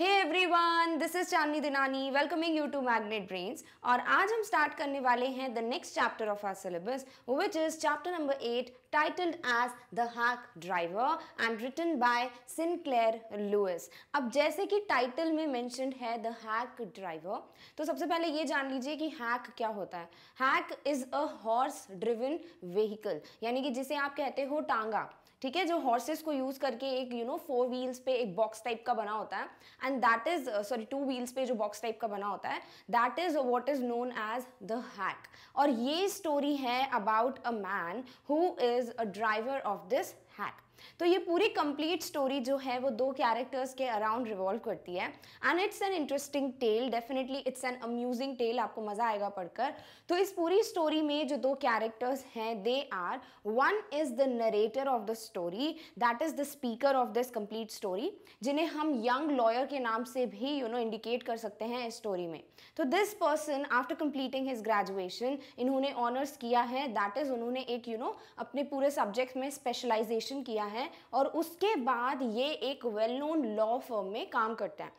Hey everyone this is Chandni Dinani welcoming you to magnet brains और आज हम स्टार्ट करने वाले हैं the next chapter of our syllabus which is chapter number eight titled as the hack driver and written by Sinclair Lewis अब जैसे कि title में मैंशन है द हैक ड्राइवर तो सबसे पहले ये जान लीजिए कि हैक क्या होता है hack is a horse driven vehicle यानी कि जिसे आप कहते हो टांगा ठीक है जो हॉर्सेस को यूज़ करके एक यू नो फोर व्हील्स पे एक बॉक्स टाइप का बना होता है and that is sorry two wheels पे जो बॉक्स टाइप का बना होता है that is what is known as the hack और ये स्टोरी है about a man who is a driver of this hack तो ये पूरी कंप्लीट स्टोरी जो है वो दो कैरेक्टर्स के अराउंड रिवॉल्व करती है and it's an interesting tale definitely it's an amusing tale आपको मज़ा आएगा पढ़कर तो इस पूरी स्टोरी में जो दो कैरेक्टर्स हैं they are one is the narrator of the story that is the speaker of this complete story जिन्हें हम यंग लॉयर के नाम से भी यू नो इंडिकेट कर सकते हैं इस स्टोरी में तो this person after completing his graduation इन्होंने ऑनर्स किया है दैट इज़ उन्होंने एक यू you नो know, अपने पूरे सब्जेक्ट में स्पेशलाइजेशन किया है और उसके बाद ये एक वेल नोन लॉ फर्म में काम करता है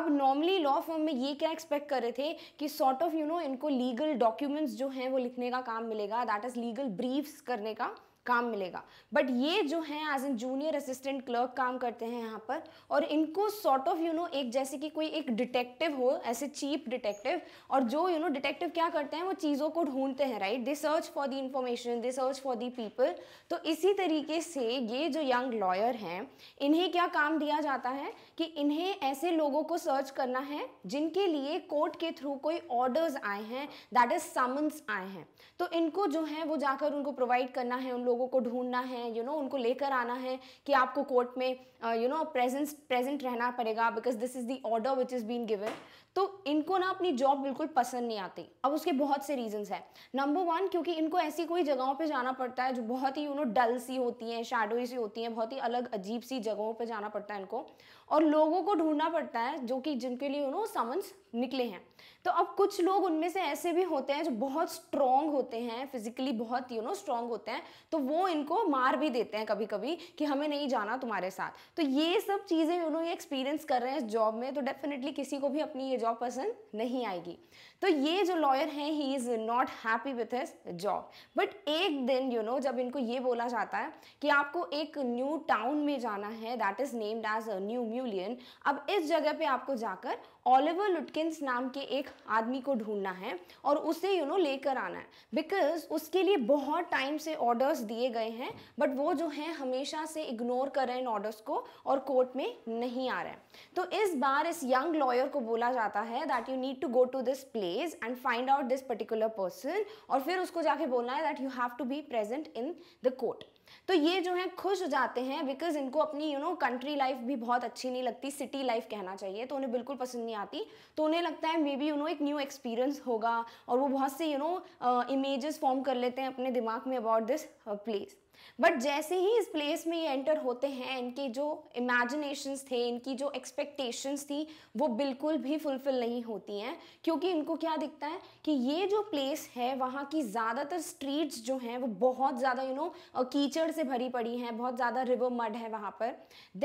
अब नॉर्मली लॉ फर्म में ये क्या एक्सपेक्ट कर रहे थे कि सॉर्ट ऑफ यू नो इनको लीगल डॉक्यूमेंट्स जो हैं वो लिखने का काम मिलेगा दैट इज़ लीगल ब्रीफ्स करने का काम मिलेगा बट ये जो हैं as an junior assistant clerk काम करते हैं यहाँ पर और इनको सॉर्ट ऑफ यू नो एक जैसे कि कोई एक डिटेक्टिव हो ऐसे चीप डिटेक्टिव और जो यू नो डिटेक्टिव क्या करते हैं वो चीज़ों को ढूंढते हैं right they search for the information they search for the people तो इसी तरीके से ये जो यंग लॉयर हैं इन्हें क्या काम दिया जाता है कि इन्हें ऐसे लोगों को सर्च करना है जिनके लिए कोर्ट के थ्रू कोई ऑर्डर्स आए हैं दैट इज समन्स आए हैं तो इनको जो है वो जाकर उनको प्रोवाइड करना है उन लोगों को ढूंढना है यू you नो know, उनको लेकर आना है कि आपको कोर्ट में यू नो प्रेजेंस प्रेजेंट रहना पड़ेगा because this is the order which is been given तो इनको ना अपनी जॉब बिल्कुल पसंद नहीं आती अब उसके बहुत से रीजंस हैं नंबर वन क्योंकि इनको ऐसी कोई जगहों पे जाना पड़ता है जो बहुत ही यू नो डल सी होती हैं शेडोई सी होती हैं बहुत ही अलग अजीब सी जगहों पे जाना पड़ता है इनको और लोगों को ढूंढना पड़ता है जो कि जिनके लिए यू नो समन्स निकले हैं तो अब कुछ लोग उनमें से ऐसे भी होते हैं जो बहुत स्ट्रॉन्ग होते हैं फिजिकली बहुत यू नो स्ट्रॉन्ग होते हैं तो वो इनको मार भी देते हैं कभी कभी कि हमें नहीं जाना तुम्हारे साथ तो ये सब चीज़ें यू नो ये एक्सपीरियंस कर रहे हैं इस जॉब में तो डेफिनेटली किसी को भी अपनी ये जॉब पसंद नहीं आएगी तो ये जो लॉयर हैं he is not happy with his job but एक दिन यू you नो know, जब इनको ये बोला जाता है कि आपको एक न्यू टाउन में जाना है that is named as New Mullion अब इस जगह पे आपको जाकर ओलिवर लुटकिंस नाम के एक आदमी को ढूंढना है और उसे यू नो लेकर आना है बिकॉज उसके लिए बहुत टाइम से ऑर्डर्स दिए गए हैं बट वो जो है हमेशा से इग्नोर कर रहे हैं इन ऑर्डर्स को और कोर्ट में नहीं आ रहे हैं तो इस बार इस यंग लॉयर को बोला जाता है that you need to go to this place and find out this particular person और फिर उसको जाके बोलना है that you have to be present in the court तो ये जो है खुश हो जाते हैं बिकॉज इनको अपनी यू नो कंट्री लाइफ भी बहुत अच्छी नहीं लगती सिटी लाइफ कहना चाहिए तो उन्हें बिल्कुल पसंद नहीं आती तो उन्हें लगता है मे बी यू नो एक न्यू एक्सपीरियंस होगा और वो बहुत से यू नो इमेजेस फॉर्म कर लेते हैं अपने दिमाग में अबाउट दिस प्लेस बट जैसे ही इस प्लेस में ये एंटर होते हैं इनके जो इमेजिनेशंस थे इनकी जो एक्सपेक्टेशंस थी वो बिल्कुल भी फुलफ़िल नहीं होती हैं क्योंकि इनको क्या दिखता है कि ये जो प्लेस है वहाँ की ज़्यादातर स्ट्रीट्स जो हैं वो बहुत ज़्यादा यू नो कीचड़ से भरी पड़ी हैं बहुत ज़्यादा रिवर मड है वहाँ पर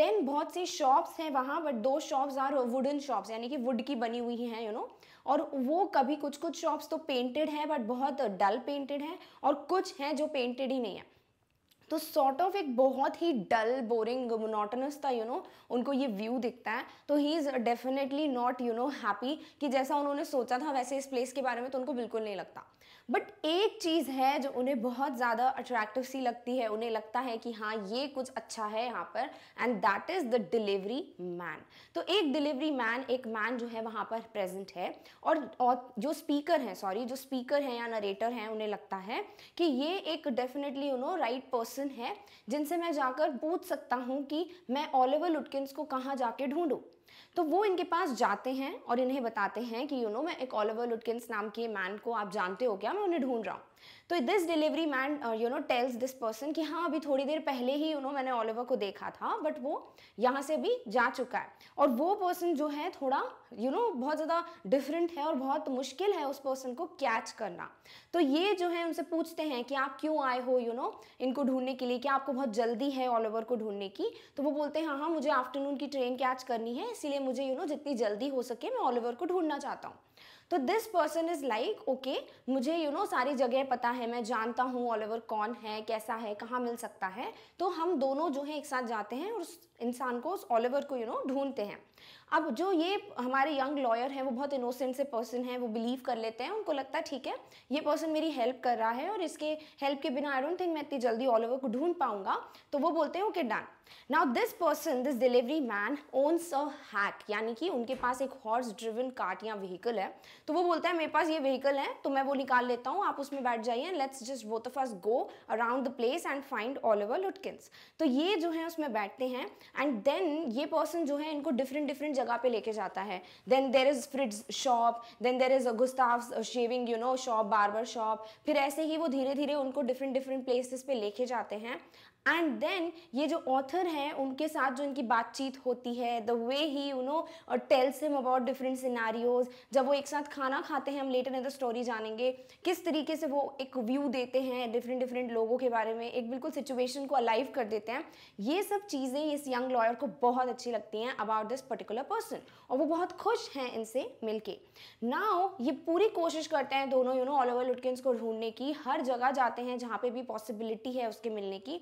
देन बहुत सी शॉप्स हैं वहाँ बट दो शॉप्स आर वुडन शॉप्स यानी कि वुड की बनी हुई हैं यू नो और वो कभी कुछ कुछ शॉप्स तो पेंटेड हैं बट बहुत डल पेंटेड हैं और कुछ हैं जो पेंटेड ही नहीं है तो सॉर्ट ऑफ एक बहुत ही डल बोरिंग मोनोटनस था यू नो उनको ये व्यू दिखता है तो he is definitely not you know happy कि जैसा उन्होंने सोचा था वैसे इस प्लेस के बारे में तो उनको बिल्कुल नहीं लगता बट एक चीज़ है जो उन्हें बहुत ज़्यादा अट्रैक्टिव सी लगती है उन्हें लगता है कि हाँ ये कुछ अच्छा है यहाँ पर and that is the delivery man तो एक डिलीवरी मैन एक मैन जो है वहाँ पर प्रेजेंट है और, जो स्पीकर हैं सॉरी जो स्पीकर हैं या नरेटर हैं उन्हें लगता है कि ये एक definitely you know right person है जिनसे मैं जाकर पूछ सकता हूँ कि मैं ओलिवर लुटकिन को कहाँ जाके ढूंढूँ तो वो इनके पास जाते हैं और इन्हें बताते हैं कि यू you नो know, मैं एक ओलिवर लुटकिंस नाम के मैन को आप जानते हो क्या मैं उन्हें ढूंढ रहा हूँ तो this delivery man you know tells this person कि हाँ अभी थोड़ी देर पहले ही यू नो मैंने ओलिवर को देखा था बट वो यहाँ से अभी जा चुका है और वो पर्सन जो है थोड़ा यू you नो know, बहुत ज़्यादा डिफरेंट है और बहुत मुश्किल है उस पर्सन को कैच करना तो ये जो है उनसे पूछते हैं कि आप क्यों आए हो यू you नो know, इनको ढूंढने के लिए कि आपको बहुत जल्दी है ओलिवर को ढूंढने की तो वो बोलते हैं हाँ हाँ मुझे आफ्टरनून की ट्रेन कैच करनी है इसीलिए मुझे यू you नो know, जितनी जल्दी हो सके मैं ओलिवर को ढूंढना चाहता हूँ तो this person is like okay मुझे यू you नो know, सारी जगह पता है मैं जानता हूँ ऑल ओवर कौन है कैसा है कहाँ मिल सकता है तो हम दोनों जो है एक साथ जाते हैं और इंसान को उस ऑलिवर को यू नो ढूंढते हैं अब जो ये हमारे यंग लॉयर हैं वो बहुत इनोसेंट से पर्सन हैं वो बिलीव कर लेते हैं उनको लगता है ठीक है ये पर्सन मेरी हेल्प कर रहा है और इसके हेल्प के बिना आई डोंट थिंक मैं इतनी जल्दी ऑलिवर को ढूंढ पाऊंगा तो वो बोलते हैं okay done now this person this delivery man owns a hack यानी कि उनके पास एक हॉर्स ड्रिवन कार्ट या व्हीकल है तो वो बोलता है मेरे पास ये व्हीकल है तो मैं वो निकाल लेता हूँ आप उसमें बैठ जाइए let's just both of us go around the place and find Oliver Lutkins तो ये जो है उसमें बैठते हैं एंड देन ये पर्सन जो है इनको डिफरेंट डिफरेंट जगह पे लेके जाता है then there is Fritz's shop then there is Gustav shaving you know shop बार बार शॉप फिर ऐसे ही वो धीरे धीरे उनको डिफरेंट डिफरेंट प्लेसेस पे लेके जाते हैं एंड देन ये जो ऑथर हैं उनके साथ जो इनकी बातचीत होती है the way he you know tells him about different scenarios जब वो एक साथ खाना खाते हैं हम लेटर इन द स्टोरी जानेंगे किस तरीके से वो एक व्यू देते हैं डिफरेंट डिफरेंट लोगों के बारे में एक बिल्कुल सिचुएशन को अलाइव कर देते हैं ये सब चीज़ें इस यंग लॉयर को बहुत अच्छी लगती हैं अबाउट दिस पर्टिकुलर पर्सन और वो बहुत खुश हैं इनसे मिलके नाउ ये पूरी कोशिश करते हैं दोनों you know all over Lutkin को ढूंढने की हर जगह जाते हैं जहाँ पे भी पॉसिबिलिटी है उसके मिलने की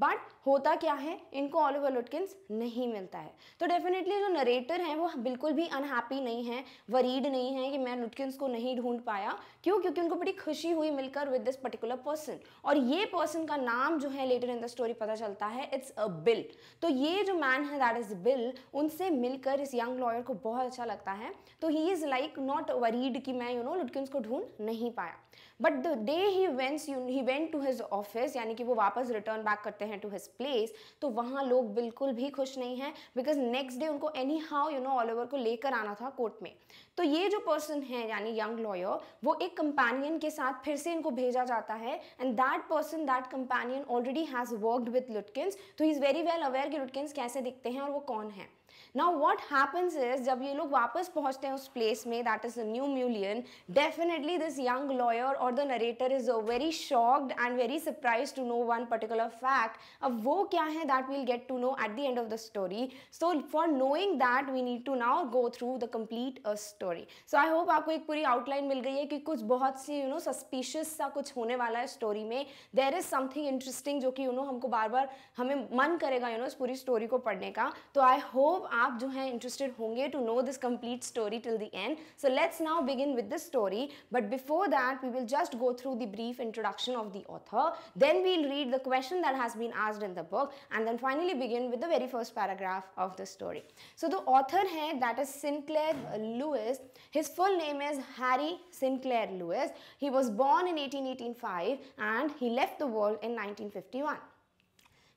बट होता क्या है इनको ऑलिवर लुटकिंस नहीं मिलता है तो डेफिनेटली जो नरेटर हैं वो बिल्कुल भी अनहैप्पी नहीं है वरीड नहीं है कि मैं लुटकिंस को नहीं ढूंढ पाया क्यों क्योंकि उनको बड़ी खुशी हुई मिलकर विद दिस पर्टिकुलर पर्सन और ये पर्सन का नाम जो है लेटर इन द स्टोरी पता चलता है इट्स अ बिल तो ये जो मैन है दैट इज बिल उनसे मिलकर इस यंग लॉयर को बहुत अच्छा लगता है तो he is like not worried कि मैं यू नो लुटकिंस को ढूंढ नहीं पाया but the day he went he went to his office यानी कि वो वापस रिटर्न बैक करते हैं टू हिज प्लेस तो वहाँ लोग बिल्कुल भी खुश नहीं हैं बिकॉज नेक्स्ट डे उनको anyhow you know Oliver को लेकर आना था कोर्ट में तो ये जो पर्सन है यानी यंग लॉयर वो एक कंपेनियन के साथ फिर से इनको भेजा जाता है and that person that companion already has worked with Lutkins तो he is very well aware कि लुटकिंस कैसे दिखते हैं और वो कौन है नाउ वॉट हैपन्स इज जब ये लोग वापस पहुंचते हैं उस प्लेस में that is the New Mullion definitely this young lawyer और the narrator is a very shocked and very surprise to know one particular fact अब वो क्या है that we'll get to know at the end of the story so for knowing that we need to now go through the complete story so I hope आपको एक पूरी outline मिल गई है कि कुछ बहुत सी यू नो सस्पिशियस सा कुछ होने वाला है स्टोरी में देर इज समथिंग इंटरेस्टिंग जो कि यू you नो know, हमको बार बार हमें मन करेगा यू you नो know, इस पूरी स्टोरी को पढ़ने का तो आई होप आप आप जो हैं इंटरेस्टेड होंगे to know this complete story till the end so let's now begin with this story but before that we will just go through the brief introduction of the author then we'll read the question that has been asked in the book and then finally begin with the very first paragraph of the story so the author है that is Sinclair Lewis. His full name is Harry Sinclair Lewis. He was born in 1885 and he left the world in 1951.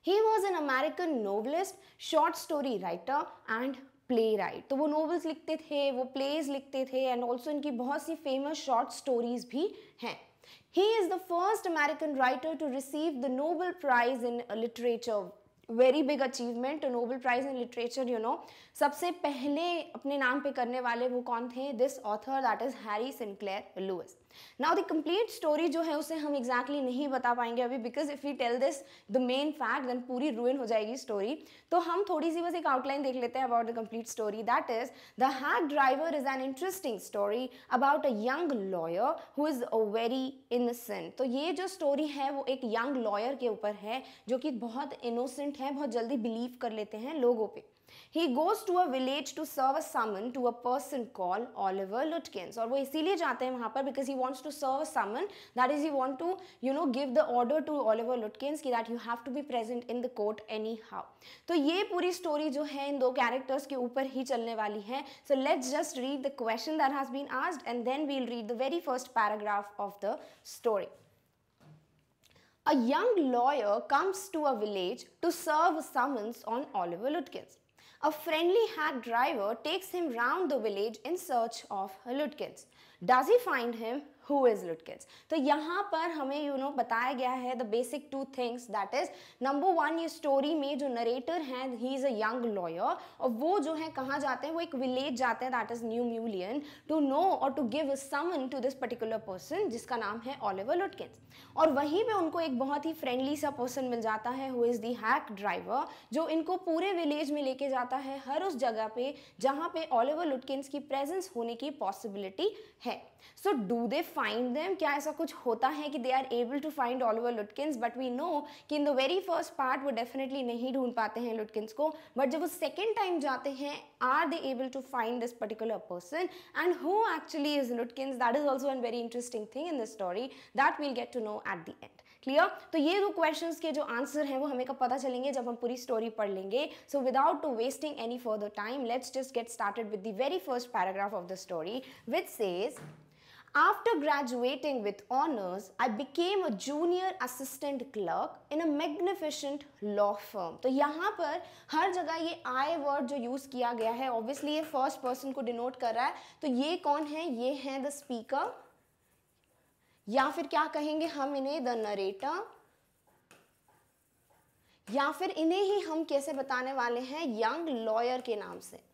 He was an American novelist short story writer and playwright तो वो novels लिखते थे वो pledge लिखते थे and also इनकी बहुत सी famous short stories भी हैं he is the first American writer to receive the Nobel prize in literature very big achievement Nobel prize in literature you know सबसे पहले अपने नाम पे करने वाले वो कौन थे this author that is Harry Sinclair Lewis now the complete story जो है उसे हम एग्जैक्टली exactly नहीं बता पाएंगे अभी because if we tell this the main fact then पूरी रूइन हो जाएगी स्टोरी तो हम थोड़ी सी बस एक आउटलाइन देख लेते हैं about the complete story that is the hack driver is an interesting story about a young lawyer who is a very innocent तो ये जो स्टोरी है वो एक यंग लॉयर के ऊपर है जो कि बहुत इनोसेंट है बहुत जल्दी बिलीव कर लेते हैं लोगों पर he goes to a village to serve a summon to a person call Oliver Lutkins और वो इसीलिए जाते हैं वहाँ पर because he wants to serve a summon that is he want to you know give the order to Oliver Lutkins की that you have to be present in the court anyhow तो ये पूरी story जो है इन दो characters के ऊपर ही चलने वाली है so let's just read the question that has been asked and then we'll read the very first paragraph of the story A young lawyer comes to a village to serve summons on Oliver Lutkins. A friendly hack driver takes him round the village in search of Lutkins. Does he find him? Who is Lutkins तो यहाँ पर हमें you you know know, बताया गया है the basic two things that is number one ये स्टोरी में जो नरेटर हैं he is a young lawyer और वो जो है कहाँ जाते हैं वो एक विलेज जाते हैं that is New Mullion to know और to give summon to this particular person जिसका नाम है ऑलिवर लुटकिन्स और वहीं पर उनको एक बहुत ही फ्रेंडली सा पर्सन मिल जाता है who is the hack driver जो इनको पूरे विलेज में लेके जाता है हर उस जगह पे जहाँ पे ऑलिवर लुटकिन्स की प्रेजेंस होने की पॉसिबिलिटी है so do they find them क्या ऐसा कुछ होता है कि they are able to find all over Lutkin but we know कि in the very first part वो डेफिनेटली नहीं ढूंढ पाते हैं लुटकिंस को बट जब वो सेकेंड टाइम जाते हैं are they able to find this particular person and who actually is Lutkins that is also an very interesting thing in the story that we'll get to know at the end clear तो ये जो question के जो answer हैं वो हमें कब पता चलेंगे जब हम पूरी स्टोरी पढ़ लेंगे so without to wasting any further time let's just get started with the very first paragraph of the story which says After graduating with honors, I became a junior assistant clerk in a magnificent law firm. तो यहाँ पर हर जगह ये I word जो use किया गया है obviously ये first person को denote कर रहा है तो ये कौन है ये है the speaker या फिर क्या कहेंगे हम इन्हें the narrator या फिर इन्हें ही हम कैसे बताने वाले हैं young lawyer के नाम से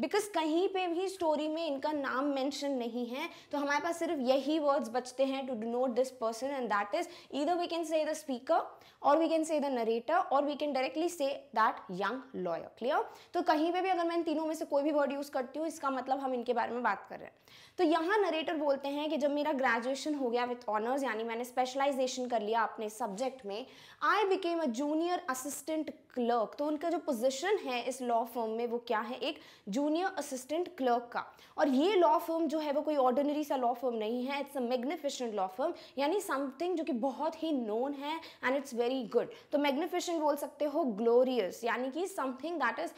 बिकॉज कहीं पे भी स्टोरी में इनका नाम मेंशन नहीं है तो हमारे पास सिर्फ यही वर्ड्स बचते हैं to denote this person and that is either we can say the speaker और we can say the narrator और we can directly say that young lawyer clear तो कहीं पे भी अगर मैं इन तीनों में से कोई भी वर्ड यूज़ करती हूँ इसका मतलब हम इनके बारे में बात कर रहे हैं तो यहाँ नरेटर बोलते हैं कि जब मेरा ग्रेजुएशन हो गया विथ ऑनर्स यानी मैंने स्पेशलाइजेशन कर लिया अपने सब्जेक्ट में I became a junior assistant clerk तो उनका जो पोजीशन है इस लॉ फर्म में वो क्या है एक जूनियर असिस्टेंट क्लर्क का और ये लॉ फर्म जो है वो कोई ऑर्डिनरी सा लॉ फर्म नहीं है it's a magnificent law firm यानी समथिंग जो कि बहुत ही नोन है एंड इट्स वेरी गुड तो मैग्निफिशेंट बोल सकते हो ग्लोरियस यानी कि something that is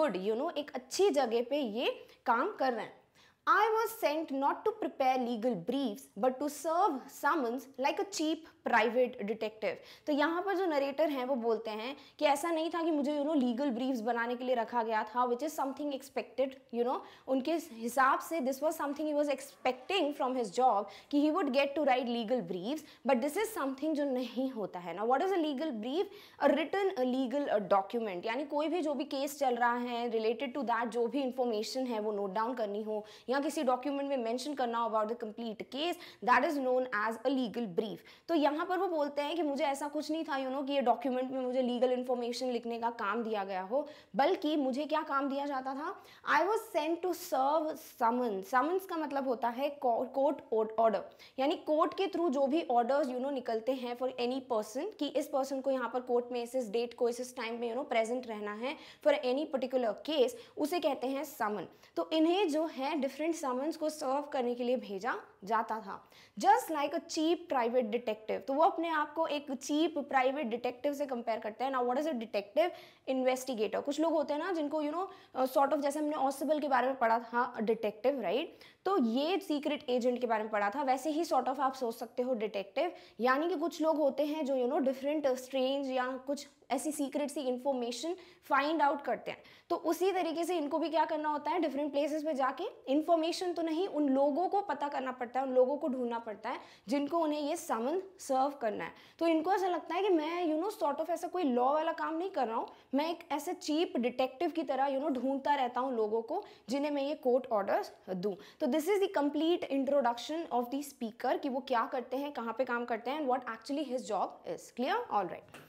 good you know एक अच्छी जगह पे ये काम कर रहे हैं I was sent not to prepare legal briefs but to serve summons like a cheap private detective तो यहाँ पर जो नरेटर हैं वो बोलते हैं कि ऐसा नहीं था कि मुझे यू नो लीगल ब्रीफ्स बनाने के लिए रखा गया था which is something expected you know उनके हिसाब से this was something he was expecting from his job कि he would get to write legal briefs but this is something जो नहीं होता है ना what is a legal brief a return legal document यानी कोई भी जो भी केस चल रहा है रिलेटेड टू दैट जो भी इंफॉर्मेशन है वो नोट डाउन करनी हो या किसी डॉक्यूमेंट में मैंशन करना हो about the complete case that is known as a legal brief तो यहाँ यहाँ पर वो बोलते हैं कि मुझे ऐसा कुछ नहीं था यू you नो know, कि ये डॉक्यूमेंट में मुझे लीगल इन्फॉर्मेशन लिखने का काम दिया गया हो बल्कि मुझे क्या काम दिया जाता था I was sent to serve summon summons का मतलब होता है कोर्ट ऑर्डर यानी कोर्ट के थ्रू जो भी ऑर्डर्स यू नो निकलते हैं फॉर एनी पर्सन कि इस पर्सन को यहाँ पर कोर्ट में इस डेट को इस टाइम में यू नो प्रेजेंट रहना है फॉर एनी पर्टिकुलर केस उसे कहते हैं समन तो इन्हें जो है डिफरेंट समन्स को सर्व करने के लिए भेजा जाता था just like a cheap private detective तो वो अपने आप को एक चीप प्राइवेट डिटेक्टिव से कंपेयर करते हैं ना what is a detective investigator कुछ लोग होते हैं ना जिनको यू नो सॉर्ट ऑफ जैसे हमने ऑसिबल के बारे में पढ़ा था डिटेक्टिव हाँ, राइट तो ये सीक्रेट एजेंट के बारे में पढ़ा था वैसे ही सॉर्ट ऑफ आप सोच सकते हो डिटेक्टिव यानी कि कुछ लोग होते हैं जो यू नो डिफरेंट स्ट्रेंज या कुछ ऐसी सीक्रेट सी इन्फॉर्मेशन फाइंड आउट करते हैं तो उसी तरीके से इनको भी क्या करना होता है डिफरेंट प्लेसेस पे जाके इन्फॉर्मेशन तो नहीं उन लोगों को पता करना पड़ता है उन लोगों को ढूंढना पड़ता है जिनको उन्हें ये सामन सर्व करना है तो इनको ऐसा लगता है कि मैं यू नो सॉर्ट ऑफ ऐसा कोई लॉ वाला काम नहीं कर रहा हूँ मैं एक ऐसे चीप डिटेक्टिव की तरह यू नो ढूंढता रहता हूँ लोगों को जिन्हें मैं ये कोर्ट ऑर्डर दूँ तो this is the complete introduction of the speaker कि वो क्या करते हैं कहाँ पे काम करते हैं and what actually his job is clear all right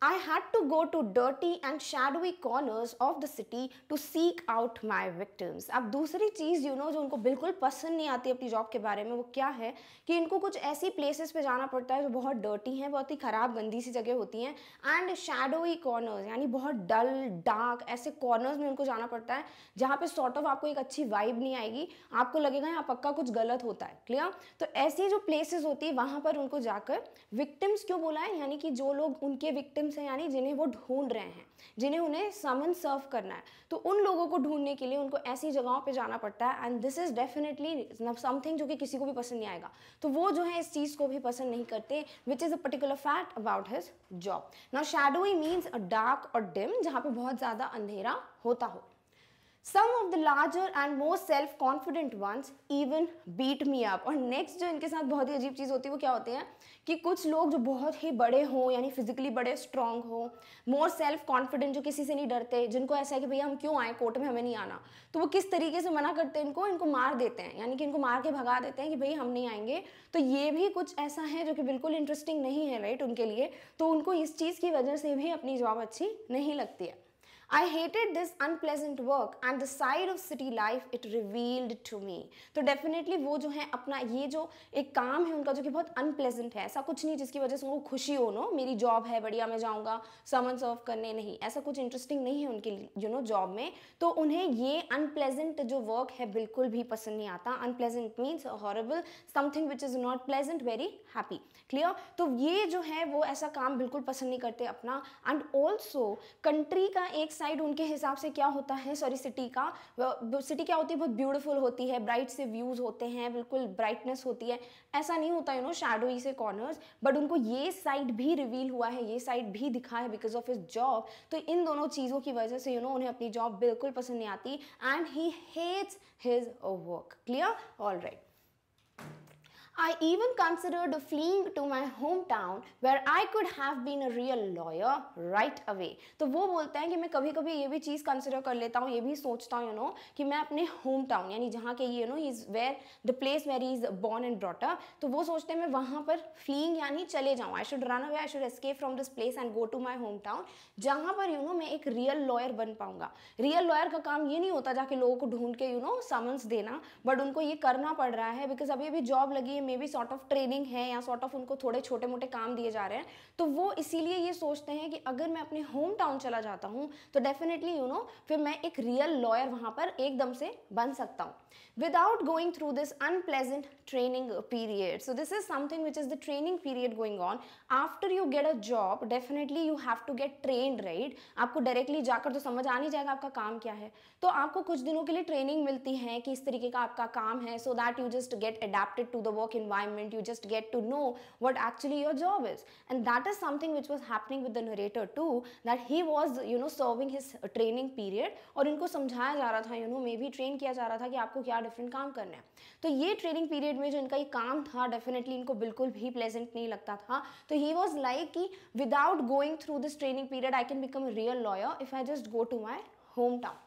I had to go to dirty and shadowy corners of the city to seek out my victims. अब दूसरी चीज़ यू you नो know, जो उनको बिल्कुल पसंद नहीं आती अपनी जॉब के बारे में वो क्या है कि इनको कुछ ऐसी प्लेसेस पे जाना पड़ता है जो बहुत डर्टी हैं बहुत ही ख़राब गंदी सी जगह होती हैं एंड शेडोई कॉर्नर्स यानी बहुत डल डार्क ऐसे कॉर्नर्स में उनको जाना पड़ता है जहाँ पे सॉर्ट ऑफ आपको एक अच्छी वाइब नहीं आएगी आपको लगेगा यहाँ पक्का कुछ गलत होता है क्लियर तो ऐसी जो प्लेसेस होती है वहाँ पर उनको जाकर विक्टिम्स क्यों बोला है यानी कि जो लोग उनके विक्टिम विक्टिम्स हैं यानी जिन्हें वो ढूंढ रहे हैं जिन्हें उन्हें समन सर्व करना है तो उन लोगों को ढूंढने के लिए उनको ऐसी जगहों पे जाना पड़ता है and this is definitely something जो कि किसी को भी पसंद नहीं आएगा तो वो जो है इस चीज़ को भी पसंद नहीं करते which is a particular fact about his job now shadowy means a dark और डिम जहाँ पे बहुत ज़्यादा अंधेरा होता हो some of the larger and most self confident ones even beat me up और नेक्स्ट जो इनके साथ बहुत ही अजीब चीज़ होती है वो क्या होते हैं कि कुछ लोग जो बहुत ही बड़े हों यानी फिजिकली बड़े स्ट्रांग हो मोर सेल्फ कॉन्फिडेंट जो किसी से नहीं डरते जिनको ऐसा है कि भैया हम क्यों आए कोर्ट में हमें नहीं आना तो वो किस तरीके से मना करते हैं इनको इनको मार देते हैं यानी कि इनको मार के भगा देते हैं कि भाई हम नहीं आएंगे तो ये भी कुछ ऐसा है जो कि बिल्कुल इंटरेस्टिंग नहीं है राइट उनके लिए तो उनको इस चीज़ की वजह से भी अपनी जॉब अच्छी नहीं लगती है I hated this unpleasant work and the side of city life it revealed to me. तो definitely वो जो है अपना ये जो एक काम है उनका जो कि बहुत unpleasant है ऐसा कुछ नहीं जिसकी वजह से उनको खुशी हो नो मेरी जॉब है बढ़िया मैं जाऊँगा समन सर्व करने नहीं ऐसा कुछ इंटरेस्टिंग नहीं है उनके यू नो जॉब में तो उन्हें ये अनप्लेजेंट जो वर्क है बिल्कुल भी पसंद नहीं आता unpleasant means horrible something which is not pleasant very happy clear तो ये जो है वो ऐसा काम बिल्कुल पसंद नहीं करते अपना एंड ऑल्सो कंट्री का एक साइड उनके हिसाब से क्या होता है सॉरी सिटी का सिटी क्या होती है बहुत ब्यूटीफुल होती है ब्राइट से व्यूज़ होते हैं बिल्कुल ब्राइटनेस होती है ऐसा नहीं होता यू नो शेडो से कॉर्नर्स बट उनको ये साइड भी रिवील हुआ है ये साइड भी दिखा है बिकॉज ऑफ इज जॉब तो इन दोनों चीज़ों की वजह से यू नो उन्हें अपनी जॉब बिल्कुल पसंद नहीं आती and he hates his work clear all right I even considered fleeing to my hometown where I could have been a real lawyer right away. तो वो बोलते हैं कि मैं कभी कभी ये भी चीज़ कंसिडर कर लेता हूँ ये भी सोचता हूँ यू नो कि मैं अपने होम टाउन यानी जहाँ के you know is where the place where is born and brought up तो वो सोचते हैं मैं वहाँ पर फ्लीइंग यानी चले जाऊँ I should run away I should escape from this place and go to my home town जहाँ पर यू you नो know, मैं एक रियल लॉयर बन पाऊँगा रियल लॉयर का काम ये नहीं होता जाके लोगों को ढूंढ के यू नो समन्स देना बट उनको ये करना पड़ रहा है बिकॉज अभी अभी जॉब लगी है maybe sort of training है या सॉर्ट ऑफ उनको थोड़े छोटे मोटे काम दिए जा रहे हैं तो वो इसीलिए ये सोचते हैं कि अगर मैं अपने होम टाउन चला जाता हूँ तो डेफिनेटली यू नो फिर मैं एक रियल लॉयर वहाँ पर एकदम से बन सकता हूँ without going through this unpleasant training period so this is something which is the training period going on after you get a job definitely you have to get train right आपको directly जाकर तो समझ आ नहीं जाएगा आपका काम क्या है तो आपको कुछ दिनों के लिए ट्रेनिंग मिलती है कि इस तरीके का आपका काम है so that you just get adapted to the work environment you just get to know what actually your job is and that is something which was happening with the narrator too that he was you know serving his training period और इनको समझाया जा रहा था you know maybe train किया जा रहा था कि आपको क्या डिफरेंट काम करना है तो ये ट्रेनिंग पीरियड में जो इनका ये काम था डेफिनेटली इनको बिल्कुल भी प्लेजेंट नहीं लगता था तो ही वॉज लाइक कि without going through this training period I can become real lawyer if I just go to my home town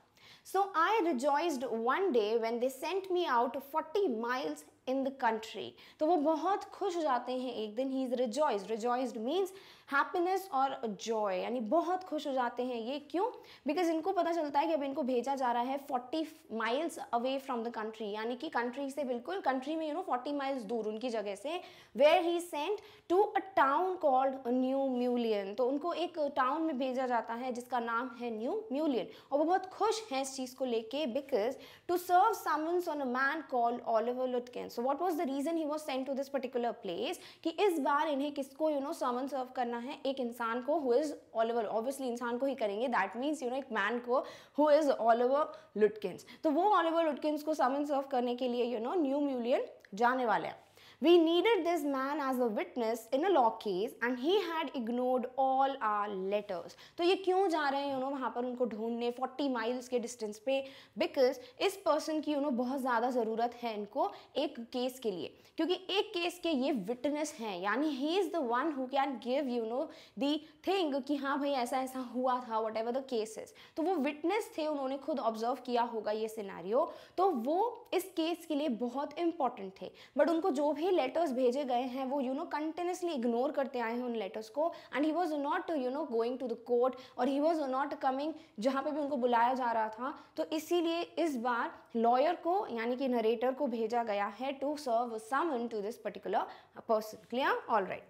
So I rejoiced one day when they sent me out 40 miles in the country तो वो बहुत खुश हो जाते हैं एक दिन he is rejoice rejoice means happiness और जॉय यानी बहुत खुश हो जाते हैं ये क्यों बिकॉज इनको पता चलता है कि अब इनको भेजा जा रहा है 40 miles away from the country यानी कि कंट्री से बिल्कुल कंट्री में यू नो 40 माइल्स दूर उनकी जगह से where he sent to a town called New Mullion तो उनको एक टाउन में भेजा जाता है जिसका नाम है न्यू म्यूलियन और वो बहुत खुश हैं इस चीज़ को लेके because to serve summons on a man called Oliver Lutkin so what was the reason he was sent to this particular place कि इस बार इन्हें किसको यू नो समन सर्व करना है एक इंसान को हु इज़ ओवर ऑब्वियसली इंसान को ही करेंगे दैट मीन्स यू नो एक मैन को हु इज़ ओवर लुटकिंस तो वो ओवर लुटकिंस को समन सर्व करने के लिए यू नो न्यू म्यूलियन जाने वाले हैं We needed this man as a witness in a law case and he had ignored all our letters. तो ये क्यों जा रहे हैं यू नो वहाँ पर उनको ढूंढने 40 माइल्स के डिस्टेंस पे बिकॉज इस पर्सन की यू नो बहुत ज़्यादा ज़रूरत है इनको एक केस के लिए क्योंकि एक केस के ये विटनेस हैं यानी he is the one who can give you know the thing कि हाँ भाई ऐसा ऐसा हुआ था वट एवर द केसेस तो वो विटनेस थे उन्होंने खुद ऑब्जर्व किया होगा ये सिनारियो तो वो इस केस के लिए बहुत इंपॉर्टेंट थे बट उनको जो भी भी लेटर्स भेजे गए हैं वो यू नो कंटिन्यूसली इग्नोर करते आए हैं उन लेटर्स को and he was not you know going to the court और ही वॉज नॉट कमिंग जहाँ पे भी उनको बुलाया जा रहा था तो इसीलिए इस बार लॉयर को यानी कि नरेटर को भेजा गया है to serve summon to this particular person clear all right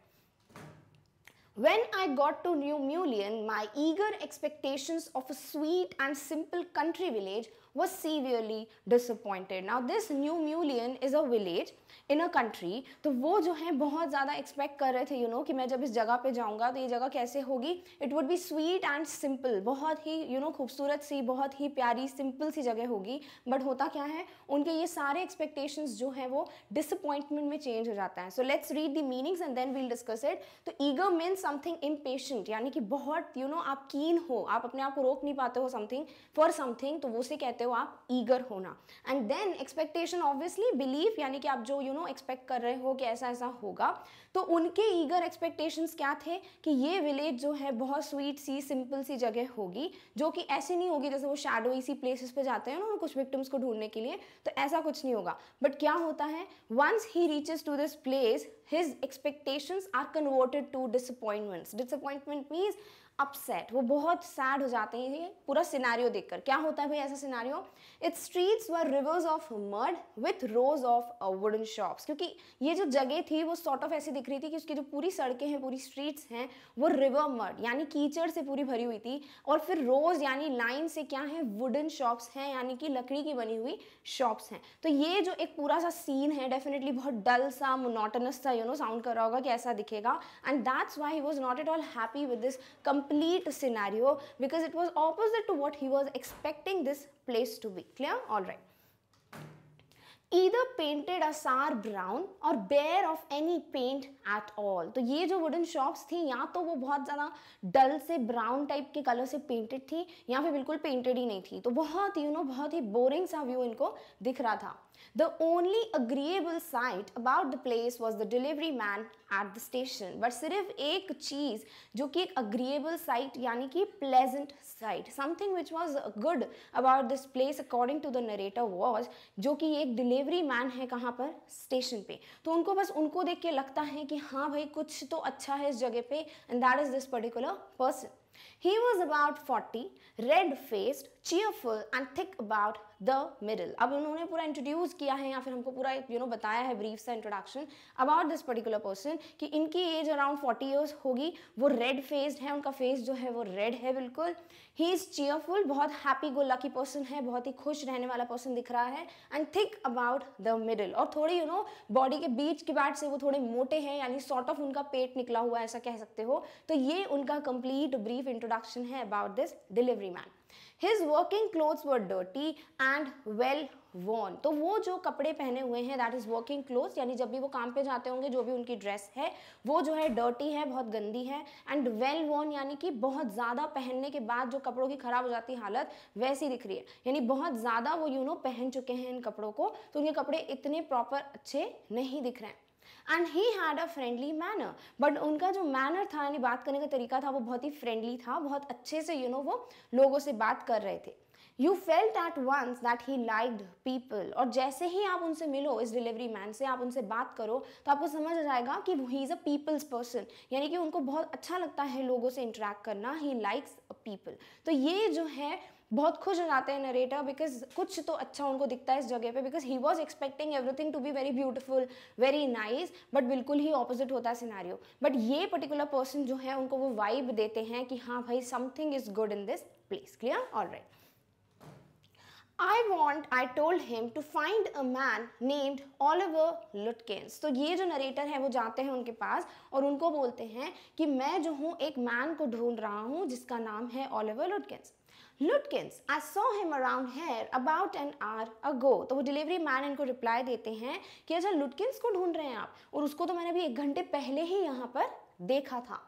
When I got to New Mullion, my eager expectations of a sweet and simple country village was severely disappointed. Now, this New Mullion is a village in a country तो वो जो है बहुत ज़्यादा expect कर रहे थे you you know know, कि मैं जब इस जगह पे जाऊँगा तो ये जगह कैसे होगी it would be sweet and simple बहुत ही यू you नो know, खूबसूरत सी बहुत ही प्यारी सिंपल सी जगह होगी बट होता क्या है उनके ये सारे एक्सपेक्टेशन जो हैं वो डिसअपॉइंटमेंट में चेंज हो जाता है so let's read the meanings and then we'll discuss it तो ईगर मीन समथिंग इम्पेशेंट यानी कि बहुत यू you नो know, आप कीन हो आप अपने आप को रोक नहीं पाते हो समथिंग फॉर समथिंग तो वो से कहते हो आप ईगर होना and then expectation obviously believe यानी कि आप जो यू you नो know, दोनों एक्सपेक्ट कर रहे हो कि ऐसा ऐसा होगा तो उनके ईगर एक्सपेक्टेशंस क्या थे कि ये विलेज जो है बहुत स्वीट सी सिंपल सी जगह होगी जो कि ऐसी नहीं होगी जैसे वो शेडो इसी प्लेसेस पे जाते हैं ना कुछ विक्टिम्स को ढूंढने के लिए तो ऐसा कुछ नहीं होगा बट क्या होता है once he reaches to this place his expectations are converted to disappointments disappointment means upset वो बहुत सैड हो जाते हैं ये पूरा सिनारियो देखकर क्या होता है भाई ऐसा scenario it's streets were rivers of mud with rows of wooden shops क्योंकि ये जो जगह थी वो सॉर्ट ऑफ ऐसी दिख रही थी कि उसकी जो पूरी सड़कें हैं पूरी स्ट्रीट्स हैं वो रिवर मड यानी कीचड़ से पूरी भरी हुई थी और फिर रोज यानी लाइन से क्या है वुडन शॉप्स हैं यानी कि लकड़ी की बनी हुई शॉप्स हैं तो ये जो एक पूरा सा सीन है डेफिनेटली बहुत डल सा मोनोटनस था यू नो साउंड कर रहा होगा कि ऐसा दिखेगा and that's why he was not at all happy with this comp complete scenario because it was opposite to what he was expecting this place to be. Clear? all right either painted a sar brown or bare of any paint at all to ye jo wooden shops thi ya to wo bahut zyada dull se brown type ke color se painted thi ya फिर bilkul painted hi nahi thi to bahut you know bahut hi boring sa view inko dikh raha tha The only agreeable sight about the place was the delivery man at the station. But sirf ek cheez jo ki ek agreeable sight yani ki pleasant sight, something which was good about this place according to the narrator was jo ki ek delivery man hai kahan par station pe to unko bas unko dekh ke lagta hai ki ha bhai kuch to acha hai is jagah pe and that is this particular person. He was about 40, red faced, cheerful and think about the middle. अब उन्होंने पूरा introduce किया है या फिर हमको पूरा you you know know, बताया है ब्रीफ सा introduction about this particular person कि इनकी एज अराउंड फोर्टी ईयर्स होगी वो रेड फेस्ड है उनका फेस जो है वो रेड है बिल्कुल ही इज़ चेयरफुल बहुत हैप्पी गो लकी पर्सन है बहुत ही खुश रहने वाला पर्सन दिख रहा है and think about the middle और थोड़ी यू नो बॉडी के बीच के बैट से वो थोड़े मोटे हैं यानी सॉर्ट ऑफ उनका पेट निकला हुआ ऐसा कह सकते हो तो ये उनका कंप्लीट ब्रीफ इंट्रोडक्शन है about this delivery man his working clothes were dirty and well worn तो वो जो कपड़े पहने हुए हैं दैट इज़ वर्किंग क्लोथ्स यानी जब भी वो काम पे जाते होंगे जो भी उनकी ड्रेस है वो जो है डर्टी है बहुत गंदी है एंड वेल वॉन यानी कि बहुत ज़्यादा पहनने के बाद जो कपड़ों की ख़राब हो जाती हालत वैसी दिख रही है यानी बहुत ज़्यादा वो यू नो पहन चुके हैं इन कपड़ों को तो उनके कपड़े इतने प्रॉपर अच्छे नहीं दिख रहे हैं and he had a friendly manner but उनका जो मैनर था यानी बात करने का तरीका था वो बहुत ही फ्रेंडली था बहुत अच्छे से यू you नो know, वो लोगों से बात कर रहे थे you felt at once that he like people और जैसे ही आप उनसे मिलो इस डिलीवरी मैन से आप उनसे बात करो तो आपको समझ आ जाएगा कि he is a people's person यानी कि उनको बहुत अच्छा लगता है लोगों से इंटरेक्ट करना ही लाइक्स पीपल तो ये जो है बहुत खुश हो जाते हैं नरेटर बिकॉज कुछ तो अच्छा उनको दिखता है इस जगह पे because he was expecting everything to be very beautiful very nice but बिल्कुल ही ऑपोजिट होता है सिनारियो बट ये पर्टिकुलर पर्सन जो है उनको वो वाइब देते हैं कि हाँ भाई something is good in this place clear all right I want I told him to find a man named Oliver Lutkins. तो ये जो नरेटर है वो जाते हैं उनके पास और उनको बोलते हैं कि मैं जो हूँ एक मैन को ढूंढ रहा हूँ जिसका नाम है Oliver Lutkins. Lutkins I saw him around here about an hour ago तो वो डिलीवरी मैन इनको रिप्लाई देते हैं कि अच्छा लुटकिंस को ढूंढ रहे हैं आप और उसको तो मैंने अभी एक घंटे पहले ही यहाँ पर देखा था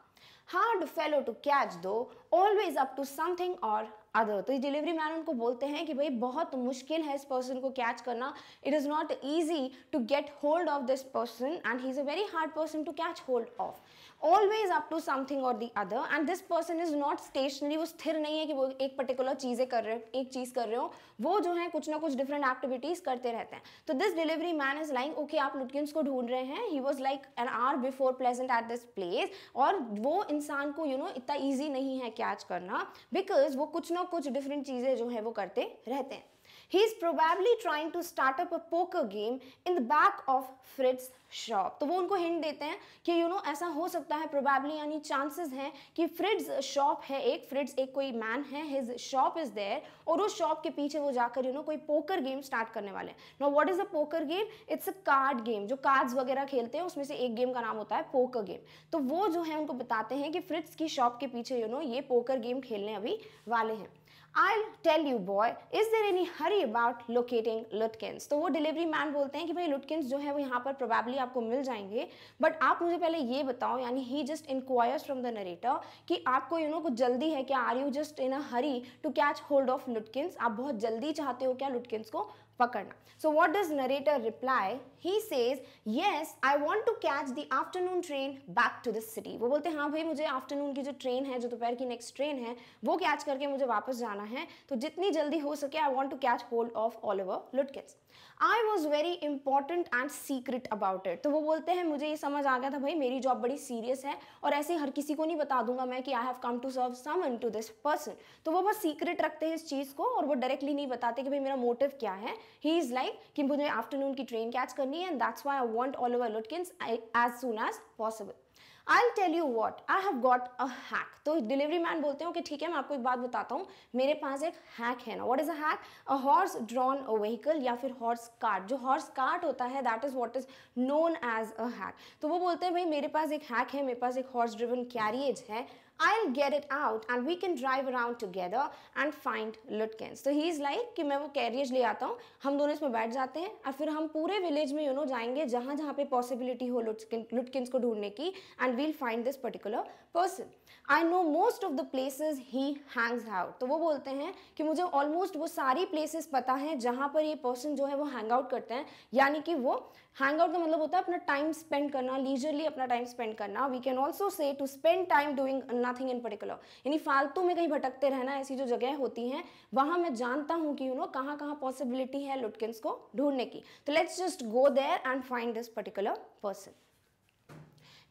hard fellow to catch though always up to something और अदर तो ये डिलीवरी मैन उनको बोलते हैं कि भाई बहुत मुश्किल है इस पर्सन को कैच करना it is not easy to get hold of this person and he is a very hard person to catch hold of always up to something और the other and this person is not stationary वो स्थिर नहीं है कि वो एक particular चीज़ें कर रहे एक चीज़ कर रहे हो वो जो है कुछ ना कुछ डिफरेंट एक्टिविटीज़ करते रहते हैं तो this delivery man is like okay आप लुटकिन को ढूंढ रहे हैं he was like an hour before pleasant at this place और वो इंसान को यू नो इतना ईजी नहीं है कैच करना बिकॉज वो कुछ ना कुछ डिफरेंट चीज़ें जो है वो करते रहते हैं He's probably trying to start up a poker game in the back of Fritz shop तो वो उनको हिंट देते हैं कि यू नो ऐसा हो सकता है प्रोबेबली यानी चांसेस हैं कि फ्रिड्स शॉप है एक फ्रिड्स एक कोई मैन है हिज शॉप इज देयर और उस शॉप के पीछे वो जाकर यू नो कोई पोकर गेम स्टार्ट करने वाले हैं no what is a poker game it's a card game जो कार्ड्स वगैरह खेलते हैं उसमें से एक गेम का नाम होता है पोकर गेम तो वो जो है उनको बताते हैं कि फ्रिड्स की शॉप के पीछे यू नो ये पोकर गेम खेलने अभी वाले हैं I tell you boy is there any hurry about locating Lutkins तो वो डिलीवरी मैन बोलते हैं कि भाई लुटकिंस जो है वो यहाँ पर प्रोबेबली आपको मिल जाएंगे बट आप मुझे पहले ये बताओ यानी he just inquires from the narrator कि आपको यू नो कुछ जल्दी है क्या are you just in a hurry to catch hold of Lutkins आप बहुत जल्दी चाहते हो क्या लुटकिंस को पकड़ना so what does narrator reply he says yes I want to catch the afternoon train back to the city वो बोलते हैं हाँ भाई मुझे आफ्टरनून की जो ट्रेन है जो दोपहर की नेक्स्ट ट्रेन है वो कैच करके मुझे वापस जाना है तो जितनी जल्दी हो सके I want to catch hold of Oliver Lutkins I was very important and secret about it तो वो बोलते हैं मुझे ये समझ आ गया था भाई मेरी जॉब बड़ी सीरियस है और ऐसे हर किसी को नहीं बता दूंगा मैं कि I have come to serve summon to this person तो वो बस सीक्रेट रखते हैं इस चीज़ को और वो डायरेक्टली नहीं बताते कि भाई मेरा मोटिव क्या है ही इज़ लाइक कि मुझे आफ्टरनून की ट्रेन कैच करनी है and that's why I want all over Lutkin as soon as possible I tell you what I have got a hack तो डिलीवरी मैन बोलते हो कि ठीक है मैं आपको एक बात बताता हूँ मेरे पास एक हैक है ना what is a hack a horse drawn a vehicle या फिर हॉर्स कार्ट जो हॉर्स कार्ट होता है that is what is known as a hack तो वो बोलते हैं भाई मेरे पास एक हैक है मेरे पास एक हॉर्स ड्रिवन कैरिएज है I'll get it out and we can drive around together and find Lutkins. So he's like कि मैं वो कैरियज ले आता हूँ हम दोनों इसमें बैठ जाते हैं और फिर हम पूरे विलेज में यू नो जाएंगे जहाँ जहाँ पे पॉसिबिलिटी हो लुटकिन लुटकिन को ढूंढने की and we'll find this particular person I know most of the places he hangs out तो वो बोलते हैं कि मुझे ऑलमोस्ट वो सारी प्लेसेस पता हैं जहाँ पर ये पर्सन जो है वो हैंग आउट करते हैं यानी कि वो हैंग आउट का मतलब होता है अपना टाइम स्पेंड करना लीजरली अपना टाइम स्पेंड करना we can also say to spend time doing nothing in particular यानी फालतू में कहीं भटकते रहना ऐसी जो जगह होती हैं वहाँ मैं जानता हूँ कि यू नो कहाँ कहाँ पॉसिबिलिटी है लुटकिंस को ढूंढने की तो let's just go there and find this particular person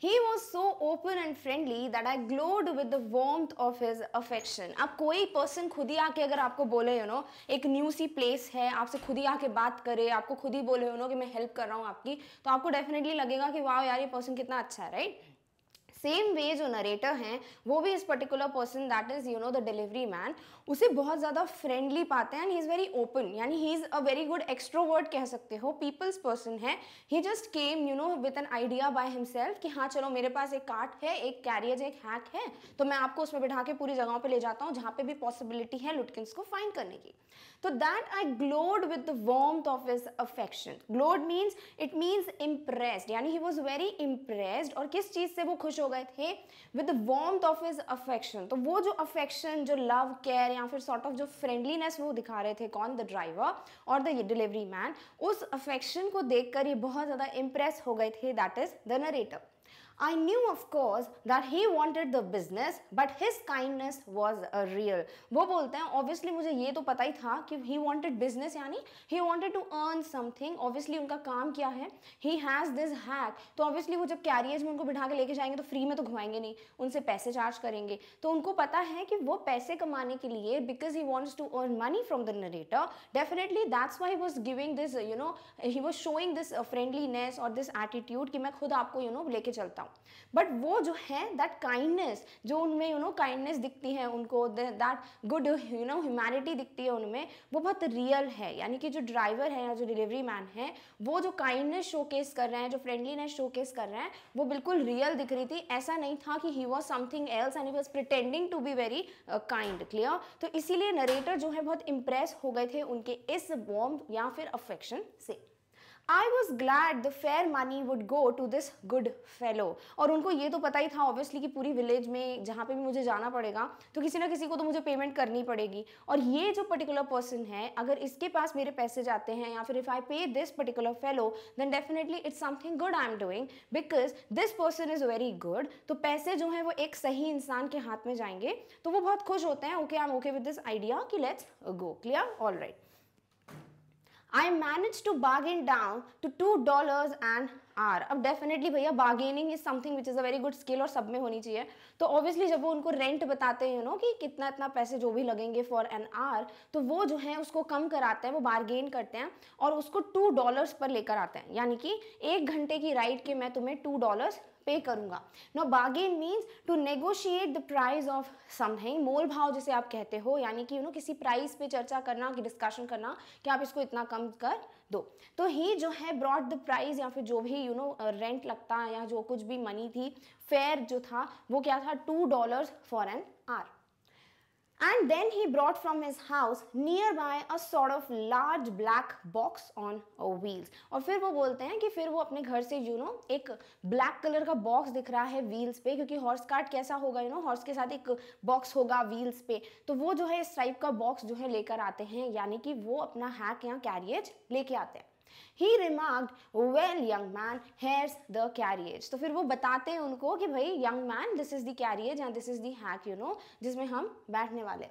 he was so open and friendly that I glowed with the warmth of his affection अब कोई पर्सन खुद ही आके अगर आपको बोले यू नो एक न्यू सी प्लेस है आपसे खुद ही आके बात करे आपको खुद ही बोले यू नो कि मैं हेल्प कर रहा हूँ आपकी तो आपको डेफिनेटली लगेगा कि वाह यार ये पर्सन कितना अच्छा है राइट right? सेम वे जो नरेटर हैं वो भी इस particular person that is you know the delivery man उसे बहुत ज़्यादा फ्रेंडली पाते हैं and he is very open यानी he is a very good extrovert कह सकते हो पीपल्स पर्सन है he just came you know with an idea by himself कि हाँ चलो मेरे पास एक कार्ट है एक कैरियज एक हैक है तो मैं आपको उसमें बिठा के पूरी जगहों पर ले जाता हूँ जहाँ पे भी पॉसिबिलिटी है लुटकिंस को फाइंड करने की तो that I glowed with the warmth of his affection. Glowed means it यानी ही वॉज वेरी impressed. और किस चीज़ से वो खुश हो गए थे with warmth of his affection तो वो जो अफेक्शन जो लव केयर या फिर सॉर्ट ऑफ जो फ्रेंडलीनेस वो दिखा रहे थे कौन द ड्राइवर और द डिलीवरी मैन उस अफेक्शन को देखकर ये बहुत ज़्यादा इम्प्रेस हो गए थे that is the narrator I knew of course that he wanted the business but his kindness was a real. वो बोलते हैं obviously मुझे ये तो पता ही था कि he wanted business यानी he wanted to earn something obviously उनका काम क्या है he has this hack तो obviously वो जब कैरियज में उनको बिठा के लेके जाएंगे तो फ्री में तो घुमाएंगे नहीं उनसे पैसे चार्ज करेंगे तो उनको पता है कि वो पैसे कमाने के लिए because he wants to earn money from the narrator definitely that's why he was giving this you know he was showing this friendliness or this attitude कि मैं खुद आपको you know, लेके चलता सकता हूँ बट वो जो है दैट काइंडनेस जो उनमें यू नो काइंडनेस दिखती है उनको that good you know humanity दिखती है उनमें वो बहुत रियल है यानी कि जो ड्राइवर है या जो डिलीवरी मैन है वो जो काइंडनेस शोकेस कर रहे हैं जो फ्रेंडलीनेस शोकेस कर रहे हैं वो बिल्कुल रियल दिख रही थी ऐसा नहीं था कि he was something else and he was pretending to be very kind clear तो इसीलिए नरेटर जो है बहुत इंप्रेस हो गए थे उनके इस वॉम या फिर अफेक्शन से I was glad the fare money would go to this good fellow और उनको ये तो पता ही था ऑब्वियसली कि पूरी विलेज में जहाँ पे भी मुझे जाना पड़ेगा तो किसी ना किसी को तो मुझे पेमेंट करनी पड़ेगी और ये जो पर्टिकुलर पर्सन है अगर इसके पास मेरे पैसे जाते हैं या फिर if I pay this particular fellow then definitely it's something good I am doing because this person is very good तो पैसे जो हैं वो एक सही इंसान के हाथ में जाएंगे तो वो बहुत खुश होते हैं okay I am okay with this idea कि let's go clear all right I manage to bargain down to two dollars an hour. अब definitely भैया bargaining is something which is a very good skill और सब में होनी चाहिए तो obviously जब वो उनको रेंट बताते हैं यू नो कि कितना इतना पैसे जो भी लगेंगे फॉर एन आर तो वो जो है उसको कम कराते हैं वो बार्गेन करते हैं और उसको टू डॉलर्स पर लेकर आते हैं यानी कि एक घंटे की राइड के मैं तुम्हें टू डॉलर्स पे करूंगा no bargain means to negotiate the price of something मोल भाव जिसे आप कहते हो यानी कि यू नो किसी प्राइस पे चर्चा करना कि डिस्कशन करना कि आप इसको इतना कम कर दो तो ही जो है ब्रॉड द प्राइस या फिर जो भी यू नो रेंट लगता है या जो कुछ भी मनी थी फेयर जो था वो क्या था two dollar for an hour And then he brought from his house nearby a sort of large black box on wheels. और फिर वो बोलते हैं कि फिर वो अपने घर से यू you नो know, एक ब्लैक कलर का बॉक्स दिख रहा है व्हील्स पे क्योंकि हॉर्स कार्ट कैसा होगा यू नो हॉर्स के साथ एक बॉक्स होगा व्हील्स पे तो वो जो है इस टाइप का बॉक्स जो है लेकर आते हैं यानी कि वो अपना हैक या कैरिएज लेके आते हैं he remarked well young man here's the carriage तो फिर वो बताते हैं उनको कि भाई young man this is the carriage and this is the hack you know जिसमें हम बैठने वाले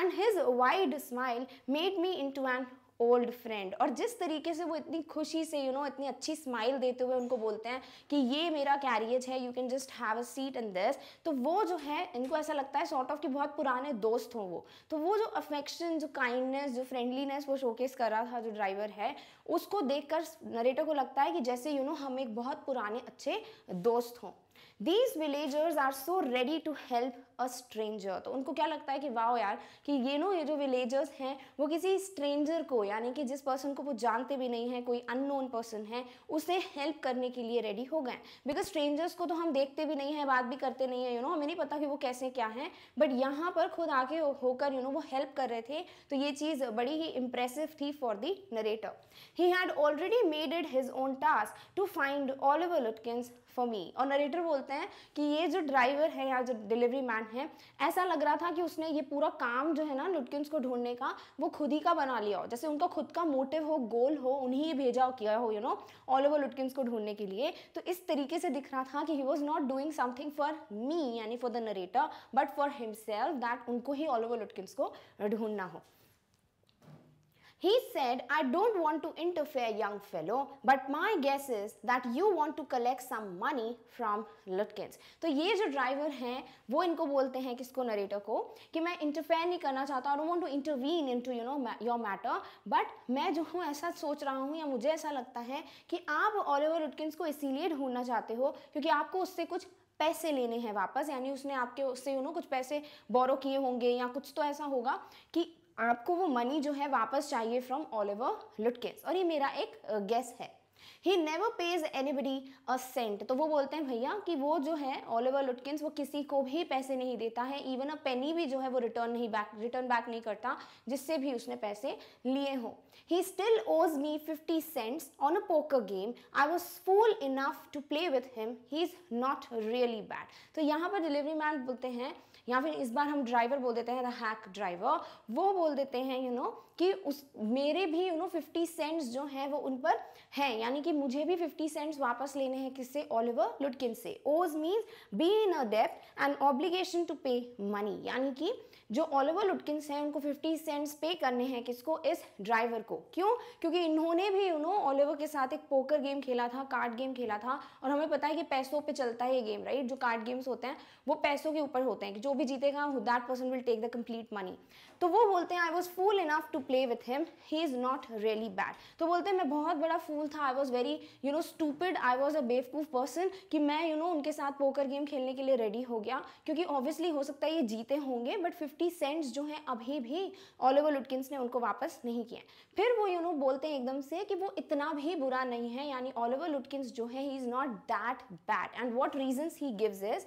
and his wide smile made me into an old friend और जिस तरीके से वो इतनी खुशी से यू you नो know, इतनी अच्छी स्माइल देते हुए उनको बोलते हैं कि ये मेरा कैरियज है you can just have a seat in this तो वो जो है इनको ऐसा लगता है सॉर्ट ऑफ कि बहुत पुराने दोस्त हों वो तो वो जो अफेक्शन जो काइंडनेस जो फ्रेंडलीनेस वो शोकेस कर रहा था जो ड्राइवर है उसको देख कर नरेटर को लगता है कि जैसे यू you नो know, हम एक बहुत पुराने अच्छे दोस्त हों these villagers are so ready to help a stranger तो उनको क्या लगता है कि वाह यार कि ये नो ये जो विलेजर्स हैं वो किसी स्ट्रेंजर को यानी कि जिस पर्सन को वो जानते भी नहीं है कोई अननोन पर्सन है उसे हेल्प करने के लिए रेडी हो गए बिकॉज स्ट्रेंजर्स को तो हम देखते भी नहीं है बात भी करते नहीं है यू नो हमें नहीं पता कि वो कैसे क्या हैं बट यहाँ पर खुद आके होकर यू नो वो हेल्प कर रहे थे तो ये चीज़ बड़ी ही इंप्रेसिव थी for the narrator he had already made it his own task to find all over Lutkin for me और नरेटर बोलते हैं कि ये जो ड्राइवर है या जो डिलीवरी मैन है ऐसा लग रहा था कि उसने ये पूरा काम जो है ना लुटकिन को ढूंढने का वो खुद ही का बना लिया हो जैसे उनका खुद का मोटिव हो गोल हो उन्हें ये भेजा हो किया हो you know all over Lutkin को ढूंढने के लिए तो इस तरीके से दिख रहा था कि he was not doing something for me यानी for the narrator but for himself that उनको ही ऑल ओवर लुटकिन को ढूंढना हो He said, I don't want to interfere, young fellow, but my guess is that you want to collect some money from Lutkins. तो ये जो driver हैं वो इनको बोलते हैं किसको नरेटर को कि मैं इंटरफेयर नहीं करना चाहता और want to intervene into you know your matter but मैं जो हूँ ऐसा सोच रहा हूँ या मुझे ऐसा लगता है कि आप ओलिवर लुटकिंस को इसीलिए ढूंढना चाहते हो क्योंकि आपको उससे कुछ पैसे लेने हैं वापस यानी उसने आपके उससे यू नो कुछ पैसे बोरो किए होंगे या कुछ तो ऐसा होगा कि आपको वो मनी जो है वापस चाहिए फ्रॉम ओलिवर लुटकेस और ये मेरा एक गेस है he never pays anybody a cent तो वो बोलते हैं भैया कि वो जो है ओलिवर लुटकिंस वो किसी को भी पैसे नहीं देता है इवन अ पेनी भी जो है वो रिटर्न नहीं बैक रिटर्न बैक नहीं करता जिससे भी उसने पैसे लिए हो he still owes me fifty cents on a poker game I was fool enough to play with him he is not really bad तो यहाँ पर डिलीवरी मैन बोलते हैं या फिर इस बार हम ड्राइवर बोल देते हैं द हैक ड्राइवर वो बोल देते हैं यू you नो know, कि उस मेरे भी यू नो फिफ्टी सेंट्स जो हैं वो उन पर हैं यानी कि मुझे भी फिफ्टी सेंट्स वापस लेने हैं किससे ओलिवर लुटकिन से owes means be in a डेप्ट and obligation to pay money यानी कि जो ओलिवर लुटकिंस हैं उनको 50 सेंट्स पे करने हैं किसको इस ड्राइवर को क्यों क्योंकि इन्होंने भी उन्हों ओलिवर के साथ एक पोकर गेम खेला था कार्ड गेम खेला था और हमें पता है कि पैसों पर चलता है ये गेम राइट जो कार्ड गेम्स होते हैं वो पैसों के ऊपर होते हैं कि जो भी जीतेगा that person will take the complete money तो वो बोलते हैं I was fool enough to play with him he is not really bad तो बोलते हैं मैं बहुत बड़ा फूल था I was very you know stupid I was a बेवकूफ पर्सन कि मैं यू you नो know, उनके साथ पोकर गेम खेलने के लिए रेडी हो गया क्योंकि ऑब्वियसली हो सकता है ये जीते होंगे बट फिफ्टी सेंट्स जो हैं अभी भी ओलिवर लुटकिंस ने उनको वापस नहीं किया फिर वो यू you नो know, बोलते हैं एकदम से कि वो इतना भी बुरा नहीं है यानी ओवर लुटकिंस जो है he is not that bad and what reasons he gives is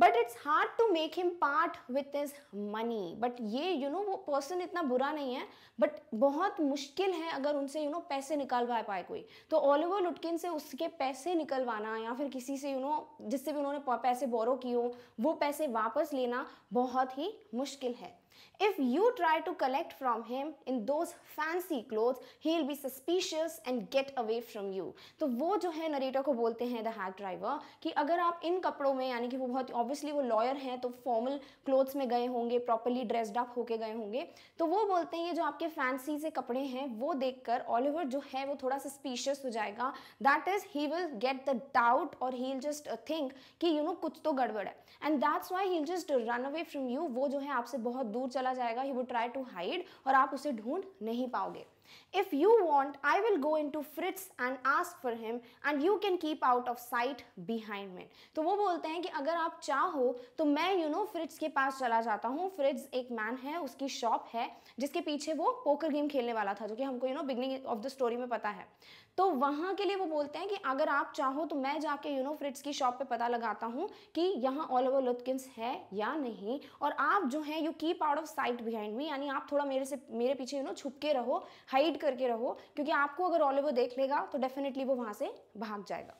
but it's hard to make him part with his money but ये यू you नो know, वो पर्सन इतना बुरा नहीं है बट बहुत मुश्किल है अगर उनसे यू you नो know, पैसे निकलवा पाए कोई तो ओलिवर लुटकिन से उसके पैसे निकलवाना या फिर किसी से यू you नो know, जिससे भी उन्होंने पैसे बोरो किए हो वो पैसे वापस लेना बहुत ही मुश्किल है If you try to collect from him in those fancy clothes, he'll be suspicious and get away from you. तो वो जो है नरेटर को बोलते हैं द हैक ड्राइवर कि अगर आप इन कपड़ों में यानी कि वो बहुत ऑब्वियसली वो लॉयर हैं तो फॉर्मल क्लोथ्स में गए होंगे प्रॉपरली ड्रेस्ड अप होके गए होंगे तो वो बोलते हैं ये जो आपके फैंसी से कपड़े हैं वो देख देखकर ऑलिवर जो है वो थोड़ा सस्पिशियस हो जाएगा that is he will get the doubt और ही विल जस्ट थिंक कि यू you नो know, कुछ तो गड़बड़ है and that's why he just run away from you वो जो है आपसे बहुत दूर चला जाएगा ही वो ट्राई टू हाइड और आप उसे ढूंढ नहीं पाओगे If you want, I will go into Fritz and ask for him and you can keep out of sight behind me. तो वो बोलते हैं कि अगर आप चाहो तो मैं यू नो फ्रिट्स के पास चला जाता हूँ फ्रिट्स एक मैन है उसकी शॉप है जिसके पीछे वो पोकर गेम खेलने वाला था जो कि हमको you know beginning of the story में पता है तो वहाँ के लिए वो बोलते हैं कि अगर आप चाहो तो मैं जाके यू नो फ्रिट्स की शॉप पे पता लगाता हूँ कि यहाँ ऑल ओवर लुथकिंस है या नहीं और आप जो है you keep out of sight behind me यानी आप थोड़ा मेरे से मेरे पीछे यू नो छुप के रहो हाइड करके रहो क्योंकि आपको अगर ऑल ओवर देख लेगा तो डेफिनेटली वो वहाँ से भाग जाएगा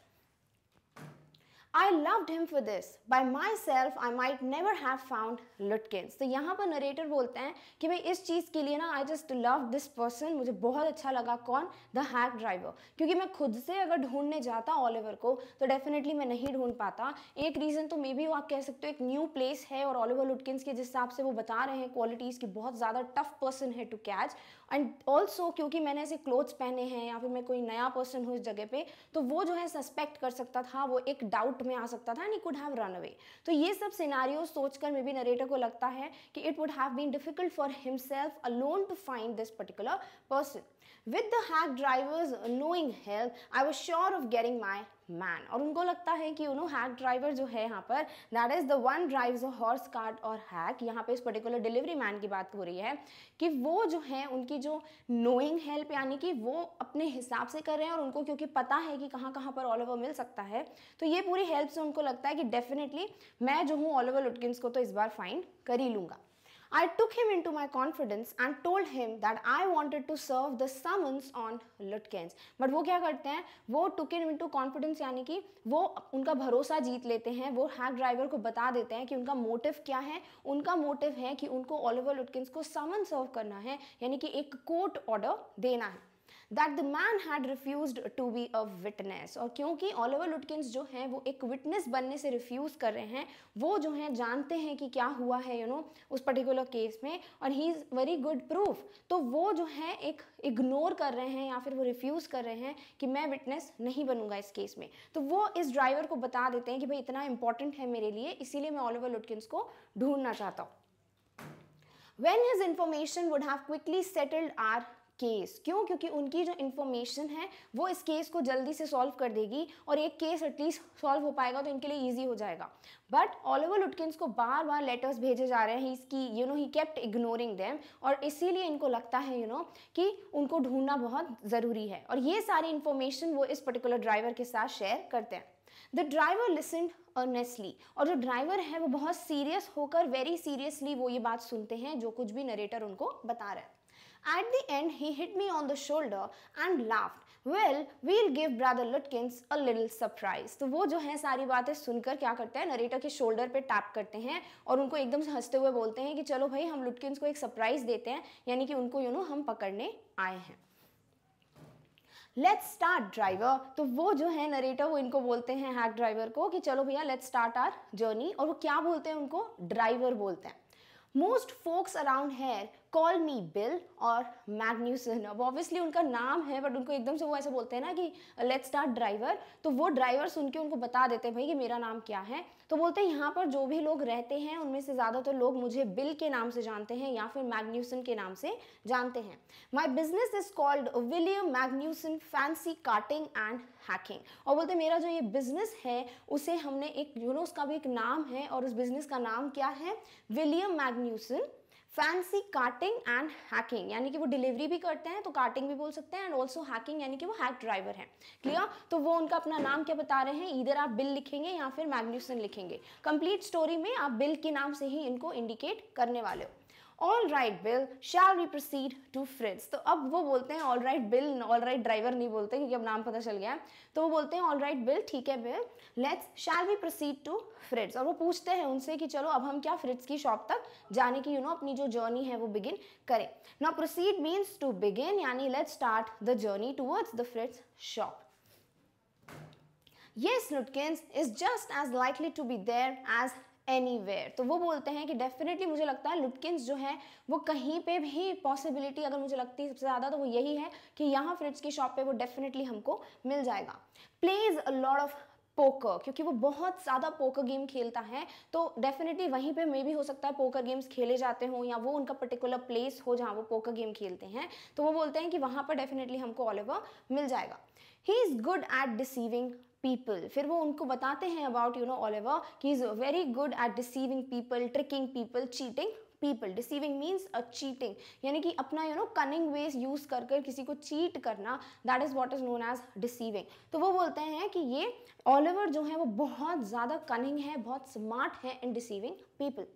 I loved him for this By myself I might never have found Lutkins तो यहाँ पर नरेटर बोलते हैं कि भाई इस चीज़ के लिए ना I just love this person मुझे बहुत अच्छा लगा कौन द हैक ड्राइवर क्योंकि मैं खुद से अगर ढूंढने जाता ओलिवर को तो डेफिनेटली मैं नहीं ढूंढ पाता एक रीज़न तो मे बी वो आप कह सकते हो एक न्यू प्लेस है और ओलिवर लुटकिन के जिस हिसाब से वो बता रहे हैं क्वालिटीज़ की बहुत ज़्यादा टफ पर्सन है टू कैच एंड ऑल्सो क्योंकि मैंने ऐसे क्लोथ्स पहने हैं या फिर मैं कोई नया पर्सन हूँ इस जगह पर तो वो जो है सस्पेक्ट कर सकता था वो एक डाउट आउट में आ सकता था and he could have run away तो ये सब सिनारियो सोचकर मे बी नरेटर को लगता है कि it would have been difficult for himself alone to find this particular person with the hack drivers knowing help I was sure of getting my man और उनको लगता है कि यू नो हैक ड्राइवर जो है यहाँ पर that is the one drive a horse cart और हैक यहाँ पे इस पर्टिकुलर डिलीवरी मैन की बात हो रही है कि वो जो है उनकी जो नोइंग हेल्प यानी कि वो अपने हिसाब से कर रहे हैं और उनको क्योंकि पता है कि कहाँ कहाँ पर ऑल ओवर मिल सकता है तो ये पूरी हेल्प से उनको लगता है कि डेफिनेटली मैं जो हूँ ऑल ओवर लुटकिंस को तो इस बार फाइंड कर ही लूंगा I took him into my confidence and told him that I wanted to serve the summons on Lutkens. But वो क्या करते हैं वो took him into confidence यानी कि वो उनका भरोसा जीत लेते हैं वो हैक ड्राइवर को बता देते हैं कि उनका मोटिव क्या है उनका मोटिव है कि उनको ओलिवर लुटकिंस को समन सर्व करना है यानी कि एक कोर्ट ऑर्डर देना है that the man had refuse to be a witness और क्योंकि ओलिवर लुटकिंस जो हैं वो एक विटनेस बनने से रिफ्यूज़ कर रहे हैं वो जो हैं जानते हैं कि क्या हुआ है यू you नो know, उस पर्टिकुलर केस में और he is very good proof तो वो जो है एक इग्नोर कर रहे हैं या फिर वो रिफ्यूज़ कर रहे हैं कि मैं विटनेस नहीं बनूंगा इस केस में तो वो इस ड्राइवर को बता देते हैं कि भाई इतना इंपॉर्टेंट है मेरे लिए इसीलिए मैं ओलिवर लुटकिंस को ढूंढना चाहता हूँ when his information would have quickly settled our case क्यों क्योंकि उनकी जो इन्फॉर्मेशन है वो इस केस को जल्दी से सॉल्व कर देगी और एक केस एटलीस्ट सॉल्व हो पाएगा तो इनके लिए ईजी हो जाएगा बट ओलिवर लुटकिन को बार बार लेटर्स भेजे जा रहे हैं इसकी you know he kept ignoring them और इसीलिए इनको लगता है यू you नो know, कि उनको ढूंढना बहुत ज़रूरी है और ये सारी इन्फॉर्मेशन वो इस पर्टिकुलर ड्राइवर के साथ शेयर करते हैं द ड्राइवर लिसनड अर्नेस्टली और जो ड्राइवर है वो बहुत सीरियस होकर वेरी सीरियसली वो ये बात सुनते हैं जो कुछ भी नरेटर उनको बता रहे हैं At the end, he hit me on the shoulder and laughed. Well, we'll give brother Lutkins a little surprise. तो वो जो है सारी बातें सुनकर क्या करते हैं नरेटर के शोल्डर पे टैप करते हैं और उनको एकदम से हंसते हुए बोलते हैं कि चलो भाई हम लुटकिंस को एक सरप्राइज देते हैं यानी कि उनको यू नो हम पकड़ने आए हैं लेट्स स्टार्ट ड्राइवर तो वो जो है नरेटर वो इनको बोलते हैं हैक ड्राइवर को कि चलो भैया लेट्स स्टार्ट आर जर्नी और वो क्या बोलते हैं उनको ड्राइवर बोलते हैं most folks around here call me Bill और मैग्न्यूसन अब ऑब्वियसली उनका नाम है बट उनको एकदम से वो ऐसे बोलते हैं ना कि लेट्स स्टार्ट ड्राइवर तो वो ड्राइवर सुन के उनको बता देते हैं भाई कि मेरा नाम क्या है तो बोलते हैं यहाँ पर जो भी लोग रहते हैं उनमें से ज़्यादातर तो लोग मुझे बिल के नाम से जानते हैं या फिर मैग्न्यूसन के नाम से जानते हैं my business is called William Magnuson fancy carting and hacking और बोलते मेरा जो ये बिजनेस है उसे हमने एक यू नो उसका भी एक नाम है और उस बिजनेस का नाम क्या है William Magnuson fancy carting and hacking यानी कि वो डिलीवरी भी करते हैं तो कार्टिंग भी बोल सकते हैं एंड ऑल्सो हैकिंग यानी कि वो हैक ड्राइवर हैं क्लियर तो वो उनका अपना नाम क्या बता रहे हैं इधर आप बिल लिखेंगे या फिर मैग्न्यूसन लिखेंगे कंप्लीट स्टोरी में आप बिल के नाम से ही इनको इंडिकेट करने वाले हो all right Bill shall we proceed to Fritz तो अब वो बोलते हैं all right Bill all right driver नहीं बोलते क्योंकि अब नाम पता चल गया है तो वो बोलते हैं ऑल राइट बिल ठीक है Bill let's shall we proceed to Fritz और वो पूछते हैं उनसे कि चलो अब हम क्या फ्रिट्स की शॉप तक जाने की यू you नो know, अपनी जो जर्नी है वो बिगिन करें ना प्रोसीड मीन्स टू बिगिन यानी let's start the journey towards the Fritz shop Yes, Nutkins is just as likely to be there as anywhere तो वो बोलते हैं कि डेफिनेटली मुझे लगता है लुटकिंस जो है वो कहीं पे भी पॉसिबिलिटी अगर मुझे लगती है सबसे ज़्यादा तो वो यही है कि यहाँ फ्रिट्स की शॉप पे वो डेफिनेटली हमको मिल जाएगा plays a lot of poker क्योंकि वो बहुत ज़्यादा पोकर गेम खेलता है तो डेफिनेटली वहीं पे मे भी हो सकता है पोकर गेम्स खेले जाते हों या वो उनका पर्टिकुलर प्लेस हो जहाँ वो पोकर गेम खेलते हैं तो वो बोलते हैं कि वहाँ पर डेफिनेटली हमको ऑल ओवर मिल जाएगा he is good at deceiving people फिर वो उनको बताते हैं about you know Oliver he is very good at deceiving people tricking people cheating people deceiving means a cheating यानी कि अपना you know cunning ways use कर कर किसी को चीट करना that is what is known as deceiving तो वो बोलते हैं कि ये ऑलिवर जो है वो बहुत ज़्यादा कनिंग है बहुत स्मार्ट है in deceiving people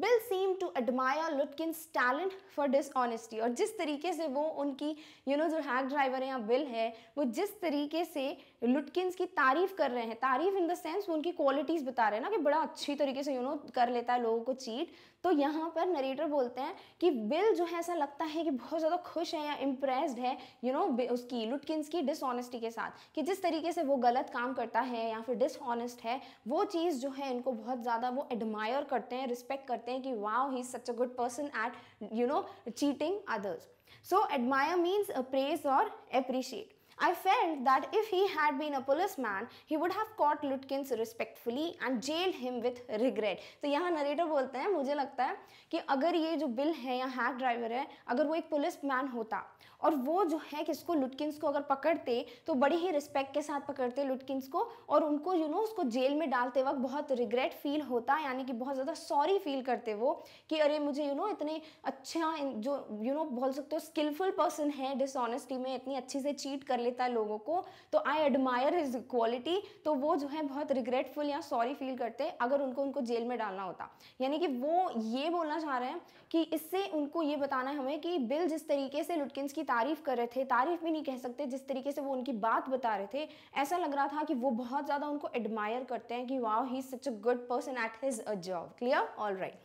Bill seem to admire Lutkins talent for dishonesty और जिस तरीके से वो उनकी यू you नो know, जो हैक ड्राइवर है या बिल है वो जिस तरीके से लुटकिंस की तारीफ कर रहे हैं तारीफ इन द सेंस उनकी क्वालिटीज़ बता रहे हैं ना कि बड़ा अच्छी तरीके से यू नो कर लेता है लोगों को चीट तो यहाँ पर नरेटर बोलते हैं कि बिल जो है ऐसा लगता है कि बहुत ज़्यादा खुश है या इम्प्रेस्ड है यू you नो know, उसकी लुटकिंस की डिसऑनेस्टी के साथ कि जिस तरीके से वो गलत काम करता है या फिर डिसऑनेस्ट है वो चीज़ जो है इनको बहुत ज़्यादा वो एडमायर करते हैं रिस्पेक्ट करते हैं कि wow he such a good person at you know cheating others so admire means praise और appreciate I felt that if he had been a policeman, he would have caught Lutkins respectfully and jailed him with regret. तो यहाँ narrator बोलते हैं मुझे लगता है कि अगर ये जो बिल है या हैक ड्राइवर है अगर वो एक पुलिस मैन होता और वो जो है किसको लुटकिंस को अगर पकड़ते तो बड़ी ही रिस्पेक्ट के साथ पकड़ते लुटकिंस को और उनको यू नो उसको जेल में डालते वक्त बहुत रिग्रेट फील होता यानी कि बहुत ज़्यादा सॉरी फील करते वो कि अरे मुझे यू you नो know, इतने अच्छा जो यू नो बोल सकते हो स्किलफुल पर्सन है डिसऑनेस्टी में इतनी अच्छी से चीट कर लेता है लोगों को तो आई एडमायर हिज क्वालिटी तो वो जो है बहुत रिग्रेटफुल या सॉरी फील करते अगर उनको उनको जेल में डालना होता यानी कि वो ये बोलना चाह रहे हैं कि इससे उनको ये बताना है हमें कि बिल जिस तरीके से लुटकिंस की तारीफ़ कर रहे थे तारीफ़ भी नहीं कह सकते जिस तरीके से वो उनकी बात बता रहे थे ऐसा लग रहा था कि वो बहुत ज़्यादा उनको एडमायर करते हैं कि wow he such a good person at his a job clear all right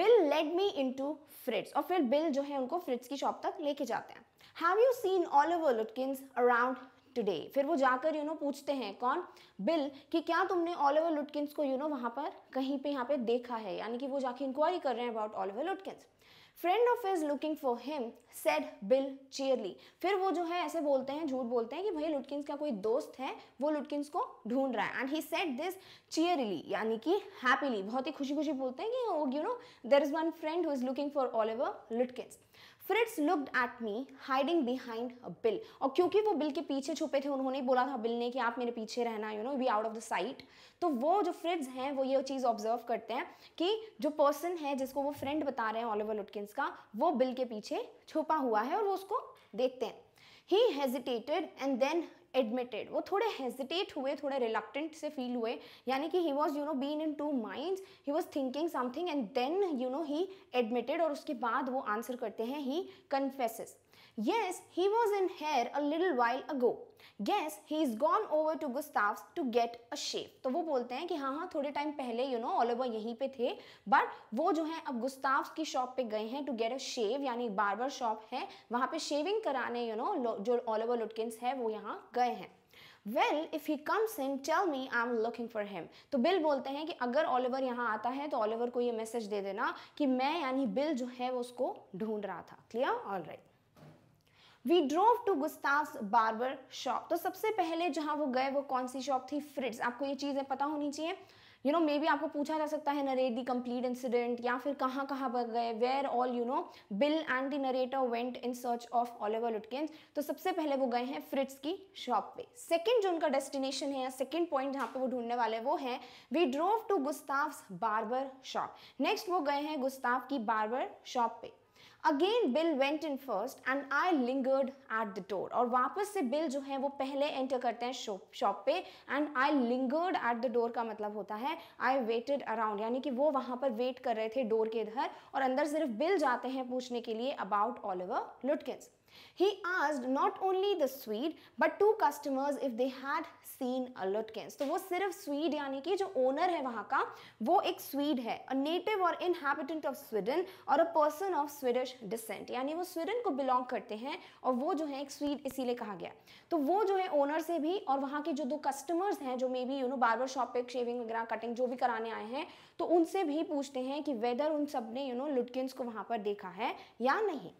Bill let me into Fritz और फिर बिल जो है उनको फ्रिट्स की शॉप तक लेके जाते हैं have you seen all over Lutkins around today फिर वो जाकर यू नो पूछते हैं कौन बिल कि क्या तुमने ऑल ओवर लुटकिंस को यू नो वहाँ पर कहीं पे यहाँ पे देखा है यानी कि वो जाके इंक्वायरी कर रहे हैं about all over Lutkins friend of is looking for him said Bill cheerily फिर वो जो है ऐसे बोलते हैं झूठ बोलते हैं कि भाई लुटकिंस का कोई दोस्त है वो लुटकिंस को ढूंढ रहा है and he said this cheerily यानी कि हैप्पीली बहुत ही खुशी खुशी बोलते हैं कि you know there is one friend who is looking for all over Lutkins Fritz looked at me hiding behind a Bill और क्योंकि वो बिल के पीछे छुपे थे उन्होंने बोला था बिल ने कि आप मेरे पीछे रहना you know be out of the sight तो वो जो फ्रिट्स हैं वो ये चीज़ ऑब्जर्व करते हैं कि जो पर्सन है जिसको वो फ्रेंड बता रहे हैं ऑलिवर लुटकिंस का वो बिल के पीछे छुपा हुआ है और वो उसको देखते हैं he hesitated and then admitted वो थोड़े हेजिटेट हुए थोड़े रिलक्टेंट से फील हुए यानी कि he was you know been in two minds he was thinking something and then you know he admitted और उसके बाद वो आंसर करते हैं ही कन्फेसिस Yes, he was in here a little while ago. Yes, he is gone over to Gustav's to get a shave. तो वो बोलते हैं कि हाँ हाँ थोड़े टाइम पहले यू नो ओलिवर यहीं पे थे बट वो जो है अब गुस्ताव की शॉप पे गए हैं टू गेट अ शेव यानी बार्बर शॉप है वहाँ पे शेविंग कराने यू you नो know, जो ओलिवर लुटकिंस है वो यहाँ गए हैं Well, if he comes in, tell me I'm looking for him. तो बिल बोलते हैं कि अगर ऑलिवर यहाँ आता है तो ऑलिवर को ये मैसेज दे देना कि मैं यानी बिल जो है वो उसको ढूंढ रहा था clear all right we drove to Gustav barber shop तो सबसे पहले जहाँ वो गए वो कौन सी शॉप थी फ्रिट्स आपको ये चीज़ें पता होनी चाहिए यू नो मे बी आपको पूछा जा सकता है नरेट दी कंप्लीट इंसिडेंट या फिर कहाँ कहाँ पर गए where all you know Bill and the narrator went in search of Oliver Lutkin तो सबसे पहले वो गए हैं फ्रिट्स की शॉप पे सेकेंड जो उनका डेस्टिनेशन है या सेकेंड पॉइंट जहाँ पे वो ढूंढने वाले वो है we drove to Gustav barber shop next वो गए हैं गुस्ताव की बार्बर शॉप पे again Bill went in first and I lingered at the door और वापस से बिल जो है वो पहले एंटर करते हैं शॉप पे and I lingered at the door का मतलब होता है आई वेटेड अराउंड यानी कि वो वहां पर वेट कर रहे थे डोर के इधर और अंदर सिर्फ बिल जाते हैं पूछने के लिए about all Oliver Lutkins He asked not only the Swede but two customers if they had seen a Lutkin. तो वो सिर्फ Swede यानी कि जो owner है वहाँ का वो एक Swede है a native or inhabitant of Sweden or a person of Swedish descent यानी वो Sweden को belong करते हैं और वो जो है एक Swede इसीलिए कहा गया तो वो जो है owner से भी और वहाँ के जो दो customers हैं जो maybe you know barber shop पे shaving वगैरह cutting जो भी कराने आए हैं तो उनसे भी पूछते हैं कि whether उन सब ने यू नो लुटकिन्स को वहाँ पर देखा है या नहीं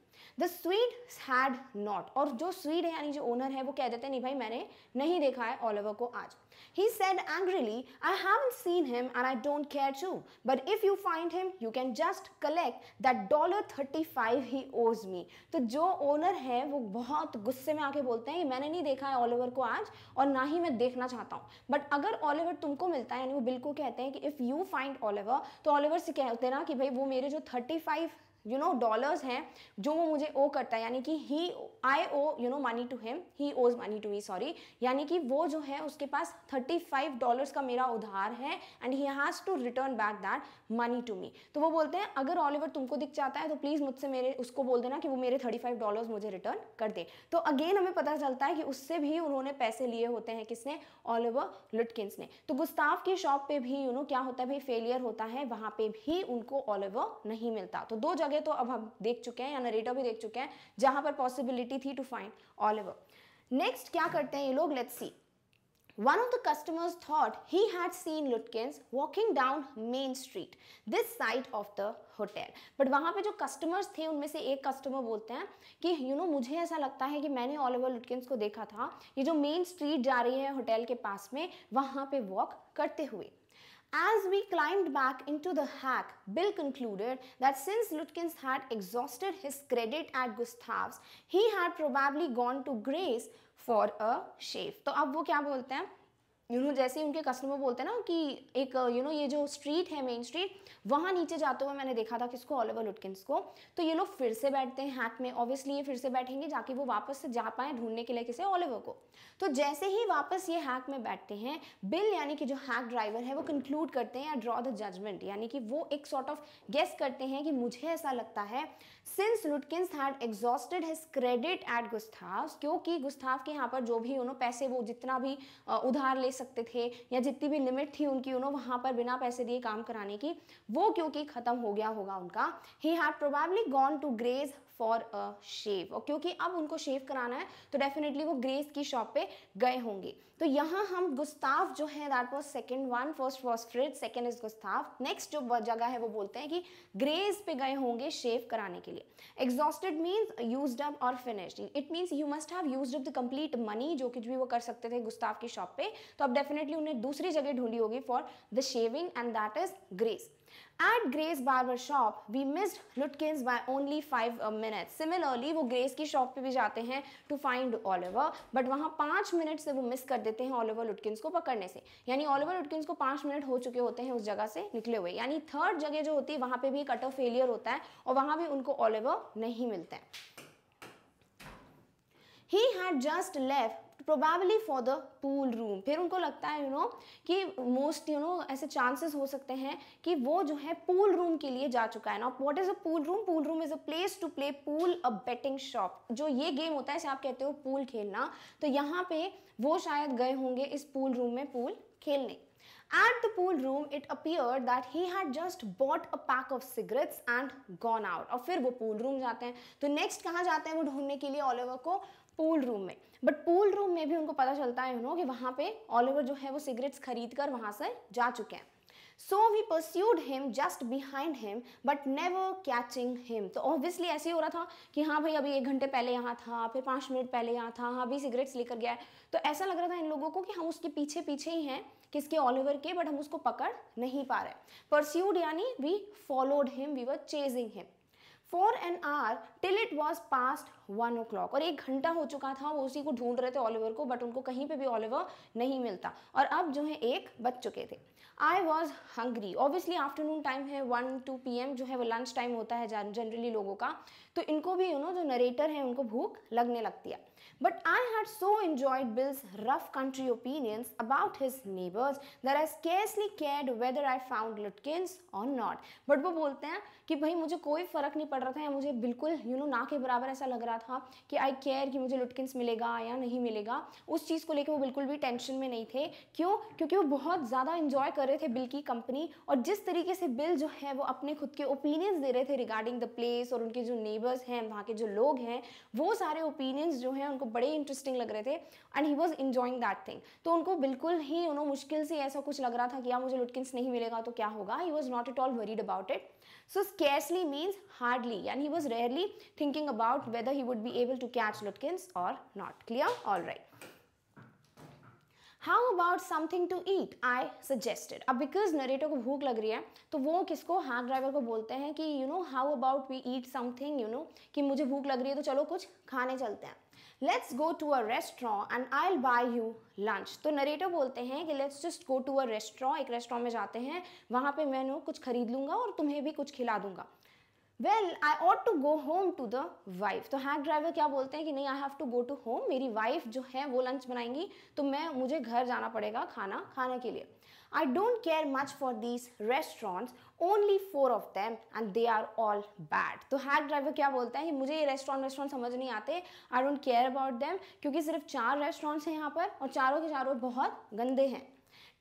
द स्वीड हैड नॉट और जो स्वीड है यानी जो ओनर है वो कह देते नहीं भाई मैंने नहीं देखा है ऑलिवर को आज he said angrily I have seen him and I don't care to but if you find him you can just collect that dollar thirty five he owes me तो जो ओनर है वो बहुत गुस्से में आके बोलते हैं मैंने नहीं देखा है ऑलिवर को आज और ना ही मैं देखना चाहता हूँ बट अगर ऑलिवर तुमको मिलता है यानी वो बिल्कुल कहते हैं कि इफ़ यू फाइंड ओलिवर तो ऑलिवर से कहते ना कि भाई वो मेरे जो thirty five you know dollars हैं जो वो मुझे ओ करता है यानी कि he I owe you know money to him he owes money to E sorry यानी कि वो जो है उसके पास थर्टी फाइव डॉलर्स का मेरा उधार है and he has to return back that money to me तो वो बोलते हैं अगर ऑलिवर तुमको दिख जाता है तो प्लीज़ मुझसे मेरे उसको बोल देना कि वो मेरे थर्टी फाइव डॉलर्स मुझे रिटर्न कर दे तो अगेन हमें पता चलता है कि उससे भी उन्होंने पैसे लिए होते हैं किसने ऑलिवर लुटकिंस ने तो गुस्ताव की शॉप पे भी यू you नो know, क्या होता है भाई फेलियर होता है वहाँ पे भी उनको ऑलिवर नहीं मिलता तो दो जगह गए तो अब हम देख चुके हैं या नरेटर भी देख चुके हैं जहां पर पॉसिबिलिटी थी to find Oliver next क्या करते हैं ये लोग let's see One of the customers thought he had seen Lutkins walking down Main Street, this side of the hotel. But वहाँ पे जो customers थे उनमें से एक customer बोलते हैं कि you know, मुझे ऐसा लगता है कि मैंने Oliver Lutkins को देखा था ये जो Main Street जा रही है hotel के पास में वहाँ पे walk करते हुए As we climbed back into the hack, Bill concluded that since Lutkins had exhausted his credit at Gustav's, he had probably gone to Grace for a shave. तो अब वो क्या बोलते हैं यू नो जैसे उनके कस्टमर बोलते हैं ना कि एक यू you नो know, ये जो स्ट्रीट है मेन स्ट्रीट वहाँ नीचे जाते हुए मैंने देखा था किसको ओलिवर लुटकिंस को तो ये लोग फिर से बैठते हैं हैक में ऑब्वियसली ये फिर से बैठेंगे जाके वो वापस से जा पाए ढूंढने के लिए किसे ओलिवर को तो जैसे ही वापस ये हैक में बैठते हैं बिल यानी कि जो हैक ड्राइवर है वो कंक्लूड करते हैं या ड्रॉ द जजमेंट यानी कि वो एक सॉर्ट ऑफ गेस करते हैं कि मुझे ऐसा लगता है since Lutkins had exhausted his credit at Gustav क्योंकि गुस्ताव के यहाँ पर जो भी उन्होंने पैसे वो जितना भी उधार ले सकते थे या जितनी भी लिमिट थी उनकी उन्होंने वहां पर बिना पैसे दिए काम कराने की वो क्योंकि ख़त्म हो गया होगा उनका he had probably gone to Gray's for a shave क्योंकि अब उनको शेव कराना है तो डेफिनेटली वो ग्रेस की शॉप पे गए होंगे तो यहाँ हम गुस्ताव जो है that was second one first was Fritz second is Gustav next जो जगह है वो बोलते हैं कि ग्रेस पे गए होंगे शेव कराने के लिए एग्जॉस्टेड मीन्स यूज अप और finished it means you must have use up the complete money जो कुछ भी वो कर सकते थे गुस्ताव की शॉप पे तो अब डेफिनेटली उन्हें दूसरी जगह ढूंढी होगी for the shaving and that is Grace at grace barber shop we missed Lutkin by only five minute similarly वो ग्रेस की शॉप पे भी जाते हैं टू फाइंड ऑलिवर बट वहाँ पाँच मिनट से वो मिस कर देते हैं ऑलिवर लुटकिन को पकड़ने से यानी ऑलिवर लुटकिन को पाँच मिनट हो चुके होते हैं उस जगह से निकले हुए यानी थर्ड जगह जो होती है वहाँ पे भी कट ऑफ फेलियर होता है और वहाँ भी उनको ऑलिवर नहीं मिलता है He had just left probably for the pool room फिर उनको लगता है यू you नो know, कि मोस्ट यू नो ऐसे चांसेस हो सकते हैं कि वो जो है पूल रूम के लिए जा चुका है ना what is a pool room pool room is a place to play pool a betting shop जो ये गेम होता है इसे आप कहते हो पूल खेलना तो यहाँ पे वो शायद गए होंगे इस पूल रूम में पूल खेलने At the pool room, it appeared that he had just bought a pack of cigarettes and gone out. और फिर वो पूल रूम जाते हैं तो नेक्स्ट कहाँ जाते हैं वो ढूंढने के लिए ओलिवर को पूल रूम में बट पूल रूम में भी उनको पता चलता है यू कि वहां पे ऑल ओवर जो है वो सिगरेट्स खरीद कर वहां से जा चुके हैं so we pursued him just behind him but never catching him तो ऑब्वियसली ऐसे ही हो रहा था कि हाँ भाई अभी एक घंटे पहले यहाँ था फिर पाँच मिनट पहले यहाँ था हाँ अभी सिगरेट्स लेकर गया है तो ऐसा लग रहा था इन लोगों को कि हम उसके पीछे पीछे ही हैं किसके ऑल ओवर के बट हम उसको पकड़ नहीं पा रहे परस्यूड यानी we followed him we were chasing him for an hour till it was past one o'clock और एक घंटा हो चुका था वो उसी को ढूंढ रहे थे ऑलिवर को बट उनको कहीं पे भी ऑलिवर नहीं मिलता और अब जो है एक बच चुके थे I was hungry obviously afternoon time है वन टू पी एम जो है वो लंच टाइम होता है जनरली लोगों का तो इनको भी यू you नो know, जो नरेटर है उनको भूख लगने लगती है But I had so enjoyed Bill's rough country opinions about his neighbors that I scarcely cared whether I found Lutkins or not. But वो बोलते हैं कि भाई मुझे कोई फ़र्क नहीं पड़ रहा था या मुझे बिल्कुल यू you नो know, ना के बराबर ऐसा लग रहा था कि आई केयर कि मुझे लुटकिंस मिलेगा या नहीं मिलेगा उस चीज़ को लेकर वो बिल्कुल भी टेंशन में नहीं थे क्यों क्योंकि वो बहुत ज़्यादा इन्जॉय कर रहे थे बिल की कंपनी और जिस तरीके से बिल जो है वो अपने खुद के ओपिनियंस दे रहे थे रिगार्डिंग द प्लेस और उनके जो नेबर्स हैं वहाँ के जो लोग हैं वो सारे ओपिनियंस जो हैं उनको बड़े इंटरेस्टिंग लग रहे थे and he was enjoying that thing तो उनको बिल्कुल ही उन्होंने मुश्किल से ऐसा कुछ लग रहा था कि यार मुझे लुटकिन्स नहीं मिलेगा तो क्या होगा he was not at all worried about it so scarcely means hardly and he was rarely thinking about whether he would be able to catch Lutkins और not clear all right how about something to eat I suggested अब because narrator को भूख लग रही है तो वो किसको हार ड्राइवर को बोलते हैं कि you know how about we eat something you know कि मुझे भूख लग रही है तो चलो कुछ खाने चलते हैं let's go to a restaurant and I'll buy you lunch तो नरेटर बोलते हैं कि let's just go to a restaurant एक रेस्टोरेंट में जाते हैं वहाँ पे मैं कुछ खरीद लूंगा और तुम्हें भी कुछ खिला दूंगा well I ought to go home to the wife तो हैक ड्राइवर क्या बोलते हैं कि नहीं I have to go to home मेरी वाइफ जो है वो लंच बनाएंगी तो मैं मुझे घर जाना पड़ेगा खाना खाने के लिए I don't care much for these restaurants, only four of them and they are all bad. तो हैक ड्राइवर क्या बोलता है मुझे ये रेस्टोरेंट रेस्टोरेंट समझ नहीं आते I don't care about them क्योंकि सिर्फ चार रेस्टोरेंट्स हैं यहाँ पर और चारों के चारों बहुत गंदे हैं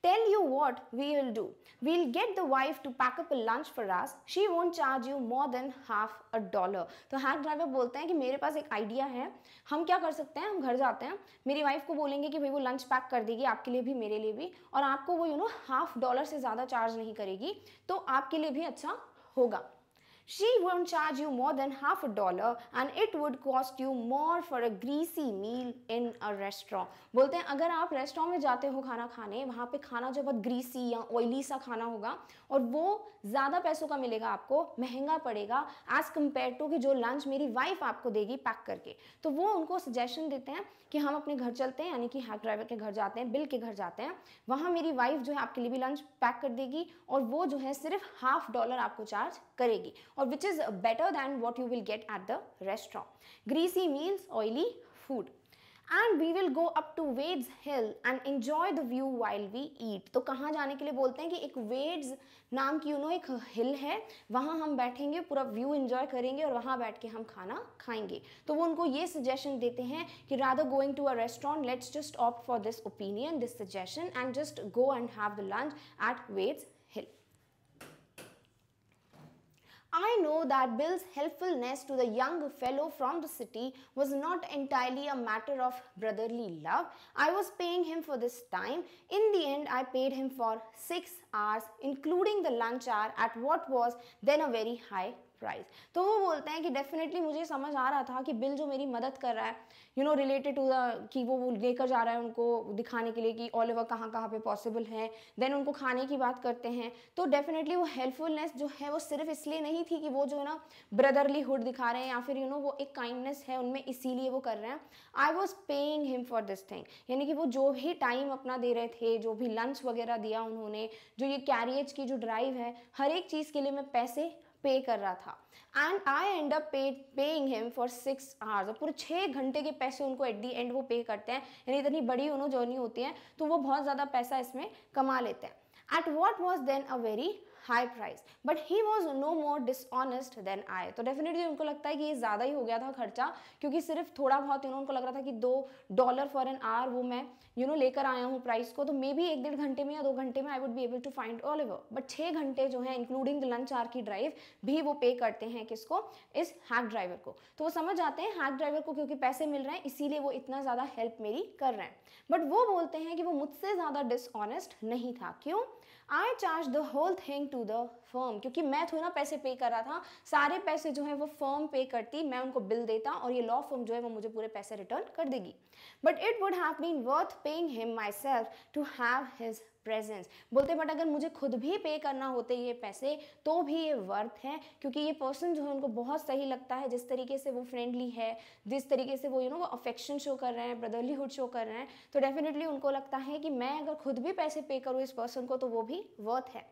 Tell you what we will do. We'll get the wife to pack up a lunch for us. She won't charge you more than half a dollar. तो हैक ड्राइवर बोलते हैं कि मेरे पास एक आइडिया है हम क्या कर सकते हैं हम घर जाते हैं मेरी वाइफ को बोलेंगे कि भाई वो लंच पैक कर देगी आपके लिए भी मेरे लिए भी और आपको वो यू नो हाफ डॉलर से ज़्यादा चार्ज नहीं करेगी तो आपके लिए भी अच्छा होगा She won't charge you more than half a dollar and it would cost you more for a greasy meal in a restaurant. बोलते हैं अगर आप रेस्टोरेंट में जाते हो खाना खाने वहाँ पे खाना जो बहुत ग्रीसी या ऑयली सा खाना होगा और वो ज़्यादा पैसों का मिलेगा आपको महंगा पड़ेगा एज कम्पेयर टू कि जो लंच मेरी वाइफ आपको देगी पैक करके तो वो उनको सजेशन देते हैं कि हम अपने घर चलते हैं यानी कि हैक ड्राइवर के घर जाते हैं बिल के घर जाते हैं वहाँ मेरी वाइफ जो है आपके लिए भी लंच पैक कर देगी और वो जो है सिर्फ हाफ डॉलर आपको चार्ज करेगी or which is better than what you will get at the restaurant. Greasy meals, oily food. And we will go up to Wade's Hill and enjoy the view while we eat तो कहाँ जाने के लिए बोलते हैं कि एक weds नाम की यू नो एक हिल है वहाँ हम बैठेंगे पूरा व्यू इन्जॉय करेंगे और वहाँ बैठ के हम खाना खाएंगे तो वो उनको ये सजेशन देते हैं कि rather going to a restaurant let's just opt for this opinion this suggestion and just go and have the lunch at Wade's I know that Bill's helpfulness to the young fellow from the city was not entirely a matter of brotherly love. I was paying him for this time. In the end, I paid him for 6 hours, including the lunch hour at what was then a very high price तो वो बोलते हैं कि definitely मुझे समझ आ रहा था कि बिल जो मेरी मदद कर रहा है you know related to the कि वो लेकर जा रहा है उनको दिखाने के लिए कि ऑल ओवर कहाँ कहाँ पे पॉसिबल है देन उनको खाने की बात करते हैं तो डेफिनेटली वो हेल्पफुलनेस जो है वो सिर्फ इसलिए नहीं थी कि वो जो है ना ब्रदरलीहुड दिखा रहे हैं या फिर यू you नो know, वो एक काइंडनेस है उनमें इसीलिए वो कर रहे हैं I was paying him for this thing यानी कि वो जो भी टाइम अपना दे रहे थे जो भी लंच वगैरह दिया उन्होंने जो ये कैरियज की जो ड्राइव है हर एक चीज़ के लिए मैं पैसे पे कर रहा था and I end up pay paying him for six hours और पूरे छः घंटे के पैसे उनको एट दी एंड वो पे करते हैं यानी इतनी बड़ी उन्होंने जर्नी होती है तो वो बहुत ज़्यादा पैसा इसमें कमा लेते हैं at what was then a very high price but he was no more dishonest than I तो डेफिनेटली उनको लगता है कि ये ज़्यादा ही हो गया था खर्चा क्योंकि सिर्फ थोड़ा बहुत यू नो उनको लग रहा था कि दो डॉलर फॉर एन आवर वो मैं यू नो लेकर आया हूँ प्राइस को तो मे बी एक डेढ़ घंटे में या दो घंटे में I would be able to find Oliver but छः घंटे जो है इंक्लूडिंग द लंच आर की ड्राइव भी वो पे करते हैं किसको इस हैक ड्राइवर को तो वो समझ आते हैं हैक ड्राइवर को क्योंकि पैसे मिल रहे हैं इसीलिए वो इतना ज़्यादा हेल्प मेरी कर रहे हैं बट वो बोलते हैं कि वो मुझसे ज़्यादा डिसऑनेस्ट नहीं था क्यों I charge the whole thing to the firm क्योंकि मैं थोड़ा पैसे पे कर रहा था सारे पैसे जो है वो फर्म पे करती मैं उनको बिल देता और ये लॉ फर्म जो है वो मुझे पूरे पैसे रिटर्न कर देगी but it would have been worth paying him myself to have his presence बोलते बट अगर मुझे खुद भी पे करना होते ये पैसे तो भी ये वर्थ है क्योंकि ये पर्सन जो है उनको बहुत सही लगता है जिस तरीके से वो फ्रेंडली है जिस तरीके से वो यू you नो know, वो अफेक्शन शो कर रहे हैं ब्रदरलीहुड शो कर रहे हैं तो डेफिनेटली उनको लगता है कि मैं अगर खुद भी पैसे पे करूँ इस पर्सन को तो वो भी वर्थ है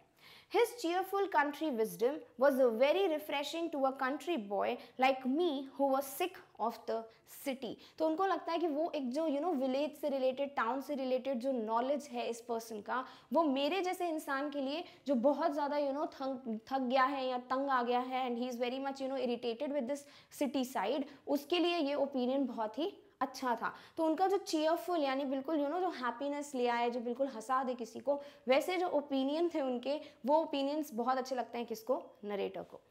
His cheerful country wisdom was very refreshing to a country boy like me who was sick of the city. तो उनको लगता है कि वो एक जो यू नो विलेज से रिलेटेड टाउन से रिलेटेड जो नॉलेज है इस पर्सन का वो मेरे जैसे इंसान के लिए जो बहुत ज़्यादा यू नो थक थक गया है या तंग आ गया है and he is very much you know irritated with this city side उसके लिए ये ओपिनियन बहुत ही अच्छा था तो उनका जो चेयरफुल यानी बिल्कुल यू you नो know, जो हैप्पीनेस ले आए जो बिल्कुल हंसा दे किसी को वैसे जो ओपिनियन थे उनके वो ओपिनियंस बहुत अच्छे लगते हैं किसको नरेटर को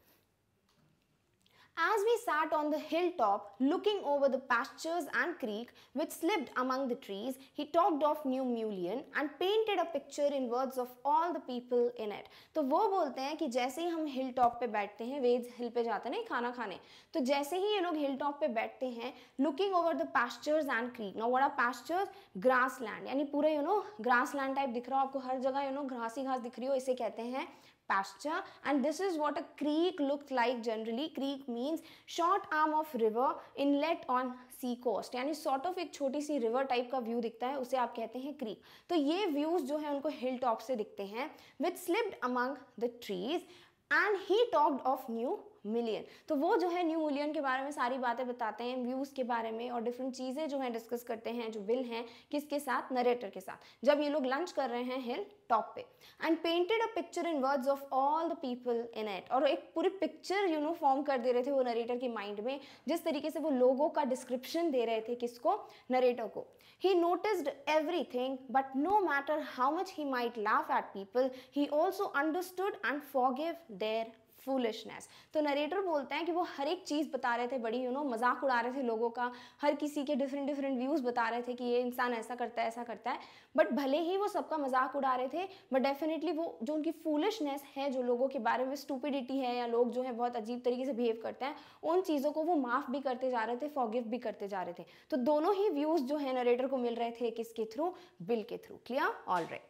As we sat on the hilltop, looking over the pastures and creek which slipped among the trees, he talked of New Mullion and painted a picture in words of all the people in it. तो वो बोलते हैं कि जैसे ही हम हिल top पे बैठते हैं वेज हिल पे जाते हैं खाना खाने तो जैसे ही ये लोग हिल टॉप पे बैठते हैं looking over the pastures and creek now what pastures grass land यानी पूरा you know grass land type दिख रहा हो आपको हर जगह यू नो घास ही घास दिख रही हो इसे कहते हैं pasture and this is what a creek looked like generally creek means short arm of river inlet on sea coast यानी सॉर्ट ऑफ एक छोटी सी रिवर टाइप का व्यू दिखता है उसे आप कहते हैं क्रीक तो ये व्यूज़ जो है उनको हिल टॉप से दिखते हैं with slipped among the trees and he talked of New Mullion तो वो जो है न्यू मिलियन के बारे में सारी बातें बताते हैं व्यूज़ के बारे में और डिफरेंट चीज़ें जो है डिस्कस करते हैं जो बिल हैं किसके साथ नरेटर के साथ जब ये लोग लंच कर रहे हैं हिल टॉप पे and painted a picture in words of all the people in it और एक पूरी पिक्चर यू नो फॉर्म कर दे रहे थे वो नरेटर के माइंड में जिस तरीके से वो लोगों का डिस्क्रिप्शन दे रहे थे किसको नरेटर को he noticed everything but no matter how much he might laugh at people he also understood and forgave their foolishness तो नरेटर बोलते हैं कि वो हर एक चीज़ बता रहे थे बड़ी यू नो मजाक उड़ा रहे थे लोगों का हर किसी के डिफरेंट डिफरेंट व्यूज़ बता रहे थे कि ये इंसान ऐसा करता है ऐसा करता है बट भले ही वो सबका मजाक उड़ा रहे थे बट डेफिनेटली वो जो उनकी फूलिशनेस है जो लोगों के बारे में स्टूपिडिटी है या लोग जो है बहुत अजीब तरीके से बिहेव करते हैं उन चीज़ों को वो माफ़ भी करते जा रहे थे फॉगिव भी करते जा रहे थे तो दोनों ही व्यूज़ जो है नरेटर को मिल रहे थे किसके थ्रू बिल के through clear all right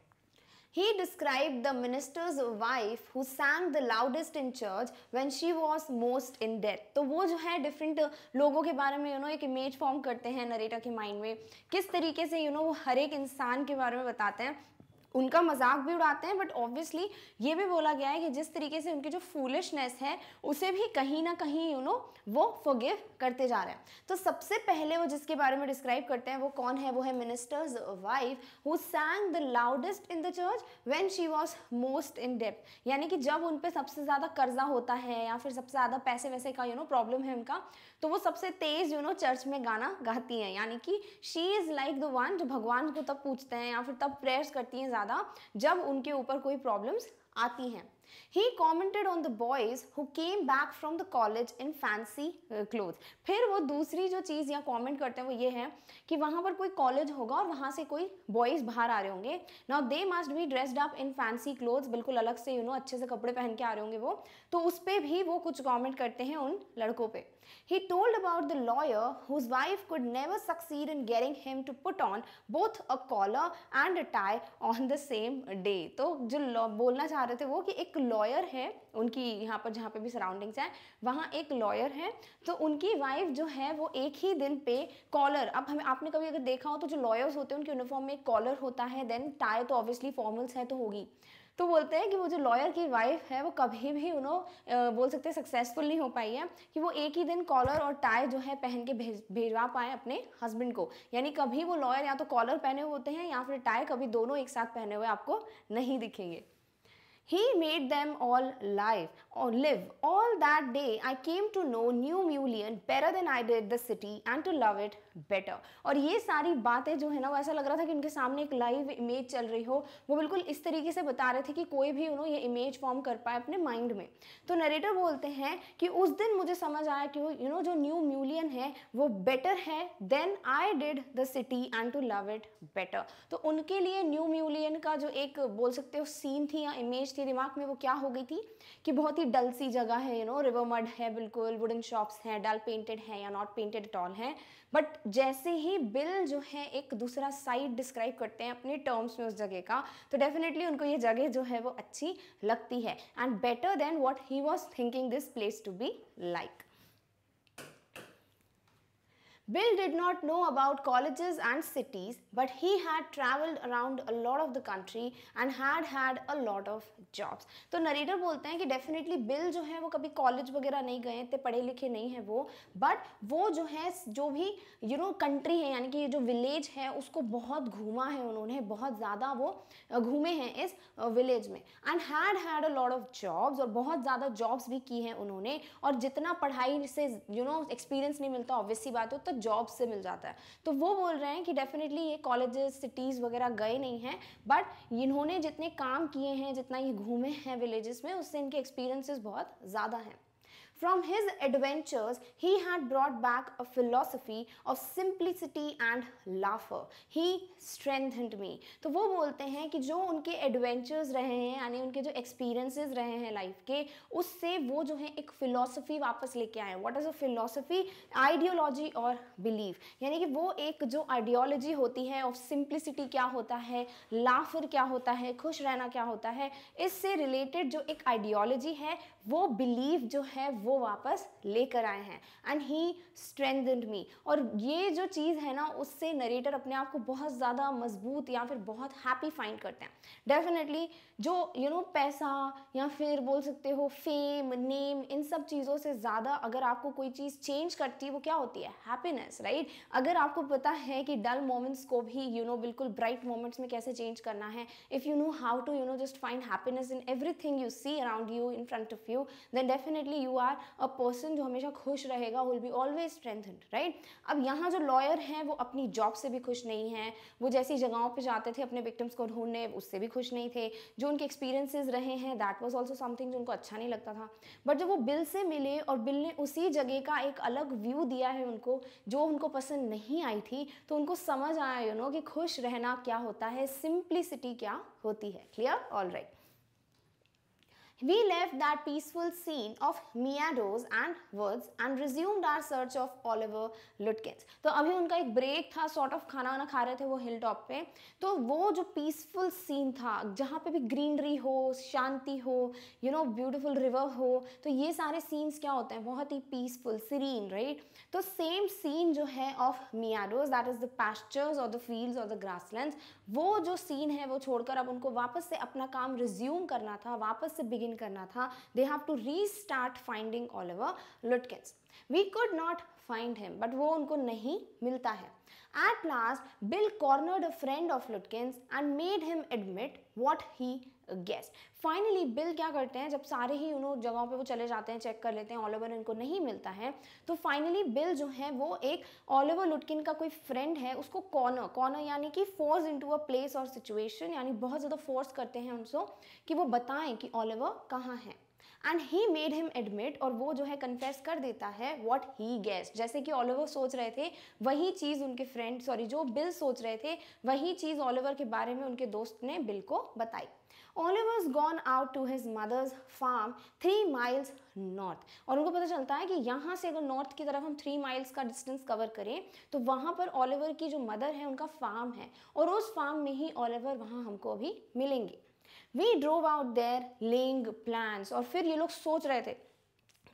He described the minister's wife who sang the loudest in church when she was most in debt. तो वो जो है different लोगों के बारे में यू you नो know, एक इमेज फॉर्म करते हैं नरेटर के माइंड में किस तरीके से यू you नो know, वो हर एक इंसान के बारे में बताते हैं उनका मजाक भी उड़ाते हैं बट ऑब्वियसली ये भी बोला गया है कि जिस तरीके से उनकी जो फूलिशनेस है उसे भी कहीं ना कहीं यू नो वो फॉरगिव करते जा रहे हैं तो सबसे पहले वो जिसके बारे में डिस्क्राइब करते हैं वो कौन है वो है minister's wife who sang the loudest in the church when she was most in depth यानी कि जब उन पर सबसे ज़्यादा कर्जा होता है या फिर सबसे ज़्यादा पैसे वैसे का यू नो प्रॉब्लम है उनका तो वो सबसे तेज़ यू नो चर्च में गाना गाती हैं यानी कि she is like the one जो भगवान को तब पूछते हैं या फिर तब प्रेयर्स करती हैं ज़्यादा जब उनके ऊपर कोई प्रॉब्लम्स आती हैं he commented on the boys who came back from the college in fancy cloth फिर वो दूसरी जो चीज़ यहाँ कॉमेंट करते हैं वो ये है कि वहाँ पर कोई कॉलेज होगा और वहाँ से कोई बॉयज़ बाहर आ रहे होंगे now they must be dressed up in fancy clothes बिल्कुल अलग से यू नो अच्छे से कपड़े पहन के आ रहे होंगे वो तो उस पर भी वो कुछ कॉमेंट करते हैं उन लड़कों पर he told about the lawyer whose wife could never succeed in getting him to put on both a collar and a tie on the same day तो जो बोलना चाह रहे थे वो कि एक लॉयर है उनकी यहाँ पर जहाँ पे भी सराउंडिंग्स हैं वहाँ एक लॉयर है तो उनकी वाइफ जो है वो एक ही दिन पे कॉलर अब हमें आपने कभी अगर देखा हो तो जो लॉयर्स होते हैं उनके यूनिफॉर्म में एक कॉलर होता है देन टाई तो ऑब्वियसली फॉर्मल्स है तो होगी तो बोलते हैं कि वो जो लॉयर की वाइफ है वो कभी भी उन्हों बोल सकते हैं सक्सेसफुल नहीं हो पाई है कि वो एक ही दिन कॉलर और टाई जो है पहन के भेज भेजवा पाए अपने हस्बैंड को यानी कभी वो लॉयर या तो कॉलर पहने होते हैं या फिर टाई कभी दोनों एक साथ पहने हुए आपको नहीं दिखेंगे He made them all live or live. All that day I came to know New Mulian better than I did the city and to love it better और ये सारी बातें जो है ना वो ऐसा लग रहा था कि उनके सामने एक लाइव इमेज चल रही हो वो बिल्कुल इस तरीके से बता रहे थे कि कोई भी उन्होंने ये इमेज फॉर्म कर पाए अपने माइंड में तो नरेटर बोलते हैं कि उस दिन मुझे समझ आया कि यू नो जो न्यू म्यूलियन है वो बेटर है than I did the city and to love it better तो उनके लिए न्यू म्यूलियन का जो एक बोल सकते हो सीन थी या इमेज थी दिमाग में वो क्या हो गई थी कि बहुत ही डल सी जगह है यू नो रिवर मड है बिल्कुल वुडन शॉप्स हैं डल पेंटेड हैं या नॉट पेंटेड टॉल हैं बट जैसे ही बिल जो है एक दूसरा साइड डिस्क्राइब करते हैं अपने टर्म्स में उस जगह का तो डेफिनेटली उनको ये जगह जो है वो अच्छी लगती है and better than what he was thinking this place to be like Bill did not know about colleges and cities, but he had traveled around a lot of the country and had had a lot of jobs. तो narrator बोलते हैं कि definitely bill जो है वो कभी college वगैरह नहीं गए थे पढ़े लिखे नहीं हैं वो बट वो जो है जो भी यू नो कंट्री है यानी कि ये जो विलेज है उसको बहुत घूमा है उन्होंने बहुत ज़्यादा वो घूमे हैं इस विलेज में and had had a lot of jobs और बहुत ज़्यादा जॉब्स भी की हैं उन्होंने और जितना पढ़ाई से यू नो एक्सपीरियंस नहीं मिलता ऑब्वियसली बात हो तो जॉब से मिल जाता है तो वो बोल रहे हैं कि डेफिनेटली ये कॉलेजेस सिटीज़ वगैरह गए नहीं हैं बट इन्होंने जितने काम किए हैं जितना ये घूमे हैं विलेजेस में उससे इनके एक्सपीरियंसेस बहुत ज़्यादा हैं From his adventures, he had brought back a philosophy of simplicity and laughter. He strengthened me. तो वो बोलते हैं कि जो उनके एडवेंचर्स रहे हैं यानी उनके जो एक्सपीरियंसेस रहे हैं लाइफ के उससे वो जो है एक फ़िलोसफी वापस लेके आए what is a philosophy ideology और बिलीफ यानी कि वो एक जो आइडियोलॉजी होती है ऑफ सिंप्लिसिटी क्या होता है लाफर क्या होता है खुश रहना क्या होता है इससे रिलेटेड जो एक आइडियोलॉजी है वो बिलीव जो है वो वापस लेकर आए हैं एंड ही स्ट्रेंथेंड मी और ये जो चीज़ है ना उससे नरेटर अपने आप को बहुत ज़्यादा मजबूत या फिर बहुत हैप्पी फाइंड करते हैं डेफिनेटली जो यू you नो know, पैसा या फिर बोल सकते हो फेम नेम इन सब चीज़ों से ज़्यादा अगर आपको कोई चीज़ चेंज करती है वो क्या होती है हैप्पीनेस राइट right? अगर आपको पता है कि डल मोमेंट्स को भी यू you नो know, बिल्कुल ब्राइट मोमेंट्स में कैसे चेंज करना है if you know how to you know just find happiness in every you see around you in front of you then definitely you are a person जो हमेशा खुश रहेगा will be always strengthened right अब यहाँ जो lawyer हैं वो अपनी जॉब से भी खुश नहीं हैं वो जैसी जगहों पर जाते थे अपने victims को ढूंढने उससे भी खुश नहीं थे जो उनके experiences रहे हैं दैट वॉज ऑल्सो समथिंग जो उनको अच्छा नहीं लगता था बट जब वो बिल से मिले और बिल ने उसी जगह का एक अलग व्यू दिया है उनको जो उनको पसंद नहीं आई थी तो उनको समझ आया यू you नो know, कि खुश रहना क्या होता है सिंप्लिसिटी क्या होती है clear all right We left that peaceful scene of meadows and woods and resumed our search of Oliver Lutkins. तो अभी उनका एक ब्रेक था सॉर्ट ऑफ खाना वाना खा रहे थे वो हिल टॉप पे तो वो जो पीसफुल सीन था जहाँ पे भी ग्रीनरी हो शांति हो यू नो ब्यूटिफुल रिवर हो तो ये सारे सीन्स क्या होते हैं बहुत ही पीसफुल सीरीन राइट तो सेम सीन जो है of meadows that is the pastures और द फील्ड और द लैंड वो जो सीन है वो छोड़कर अब उनको वापस से अपना काम रिज्यूम करना था वापस से बिगिन क्लीन करना था they have to restart finding all over Lutkin we could not find him but वो उनको नहीं मिलता है at last Bill cornered a friend of Lutkin and made him admit what he guessed finally Bill क्या करते हैं जब सारे ही उन जगहों पे वो चले जाते हैं चेक कर लेते हैं ऑल ओवर इनको नहीं मिलता है तो फाइनली बिल जो है वो एक ऑल ओवर लुटकिन का कोई फ्रेंड है उसको कॉर्नर कॉर्नर यानी कि फोर्स इनटू अ प्लेस और सिचुएशन यानी बहुत ज़्यादा फोर्स करते हैं उनसे कि वो बताएं कि ऑल ओवर कहाँ है and he made him admit और वो जो है कन्फेस कर देता है वॉट ही गैस जैसे कि ऑलिवर सोच रहे थे वही चीज़ उनके फ्रेंड सॉरी जो बिल सोच रहे थे वही चीज़ ऑलिवर के बारे में उनके दोस्त ने बिल को बताई Oliver's gone out to his mother's farm three miles north और उनको पता चलता है कि यहाँ से अगर नॉर्थ की तरफ हम थ्री माइल्स का डिस्टेंस कवर करें तो वहाँ पर ओलिवर की जो मदर है उनका फार्म है और उस फार्म में ही ओलिवर वहाँ हमको अभी मिलेंगे we drove out there laying plans और फिर ये लोग सोच रहे थे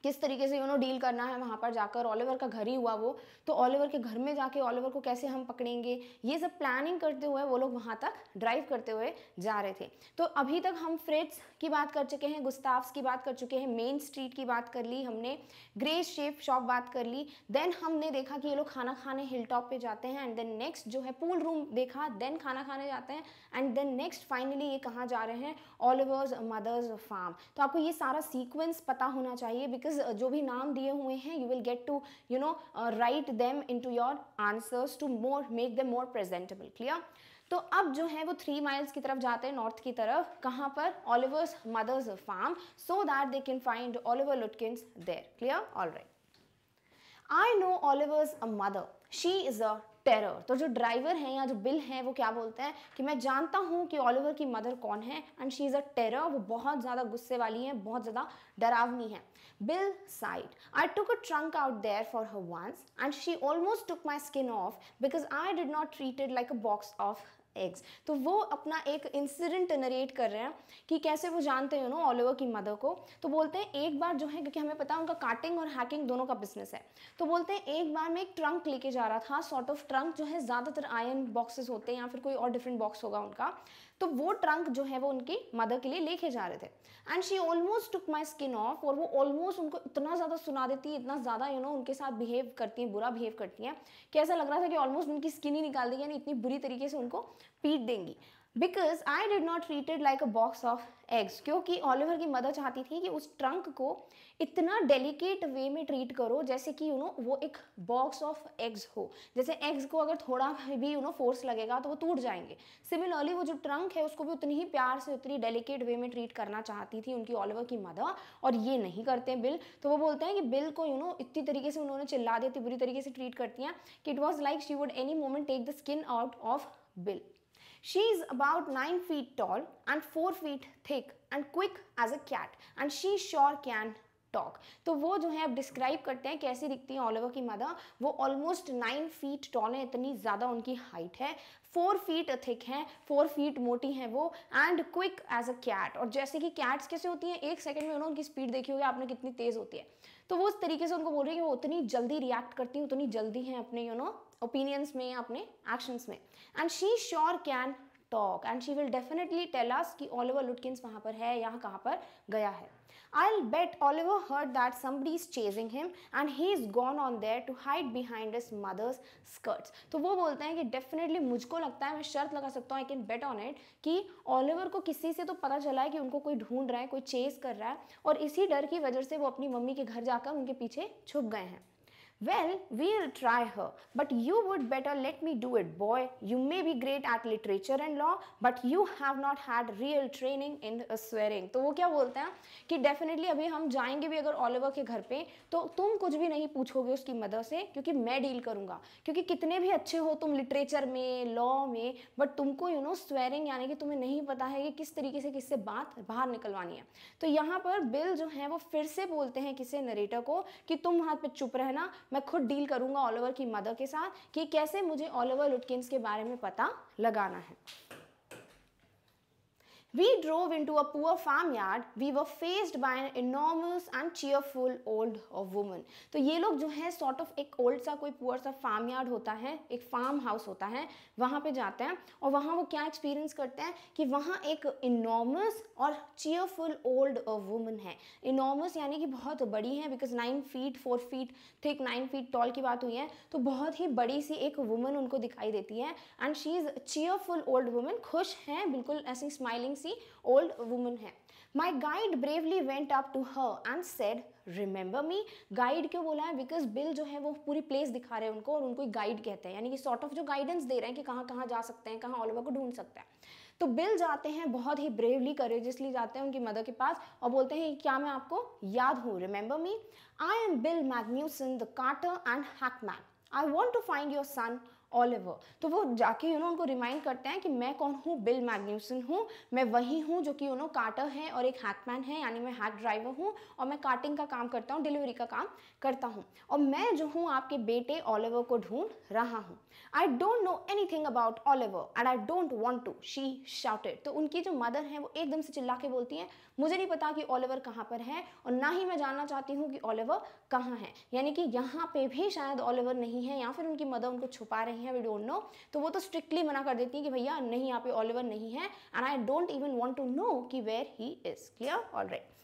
किस तरीके से यू नो डील करना है वहाँ पर जाकर ऑलिवर का घर ही हुआ वो तो ऑलिवर के घर में जाके ऑलिवर को कैसे हम पकड़ेंगे ये सब प्लानिंग करते हुए वो लोग वहाँ तक ड्राइव करते हुए जा रहे थे तो अभी तक हम फ्रिट्स की बात कर चुके हैं गुस्ताफ्स की बात कर चुके हैं मेन स्ट्रीट की बात कर ली हमने ग्रे शेप शॉप बात कर ली देन हमने देखा कि ये लोग खाना खाने हिल टॉप पे जाते हैं एंड देन नेक्स्ट जो है पूल रूम देखा देन खाना खाने जाते हैं एंड देन नेक्स्ट फाइनली ये कहाँ जा रहे हैं ऑल ओवर्स मदर्स फार्म तो आपको ये सारा सीक्वेंस पता होना चाहिए बिकॉज जो भी नाम दिए हुए हैं you will get to you know write them into your answers to more make them more presentable clear तो अब जो है वो थ्री माइल्स की तरफ जाते हैं नॉर्थ की तरफ कहाँ पर Oliver's mother's farm so that they can find Oliver Lutkins there clear all right I know Oliver's a mother she is a terror तो जो ड्राइवर है या जो बिल है वो क्या बोलते हैं कि मैं जानता हूँ कि ऑलिवर की मदर कौन है and she is a terror वो बहुत ज़्यादा गुस्से वाली है बहुत ज़्यादा डरावनी है Bill said I took a trunk out there for her once and she almost took my skin off because I did not treated like a box of eggs तो वो अपना एक इंसिडेंट नरेट कर रहे हैं कि कैसे वो जानते हैं नो ओलिवर की मदर को तो बोलते हैं एक बार जो है क्योंकि हमें पता है उनका काटिंग और हैकिंग दोनों का बिजनेस है तो बोलते हैं एक बार मैं एक ट्रंक लेके जा रहा था सॉर्ट ऑफ ट्रंक जो है ज़्यादातर आयन बॉक्सेस होते हैं या फिर कोई और डिफरेंट बॉक्स होगा उनका तो वो ट्रंक जो है वो उनकी मदर के लिए लेके जा रहे थे and she almost took my skin off और वो ऑलमोस्ट उनको इतना ज़्यादा सुना देती है इतना ज़्यादा यू नो उनके साथ बिहेव करती हैं बुरा बिहेव करती हैं कि ऐसा लग रहा था कि ऑलमोस्ट उनकी स्किन ही निकाल देगी यानी इतनी बुरी तरीके से उनको पीट देंगी because I did not treat it like a box of eggs क्योंकि ऑलिवर की मदर चाहती थी कि उस ट्रंक को इतना डेलिकेट वे में ट्रीट करो जैसे कि यू नो वो एक बॉक्स ऑफ एग्स हो जैसे एग्स को अगर थोड़ा भी यू नो फोर्स लगेगा तो वो टूट जाएंगे सिमिलरली वो जो ट्रंक है उसको भी उतनी ही प्यार से उतनी डेलिकेट वे में ट्रीट करना चाहती थी उनकी ऑलिवर की मदर और ये नहीं करते बिल तो वो बोलते हैं कि बिल को यू नो इतनी तरीके से उन्होंने चिल्ला देती बुरी तरीके से ट्रीट करती हैं कि it was like she would any moment take the skin out of Bill She is about 9 feet tall and 4 feet thick and quick as a cat and she sure can talk तो वो जो है अब describe करते हैं कैसी दिखती है ओलिवर की मदर वो ऑलमोस्ट नाइन फीट टॉल है इतनी ज़्यादा उनकी हाइट है फोर फीट थिक है फोर फीट मोटी है वो and quick as a cat और जैसे कि कैट्स कैसे होती हैं एक सेकंड में उन्होंने उनकी स्पीड देखी होगी आपने कितनी तेज़ होती है तो वो उस तरीके से उनको बोल रही है कि वो उतनी जल्दी रिएक्ट करती हैं उतनी जल्दी हैं अपने you you know know, opinions में या अपने actions में and she sure can talk and she will definitely tell us कि Oliver Lutkins वहाँ पर है या कहाँ पर गया है I'll bet Oliver heard that somebody is chasing him and he is gone on there to hide behind his mother's skirts तो वो बोलते हैं कि definitely मुझको लगता है मैं शर्त लगा सकता हूँ I can bet on it कि Oliver को किसी से तो पता चला है कि उनको कोई ढूंढ रहा है कोई चेस कर रहा है और इसी डर की वजह से वो अपनी मम्मी के घर जाकर उनके पीछे छुप गए हैं Well, we'll try her, but you would better let me do it, boy. You may be great at literature and law, but you have not had real training in swearing. तो वो क्या बोलते हैं कि definitely अभी हम जाएंगे भी अगर ओलिवर के घर पे तो तुम कुछ भी नहीं पूछोगे उसकी मदद से क्योंकि मैं डील करूँगा क्योंकि कितने भी अच्छे हो तुम लिटरेचर में लॉ में बट तुमको यू नो स्वेरिंग यानी कि तुम्हें नहीं पता है कि किस तरीके से किससे बात बाहर निकलवानी है तो यहाँ पर बिल जो है वो फिर से बोलते हैं किसी नरेटर को कि तुम हाथ पे चुप रहना मैं खुद डील ऑल ओवर की मदर के साथ कि कैसे मुझे ओवर लुटकिन्स के बारे में पता लगाना है We drove into a poor farmyard. We were faced by an enormous and cheerful old woman. तो ये लोग जो हैं sort of एक old सा कोई poor सा farmyard होता है एक farm house होता है वहाँ पे जाते हैं और वहाँ वो क्या experience करते हैं कि वहाँ एक enormous और cheerful old woman है enormous यानी कि बहुत बड़ी है because nine feet, four feet thick, nine feet tall की बात हुई है तो बहुत ही बड़ी सी एक woman उनको दिखाई देती है and she is cheerful old woman, खुश हैं बिल्कुल ऐसी smiling सी सी ओल्ड वुमन है my guide bravely went up to her and said remember me guide क्यों बोला है बिकॉज बिल जो है वो पूरी प्लेस दिखा रहे हैं उनको और उनको गाइड कहते हैं यानी कि सॉर्ट ऑफ जो गाइडेंस दे रहे हैं कि कहाँ कहाँ जा सकते हैं कहाँ ओलिवर को ढूंढ सकते हैं तो बिल जाते हैं बहुत ही ब्रेवली करेजियसली जाते हैं उनकी मदर के पास और बोलते हैं क्या मैं आपको याद हूँ remember me I am Bill Magnuson the carter and hackman I want to find your son Oliver तो वो जाके यू नो उनको रिमाइंड करते हैं कि मैं कौन हूँ बिल मैग्न्यूसन हूँ मैं वही हूँ जो कि यू नो कार्टर है और एक हैकमैन है यानी मैं हैक ड्राइवर हूँ और मैं काटिंग का काम करता हूँ डिलीवरी का काम करता हूँ और मैं जो हूँ आपके बेटे ओलिवर को ढूंढ रहा हूँ I don't know anything about Oliver and I don't want to she shouted तो उनकी जो मदर है वो एकदम से चिल्ला के बोलती हैं मुझे नहीं पता कि ओलिवर कहाँ पर है और ना ही मैं जानना चाहती हूँ कि ओलिवर कहाँ है यानी कि यहाँ पे भी शायद ओलिवर नहीं है या फिर उनकी मदर उनको छुपा रही आई है वी डोंट नो तो वो तो स्ट्रिक्टली मना कर देती हैं कि भैया नहीं यहाँ पे ओलिवर नहीं है and I don't even want to know कि where he is clear all right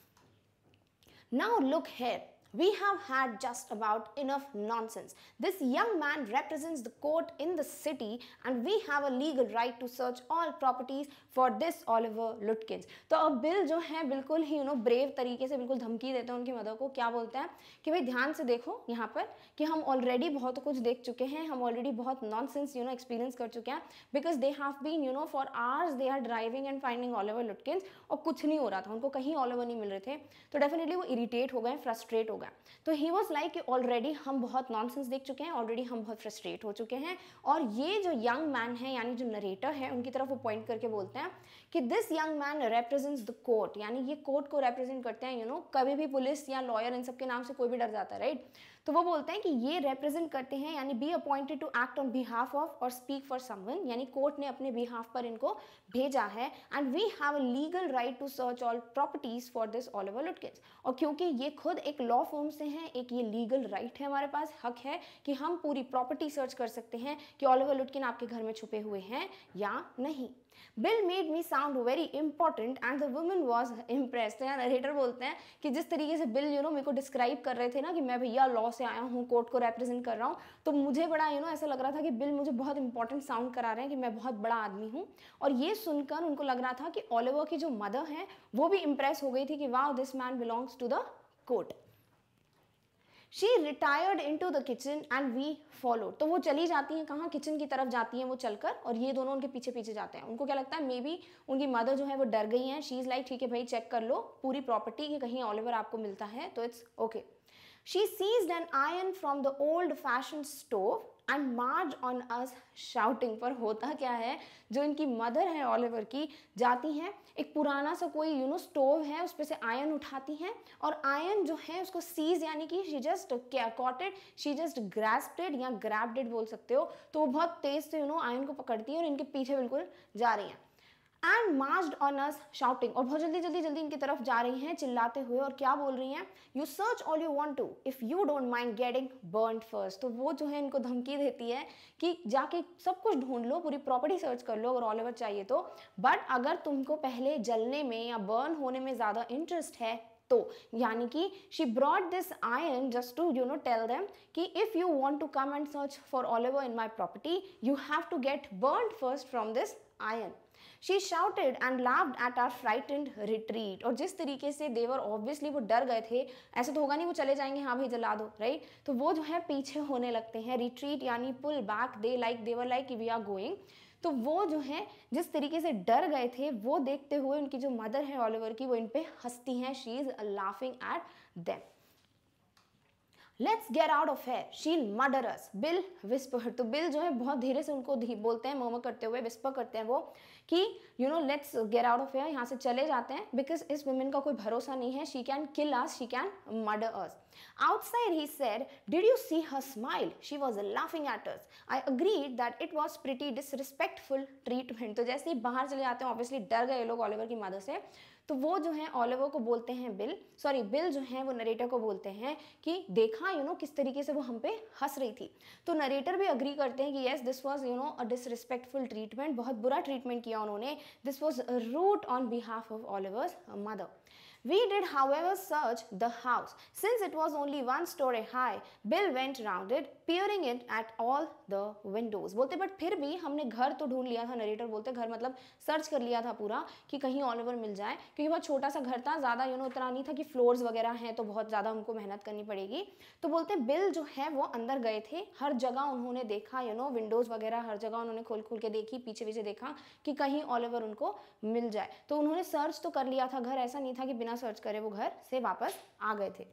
now look here We have had just about enough nonsense. This young man represents the court in the city and we have a legal right to search all properties for this Oliver Lutkins. तो अब bill जो है बिल्कुल ही you no brave तरीके से बिल्कुल धमकी देते हैं उनकी मदर को क्या बोलते हैं कि भाई ध्यान से देखो यहाँ पर कि हम ऑलरेडी बहुत कुछ देख चुके हैं हम ऑलरेडी बहुत नॉनसेंस यू नो एक्सपीरियंस कर चुके हैं because they have been you know for hours they are driving and finding Oliver Lutkins और कुछ नहीं हो रहा था उनको कहीं ऑलिवर नहीं मिल रहे थे तो डेफिनेटली वो इरीटेट हो गए फ्रस्ट्रेट हो गए होगा तो ही वॉज लाइक कि ऑलरेडी हम बहुत नॉनसेंस देख चुके हैं ऑलरेडी हम बहुत फ्रस्ट्रेट हो चुके हैं और ये जो यंग मैन है यानी जो नरेटर है उनकी तरफ वो पॉइंट करके बोलते हैं कि this young man represents the court यानी ये कोर्ट को रिप्रेजेंट करते हैं यू you नो know, कभी भी पुलिस या लॉयर इन सबके नाम से कोई भी डर जाता है राइट तो वो बोलते हैं कि ये रिप्रेजेंट करते हैं यानी be appointed to act on behalf of और स्पीक फॉर समवन यानी कोर्ट ने अपने बिहाफ पर इनको भेजा है and we have a legal right to search all properties for this all over Lutkins और क्योंकि ये खुद एक लॉ फॉर्म से हैं एक ये लीगल राइट right है हमारे पास हक है कि हम पूरी प्रॉपर्टी सर्च कर सकते हैं कि ओवर लुटकिन आपके घर में छुपे हुए हैं या नहीं Bill made me sound very important and the woman was impressed तो यहाँ नरेटर बोलते हैं कि जिस तरीके से बिल यू नो मेरे को डिस्क्राइब कर रहे थे ना कि मैं भैया लॉ से आया हूँ कोर्ट को रिप्रेजेंट कर रहा हूँ तो मुझे बड़ा यू you नो know, ऐसा लग रहा था कि बिल मुझे बहुत इंपॉर्टेंट साउंड करा रहे हैं कि मैं बहुत बड़ा आदमी हूँ और ये सुनकर उनको लग रहा था कि ऑलिवर की जो मदर हैं वो भी इम्प्रेस हो गई थी कि वाह this man belongs to the court she retired into the kitchen and we follow तो वो चली जाती हैं कहाँ किचन की तरफ जाती हैं वो चलकर और ये दोनों उनके पीछे पीछे जाते हैं उनको क्या लगता है मे बी उनकी मदर जो है वो डर गई हैं शी इज़ लाइक ठीक है भाई चेक कर लो पूरी प्रॉपर्टी कि कहीं ऑल ओवर आपको मिलता है तो it's okay she seized an iron from the old fashion stove and marched on us shouting पर होता क्या है जो इनकी मदर है ऑलिवर की जाती हैं एक पुराना सा कोई यू नो स्टोव है उस पर से आयन उठाती हैं और आयन जो है उसको सीज यानी कि she just caught she just grasped या ग्रैपडेड बोल सकते हो तो वो बहुत तेज से यू नो आयन को पकड़ती हैं और इनके पीछे बिल्कुल जा रही हैं and marched on us shouting और बहुत जल्दी जल्दी जल्दी इनकी तरफ जा रही हैं चिल्लाते हुए और क्या बोल रही हैं you search all you want to if you don't mind getting burned first तो वो जो है इनको धमकी देती है कि जाके सब कुछ ढूंढ लो पूरी प्रॉपर्टी सर्च कर लो अगर ऑल ओवर चाहिए तो बट अगर तुमको पहले जलने में या बर्न होने में ज़्यादा इंटरेस्ट है तो यानी कि she brought this iron just to you know tell them कि if you want to come and search for Oliver in my property you have to get burned first from this iron she shouted and laughed at our frightened retreat और जिस तरीके से देवर obviously वो डर गए थे ऐसे तो होगा नहीं वो चले जाएंगे हाँ भाई जला दो राइट right? तो वो जो है पीछे होने लगते हैं रिट्रीट यानी pull back they like they were like we are going तो वो जो है जिस तरीके से डर गए थे वो देखते हुए उनकी जो मदर है ऑलिवर की वो इन पे हंसती हैं she is laughing at them let's get out of here she'll murder us Bill whispered तो बिल जो है बहुत धीरे से उनको धी, बोलते हैं मोमो करते हुए विस्पर करते हैं वो कि you know let's get out of यहाँ से चले जाते हैं बिकॉज इस वुमेन का कोई भरोसा नहीं है she can kill us she can murder us outside he said did you see her smile she was laughing at us I agree that it was pretty disrespectful treatment तो जैसे ही बाहर चले जाते हैं ऑब्वियसली डर गए लोग ऑलिवर की मदद से तो वो जो है ओलिवर को बोलते हैं बिल सॉरी बिल जो है वो नरेटर को बोलते हैं कि देखा यू you नो know, किस तरीके से वो हम पे हंस रही थी तो नरेटर भी अग्री करते हैं कि yes this was you know a disrespectful treatment बहुत बुरा ट्रीटमेंट किया उन्होंने this was rude on behalf of Oliver's mother We did however search the house. Since it was only one story high, Bill went round it, peering in at all the windows. बोलते but फिर भी हमने घर तो ढूंढ लिया था narrator बोलते घर मतलब सर्च कर लिया था पूरा कि कहीं ऑल ओवर मिल जाए क्योंकि बहुत छोटा सा घर था ज़्यादा यू नो इतना नहीं था कि फ्लोर्स वगैरह हैं तो बहुत ज़्यादा हमको मेहनत करनी पड़ेगी तो बोलते बिल जो है वो अंदर गए थे हर जगह उन्होंने देखा यू नो विंडोज़ वगैरह हर जगह उन्होंने खोल खोल के देखी पीछे पीछे देखा कि कहीं ऑल ओवर उनको मिल जाए तो उन्होंने सर्च तो कर लिया था घर ऐसा नहीं था कि बिना बिना सर्च करे वो घर से वापस आ गए थे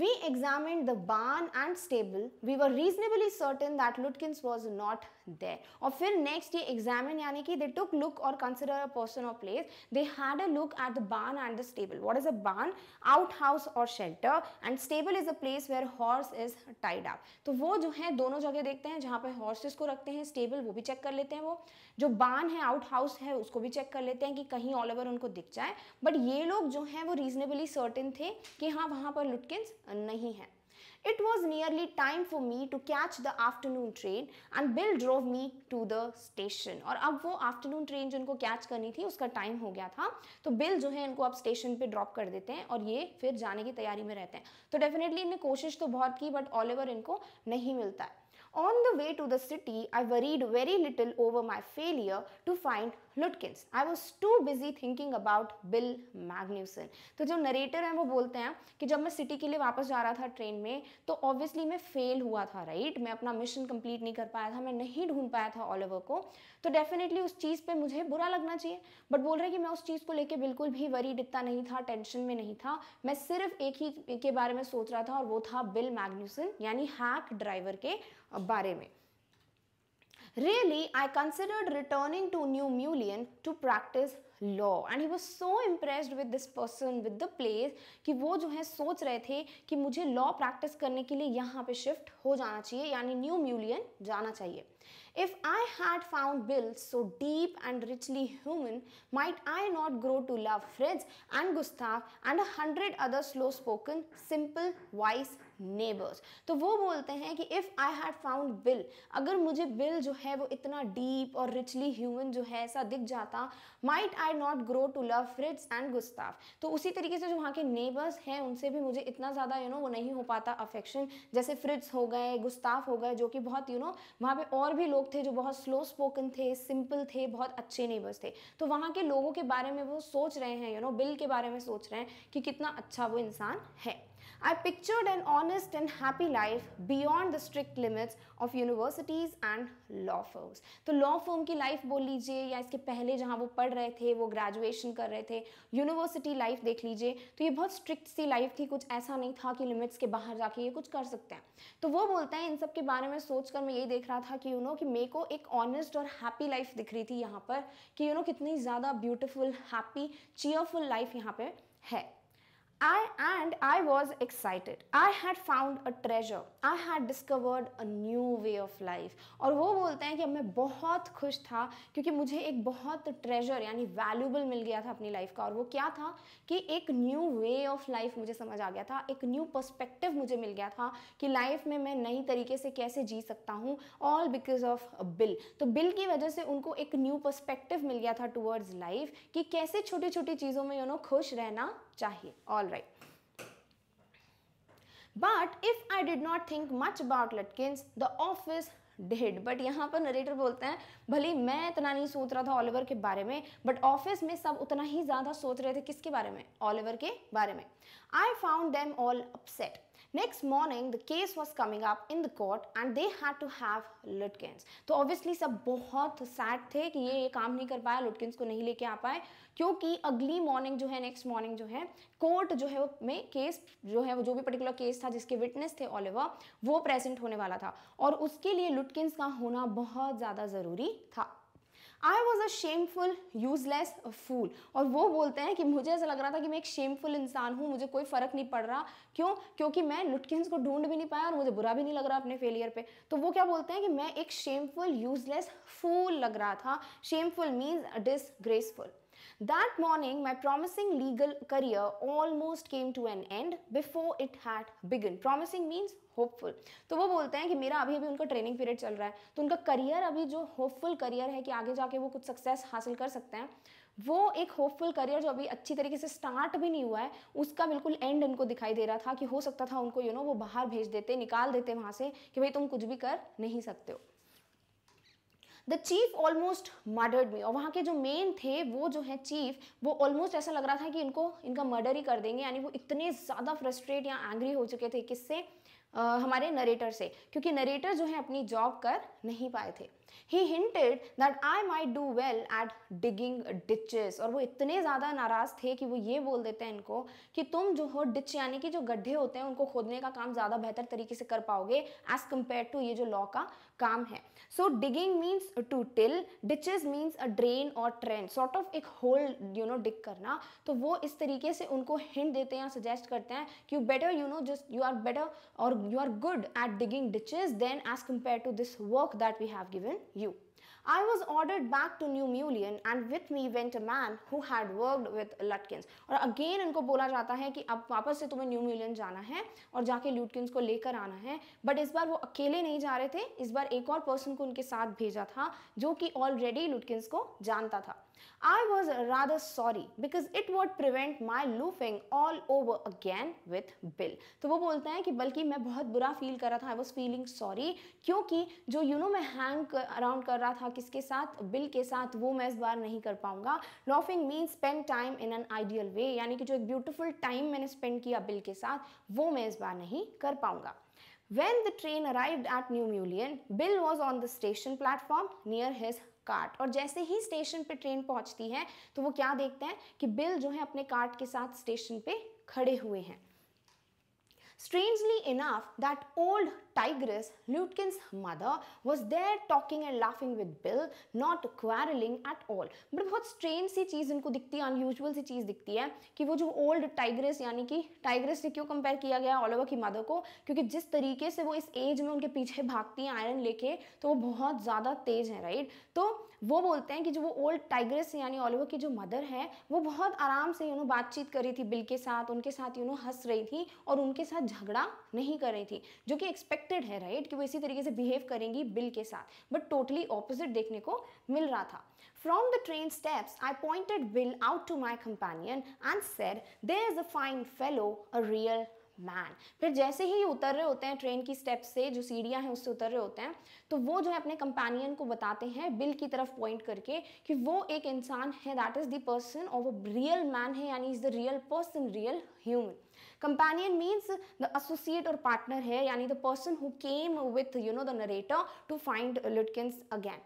We examined the barn and stable. We were reasonably certain that Lutkins was not there और फिर नेक्स्ट ये एग्जामिन यानी कि दे टुक लुक और कंसिडर अ पर्सन और place they had a look at the barn and the stable what is a barn outhouse or shelter and stable is a place where horse is tied up तो वो जो है दोनों जगह देखते हैं जहाँ पे horses को रखते हैं stable वो भी चेक कर लेते हैं वो जो barn है outhouse है उसको भी चेक कर लेते हैं कि कहीं all over उनको दिख जाए बट ये लोग जो हैं वो reasonably certain थे कि हाँ वहाँ पर लुटकिन नहीं है It was nearly time for me to catch the afternoon train and Bill drove me to the station. और अब वो afternoon train जिनको catch करनी थी उसका time हो गया था तो Bill जो है इनको अब station पे drop कर देते हैं और ये फिर जाने की तैयारी में रहते हैं तो definitely इनने कोशिश तो बहुत की but Oliver इनको नहीं मिलता है On the way to the city, I worried very little over my failure to find Lutkins I was too busy thinking about Bill Magnuson तो जो नरेटर हैं वो बोलते हैं कि जब मैं सिटी के लिए वापस जा रहा था ट्रेन में तो ऑब्वियसली मैं फेल हुआ था राइट right? मैं अपना मिशन कंप्लीट नहीं कर पाया था मैं नहीं ढूंढ पाया था ओवर को तो डेफिनेटली उस चीज़ पर मुझे बुरा लगना चाहिए बट बोल रहे कि मैं उस चीज़ को लेके बिल्कुल भी वरी डिता नहीं था टेंशन में नहीं था मैं सिर्फ एक ही के बारे में सोच रहा था और वो था बिल मैग्न्यूसन यानी हैक ड्राइवर के बारे में Really, I considered returning to New Mullion to practice law. And he was so impressed with this person, with the place, कि वो जो है सोच रहे थे कि मुझे लॉ प्रैक्टिस करने के लिए यहाँ पे शिफ्ट हो जाना चाहिए यानी न्यू म्यूलियन जाना चाहिए If I had found Bill so deep and richly human, might I not grow to love Fritz and Gustav and a hundred other slow spoken, simple, wise neighbours तो वो बोलते हैं कि if I had found Bill अगर मुझे bill जो है वो इतना डीप और रिचली ह्यूमन जो है ऐसा दिख जाता might I not grow to love Fritz and Gustaf तो उसी तरीके से जो वहाँ के नेबर्स हैं उनसे भी मुझे इतना ज़्यादा यू नो वो नहीं हो पाता अफेक्शन जैसे फ्रिट्स हो गए गुस्ताफ हो गए जो कि बहुत यू नो वहाँ पे और भी लोग थे जो बहुत स्लो स्पोकन थे सिंपल थे बहुत अच्छे नेबर्स थे तो वहाँ के लोगों के बारे में वो सोच रहे हैं यू नो बिल के बारे में सोच रहे हैं कि कितना अच्छा वो इंसान है I pictured an honest and happy life beyond the strict limits of universities and law firms. तो law firm की life बोल लीजिए या इसके पहले जहाँ वो पढ़ रहे थे वो graduation कर रहे थे university life देख लीजिए तो ये बहुत strict सी life थी कुछ ऐसा नहीं था कि limits के बाहर जाके ये कुछ कर सकते हैं तो वो बोलते हैं इन सब के बारे में सोच कर मैं यही देख रहा था कि यू you नो know, कि मेरे को एक ऑनेस्ट और हैप्पी लाइफ दिख रही थी यहाँ पर कि यू you नो know, कितनी ज़्यादा ब्यूटिफुल हैप्पी चीयरफुल लाइफ यहाँ पर है I and I was excited. I had found a treasure. I had discovered a new way of life. और वो बोलते हैं कि मैं बहुत खुश था क्योंकि मुझे एक बहुत treasure यानी valuable मिल गया था अपनी life का और वो क्या था कि एक new way of life मुझे समझ आ गया था एक new perspective मुझे मिल गया था कि life में मैं नई तरीके से कैसे जी सकता हूँ all because of a bill. तो bill की वजह से उनको एक new perspective मिल गया था towards life कि कैसे छोटी छोटी चीज़ों में यू you नो know, खुश रहना चाहिए all right but if I did not think much about Lutkins the office dead but यहाँ पर नरेटर बोलते हैं भले मैं इतना नहीं सोच रहा था ऑलिवर के बारे में बट ऑफिस में सब उतना ही ज़्यादा सोच रहे थे किसके बारे में ऑलिवर के बारे में I found them all upset Next morning, the case was coming up in the court and they had to have Lutkins. तो obviously सब बहुत sad थे कि ये ये काम नहीं कर पाया Lutkins को नहीं लेके आ पाए क्योंकि अगली मॉर्निंग जो है नेक्स्ट मॉर्निंग जो है कोर्ट जो है में केस जो है जो भी पर्टिकुलर केस था जिसके विटनेस थे ऑलिवर वो प्रेजेंट होने वाला था और उसके लिए लुटकिंस का होना बहुत ज़्यादा ज़रूरी था I was a shameful useless fool और वो बोलते हैं कि मुझे ऐसा लग रहा था कि मैं एक शेमफुल इंसान हूँ मुझे कोई फ़र्क नहीं पड़ रहा क्यों क्योंकि मैं लुटकिन्स को ढूंढ भी नहीं पाया और मुझे बुरा भी नहीं लग रहा अपने फेलियर पे तो वो क्या बोलते हैं कि मैं एक शेमफुल यूजलेस फूल लग रहा था shameful means disgraceful That morning, my promising legal career almost came to an end before it had begun. Promising means hopeful तो वो बोलते हैं कि मेरा अभी अभी उनका ट्रेनिंग पीरियड चल रहा है तो उनका करियर अभी जो होपफुल करियर है कि आगे जाके वो कुछ सक्सेस हासिल कर सकते हैं वो एक होपफुल करियर जो अभी अच्छी तरीके से स्टार्ट भी नहीं हुआ है उसका बिल्कुल एंड उनको दिखाई दे रहा था कि हो सकता था उनको यू you नो know, वो बाहर भेज देते निकाल देते वहाँ से कि भाई तुम कुछ भी कर नहीं सकते हो the chief almost murdered me और वहाँ के जो मेन थे वो जो है चीफ वो ऑलमोस्ट ऐसा लग रहा था कि इनको इनका मर्डर ही कर देंगे यानी वो इतने ज़्यादा फ्रस्ट्रेट या एंग्री हो चुके थे किससे हमारे नरेटर से क्योंकि नरेटर जो है अपनी जॉब कर नहीं पाए थे he hinted that I might do well at digging ditches और वो इतने ज़्यादा नाराज़ थे कि वो ये बोल देते हैं इनको कि तुम जो हो डिच यानी कि जो गड्ढे होते हैं उनको खोदने का काम ज़्यादा बेहतर तरीके से कर पाओगे एज कम्पेयर टू ये जो लॉ का काम है so digging means to till ditches means a drain और ट्रेन सॉर्ट ऑफ एक होल यू नो डिग करना तो वो इस तरीके से उनको हिंट देते हैं या सजेस्ट करते हैं कि you better you know just you are better और you are good at digging ditches then as compare to this work that we have given in you. I was ordered back to New Mullion and with me went a man who had worked with Lutkins. और again इनको बोला जाता है कि अब वापस से तुम्हें New Mullion जाना है और जाके Lutkins को लेकर आना है बट इस बार वो अकेले नहीं जा रहे थे इस बार एक और पर्सन को उनके साथ भेजा था जो कि ऑलरेडी लुटकिंस को जानता था I was rather sorry because it would prevent my loafing all over again with Bill. तो वो बोलते हैं कि बल्कि मैं बहुत बुरा फील कर रहा था आई वॉज फीलिंग सॉरी क्योंकि जो यू you नो know, मैं हैंग अराउंड कर रहा था किसके साथ बिल के साथ वो मैं इस बार नहीं कर पाऊंगा loafing mean spend time in an idle way यानी कि जो एक ब्यूटिफुल टाइम मैंने स्पेंड किया बिल के साथ वो मैं इस बार नहीं कर पाऊंगा When the train arrived at New Mullion, Bill was on the station platform near his cart और जैसे ही स्टेशन पे ट्रेन पहुंचती है तो वो क्या देखते हैं कि बिल जो है अपने कार्ट के साथ स्टेशन पे खड़े हुए हैं strangely enough that old tigress, Lutkin's mother, was there talking and laughing with Bill, not quarreling at all. But बहुत स्ट्रेन सी चीज़ इनको दिखती है अनयूजल सी चीज़ दिखती है कि वो जो ओल्ड टाइग्रेस यानी कि टाइग्रेस से क्यों कंपेयर किया गया ऑल ओवर की मदर को क्योंकि जिस तरीके से वो इस एज में उनके पीछे भागती हैं आयरन लेके तो वो बहुत ज़्यादा तेज है राइट तो वो बोलते हैं कि जो वो ओल्ड टाइग्रेस यानी ऑल ओवर की जो मदर है वो बहुत आराम से यू नो बातचीत करी थी बिल के साथ उनके साथ यू नो हंस रही थी और उनके साथ झगड़ा नहीं कर रही थी जो कि एक्सपेक्ट एक्सपेक्टेड है राइट right? कि वो इसी तरीके से बिहेव करेंगी बिल के साथ बट टोटली ऑपोजिट देखने को मिल रहा था from the train steps I pointed Bill out to my companion and said there is a fine fellow a real man फिर जैसे ही उतर रहे होते हैं ट्रेन की स्टेप से जो सीढ़ियां हैं उससे उतर रहे होते हैं तो वो जो है अपने कंपेनियन को बताते हैं बिल की तरफ पॉइंट करके कि वो एक इंसान है दैट इज़ द पर्सन और वो रियल मैन है यानी is the real person real human companion means the associate or partner है यानी the person who came with you know the narrator to find Lutkins again.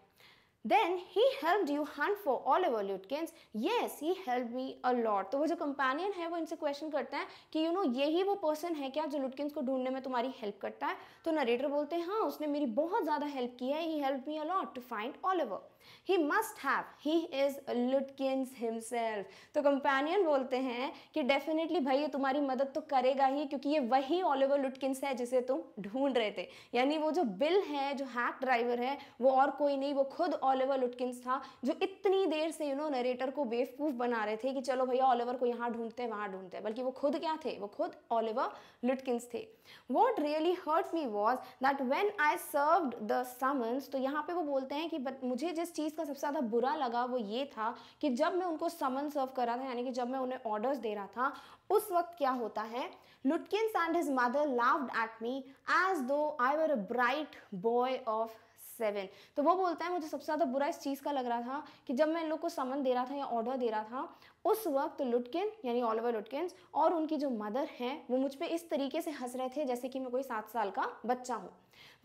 Then he help you hunt for Oliver Lutkins yes he help me a lot तो वो जो companion है वो इनसे question करता है कि यू नो यही वो पर्सन है क्या जो लुटकिन्स को ढूंढने में तुम्हारी हेल्प करता है तो नरेटर बोलते हैं हाँ उसने मेरी बहुत ज़्यादा हेल्प की है he help me a lot to find Oliver he must have he is Lutkins himself तो कंपेनियन बोलते हैं कि डेफिनेटली भाई ये तुम्हारी मदद तो करेगा ही क्योंकि ये वही ओलिवर लुटकिंस है जिसे तुम ढूंढ रहे थे यानी वो जो बिल है जो हैक ड्राइवर है वो और कोई नहीं वो खुद ओलिवर लुटकिंस था जो इतनी देर से यू नो नरेटर को बेवकूफ़ बना रहे थे कि चलो भैया ओलिवर को यहाँ ढूंढते हैं वहाँ ढूंढते हैं बल्कि वो खुद क्या थे वो खुद ओलिवर लुटकिंस थे what really hurt me was that when I served the summons तो यहाँ पे वो बोलते हैं कि मुझे जिस चीज़ का सबसे ज़्यादा बुरा लगा वो ये था कि जब मैं उनको समन सर्व कर रहा था यानी कि जब मैं उन्हें ऑर्डर्स दे रहा था उस वक्त क्या होता है Lutkin and his mother laughed at me as though I were a bright boy of seven तो वो बोलता है मुझे सबसे ज़्यादा बुरा इस चीज़ का लग रहा था कि जब मैं इन लोग को समन दे रहा था या ऑर्डर दे रहा था उस वक्त लुटकिन यानी ऑल ओवर लुटकिन और उनकी जो मदर हैं वो मुझ पर इस तरीके से हंस रहे थे जैसे कि मैं कोई सात साल का बच्चा हूँ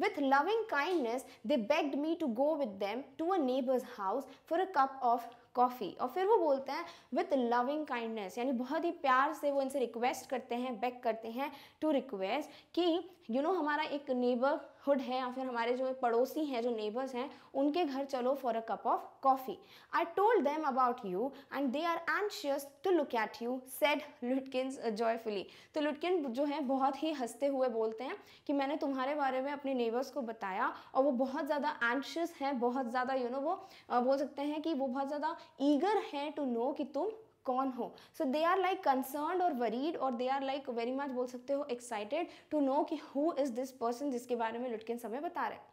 With loving kindness, they begged me to go with them to a नेबर्स house for a cup of coffee और फिर वो बोलते हैं विथ लविंग काइंडनेस यानी बहुत ही प्यार से वो इनसे रिक्वेस्ट करते हैं बैक करते हैं टू रिक्वेस्ट कि यू you नो know, हमारा एक नेबर हुड हैं या फिर हमारे जो पड़ोसी हैं जो नेबर्स हैं उनके घर चलो for a cup of coffee I told them about you and they are anxious to look at you said Lutkin joyfully तो लुटकिन जो है बहुत ही हंसते हुए बोलते हैं कि मैंने तुम्हारे बारे में अपने नेबर्स को बताया और वो बहुत ज़्यादा एंशियस हैं बहुत ज़्यादा यू नो वो uh, बोल सकते हैं कि वो बहुत ज़्यादा ईगर हैं टू नो कि तुम कौन हो so they are like concerned और वरीड और they are like very much बोल सकते हो एक्साइटेड टू नो कि हु इज़ दिस पर्सन जिसके बारे में लुटकिन समय बता रहे हैं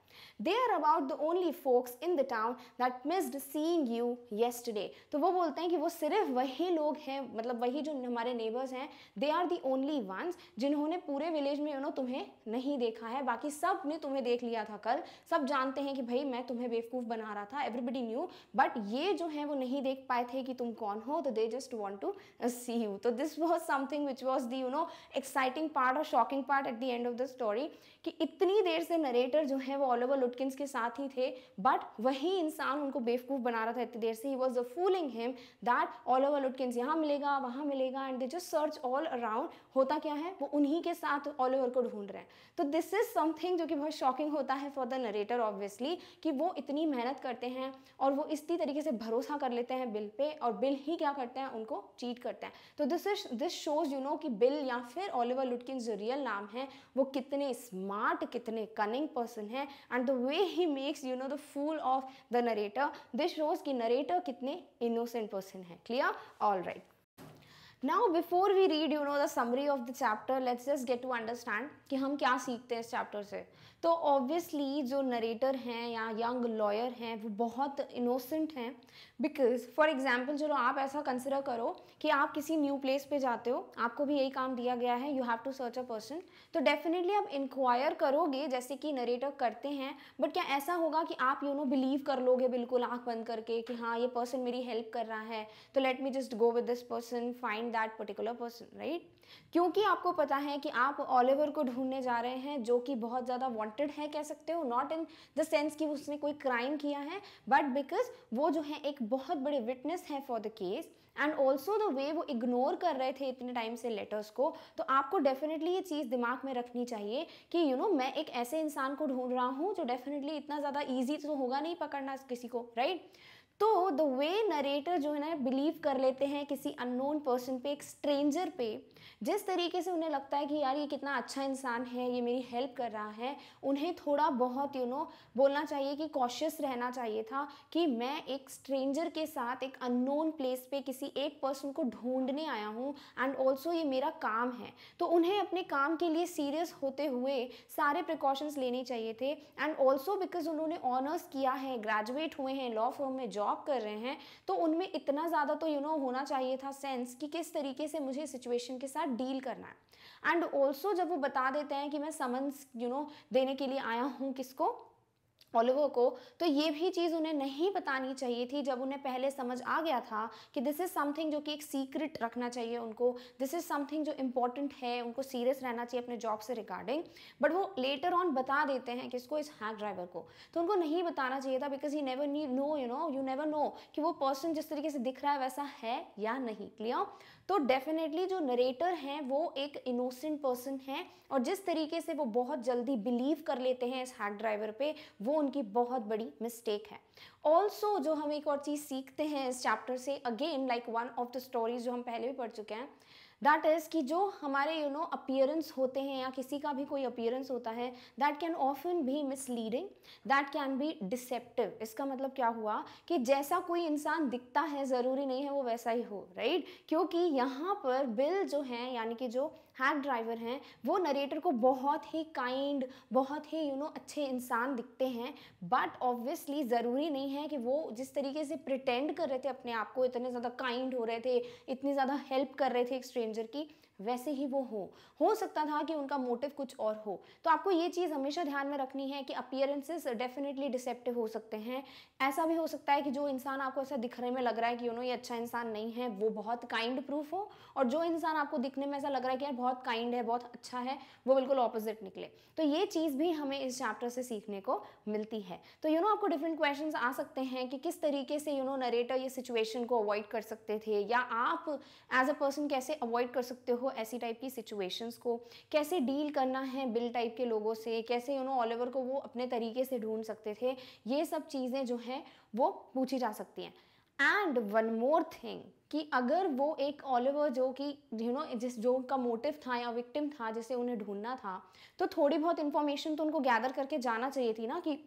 they are about the only folks in the town that missed seeing you yesterday तो वो बोलते हैं कि वो सिर्फ वही लोग हैं मतलब वही जो हमारे नेबर्स हैं they are the only ones जिन्होंने पूरे विलेज में उन्होंने तुम्हें नहीं देखा है बाकी सब ने तुम्हें देख लिया था कल सब जानते हैं कि भाई मैं तुम्हें बेवकूफ़ बना रहा था एवरीबडी न्यू बट ये जो है वो नहीं देख पाए थे कि तुम कौन हो तो they just want to see you तो this was something which was the you know exciting part और shocking part at the end of the story कि इतनी देर से नरेटर जो है वो ओलिवर लुटकिंस के साथ ही थे बट वही इंसान उनको बेवकूफ़ बना रहा था इतनी देर से he was a fooling him that Oliver Lutkins यहाँ मिलेगा वहाँ मिलेगा and they just search all around होता क्या है वो उन्हीं के साथ ओलिवर को ढूंढ रहे हैं तो दिस इज़ समथिंग जो कि बहुत शॉकिंग होता है फॉर द नरेटर ऑब्वियसली कि वो इतनी मेहनत करते हैं और वो इसी तरीके से भरोसा कर लेते हैं बिल पे और बिल ही क्या करते हैं उनको चीट करते हैं तो this is this shows you know कि बिल या फिर ओलिवर लुटकिन जो रियल नाम है वो कितने स्मार्ट कितने कनिंग पर्सन है and the way he makes you know the fool of the narrator this shows की नरेटर कितने इनोसेंट पर्सन है clear all right now before we read you know the summary of the chapter let's just get to understand कि हम क्या सीखते हैं इस chapter से तो ऑब्वियसली जो नरेटर हैं या यंग लॉयर हैं वो बहुत इनोसेंट हैं बिकॉज फॉर एग्जाम्पल चलो आप ऐसा कंसिडर करो कि आप किसी न्यू प्लेस पे जाते हो आपको भी यही काम दिया गया है you have to search a person तो डेफिनेटली आप इंक्वायर करोगे जैसे कि नरेटर करते हैं बट क्या ऐसा होगा कि आप यू नो बिलीव कर लोगे बिल्कुल आँख बंद करके कि हाँ ये पर्सन मेरी हेल्प कर रहा है तो let me just go with this person find that particular person right क्योंकि आपको पता है कि आप ओलिवर को ढूंढने जा रहे हैं जो कि बहुत ज़्यादा वांटेड है कह सकते हो नॉट इन द सेंस कि उसने कोई क्राइम किया है बट बिकॉज वो जो है एक बहुत बड़े विटनेस है for the case and also the way वो इग्नोर कर रहे थे इतने टाइम से लेटर्स को तो आपको डेफिनेटली ये चीज़ दिमाग में रखनी चाहिए कि यू you नो know, मैं एक ऐसे इंसान को ढूंढ रहा हूँ जो डेफिनेटली इतना ज़्यादा ईजी तो होगा नहीं पकड़ना किसी को राइट right? तो द वे नरेटर जो है ना बिलीव कर लेते हैं किसी अननोन पर्सन पे एक स्ट्रेंजर पे जिस तरीके से उन्हें लगता है कि यार ये कितना अच्छा इंसान है ये मेरी हेल्प कर रहा है उन्हें थोड़ा बहुत यू you नो know, बोलना चाहिए कि कॉशियस रहना चाहिए था कि मैं एक स्ट्रेंजर के साथ एक अननोन प्लेस पे किसी एक पर्सन को ढूंढने आया हूँ एंड ऑल्सो ये मेरा काम है तो उन्हें अपने काम के लिए सीरियस होते हुए सारे प्रिकॉशंस लेने चाहिए थे एंड ऑल्सो बिकॉज उन्होंने ऑनर्स किया है ग्रेजुएट हुए हैं लॉ फॉर्म में जॉब कर रहे हैं तो उनमें इतना ज़्यादा तो यू you नो know, होना चाहिए था सेंस कि किस तरीके से मुझे सिचुएशन के साथ डील करना है एंड ऑल्सो जब वो बता देते हैं कि मैं समन्स यू नो देने के लिए आया हूँ किसको ओलिवर को तो ये भी चीज़ उन्हें नहीं बतानी चाहिए थी जब उन्हें पहले समझ आ गया था कि दिस इज़ समथिंग जो कि एक सीक्रेट रखना चाहिए उनको दिस इज़ समथिंग जो इम्पॉर्टेंट है उनको सीरियस रहना चाहिए अपने जॉब से रिगार्डिंग बट वो लेटर ऑन बता देते हैं कि इसको इस हैक ड्राइवर को तो उनको नहीं बताना चाहिए था because you never knew know you know you never know कि वो पर्सन जिस तरीके से दिख रहा है वैसा है या नहीं क्लियर तो डेफिनेटली जो नरेटर हैं वो एक इनोसेंट पर्सन हैं और जिस तरीके से वो बहुत जल्दी बिलीव कर लेते हैं इस हैक ड्राइवर पे वो उनकी बहुत बड़ी मिस्टेक है ऑल्सो जो हम एक और चीज़ सीखते हैं इस चैप्टर से again like one of the stories जो हम पहले भी पढ़ चुके हैं दैट इज़ कि जो हमारे यू नो अपियरेंस होते हैं या किसी का भी कोई अपियरेंस होता है दैट कैन ऑफन भी मिसलीडिंग दैट कैन भी डिसेप्टिव इसका मतलब क्या हुआ कि जैसा कोई इंसान दिखता है ज़रूरी नहीं है वो वैसा ही हो राइट right? क्योंकि यहाँ पर बिल जो हैं यानी कि जो हैक ड्राइवर हैं वो नरेटर को बहुत ही काइंड बहुत ही यू नो अच्छे इंसान दिखते हैं बट ऑब्वियसली ज़रूरी नहीं है कि वो जिस तरीके से प्रिटेंड कर रहे थे अपने आप को इतने ज़्यादा काइंड हो रहे थे इतनी ज़्यादा हेल्प कर रहे थे एक स्ट्रेंजर की वैसे ही वो हो हो सकता था कि उनका मोटिव कुछ और हो तो आपको ये चीज़ हमेशा ध्यान में रखनी है कि अपियरेंसेस डेफिनेटली डिसेप्टिव हो सकते हैं ऐसा भी हो सकता है कि जो इंसान आपको ऐसा दिखने में लग रहा है कि यू नो ये अच्छा इंसान नहीं है वो बहुत काइंड प्रूफ हो और जो इंसान आपको दिखने में ऐसा लग रहा है कि यार बहुत काइंड है बहुत अच्छा है वो बिल्कुल ऑपोजिट निकले तो ये चीज़ भी हमें इस चैप्टर से सीखने को मिलती है तो यू नो आपको डिफरेंट क्वेश्चन आ सकते हैं कि किस तरीके से यू नो नरेटर ये सिचुएशन को अवॉइड कर सकते थे या आप एज अ पर्सन कैसे अवॉइड कर सकते हो हो ऐसी टाइप की सिचुएशंस को कैसे डील करना है बिल टाइप के लोगों से कैसे यू नो ऑल ओवर को वो अपने तरीके से ढूंढ सकते थे ये सब चीज़ें जो हैं वो पूछी जा सकती हैं एंड वन मोर थिंग कि अगर वो एक ऑलिवर जो कि यू नो जिस जो उनका मोटिव था या विक्टिम था जिसे उन्हें ढूंढना था तो थोड़ी बहुत इन्फॉर्मेशन तो उनको गैदर करके जाना चाहिए थी ना कि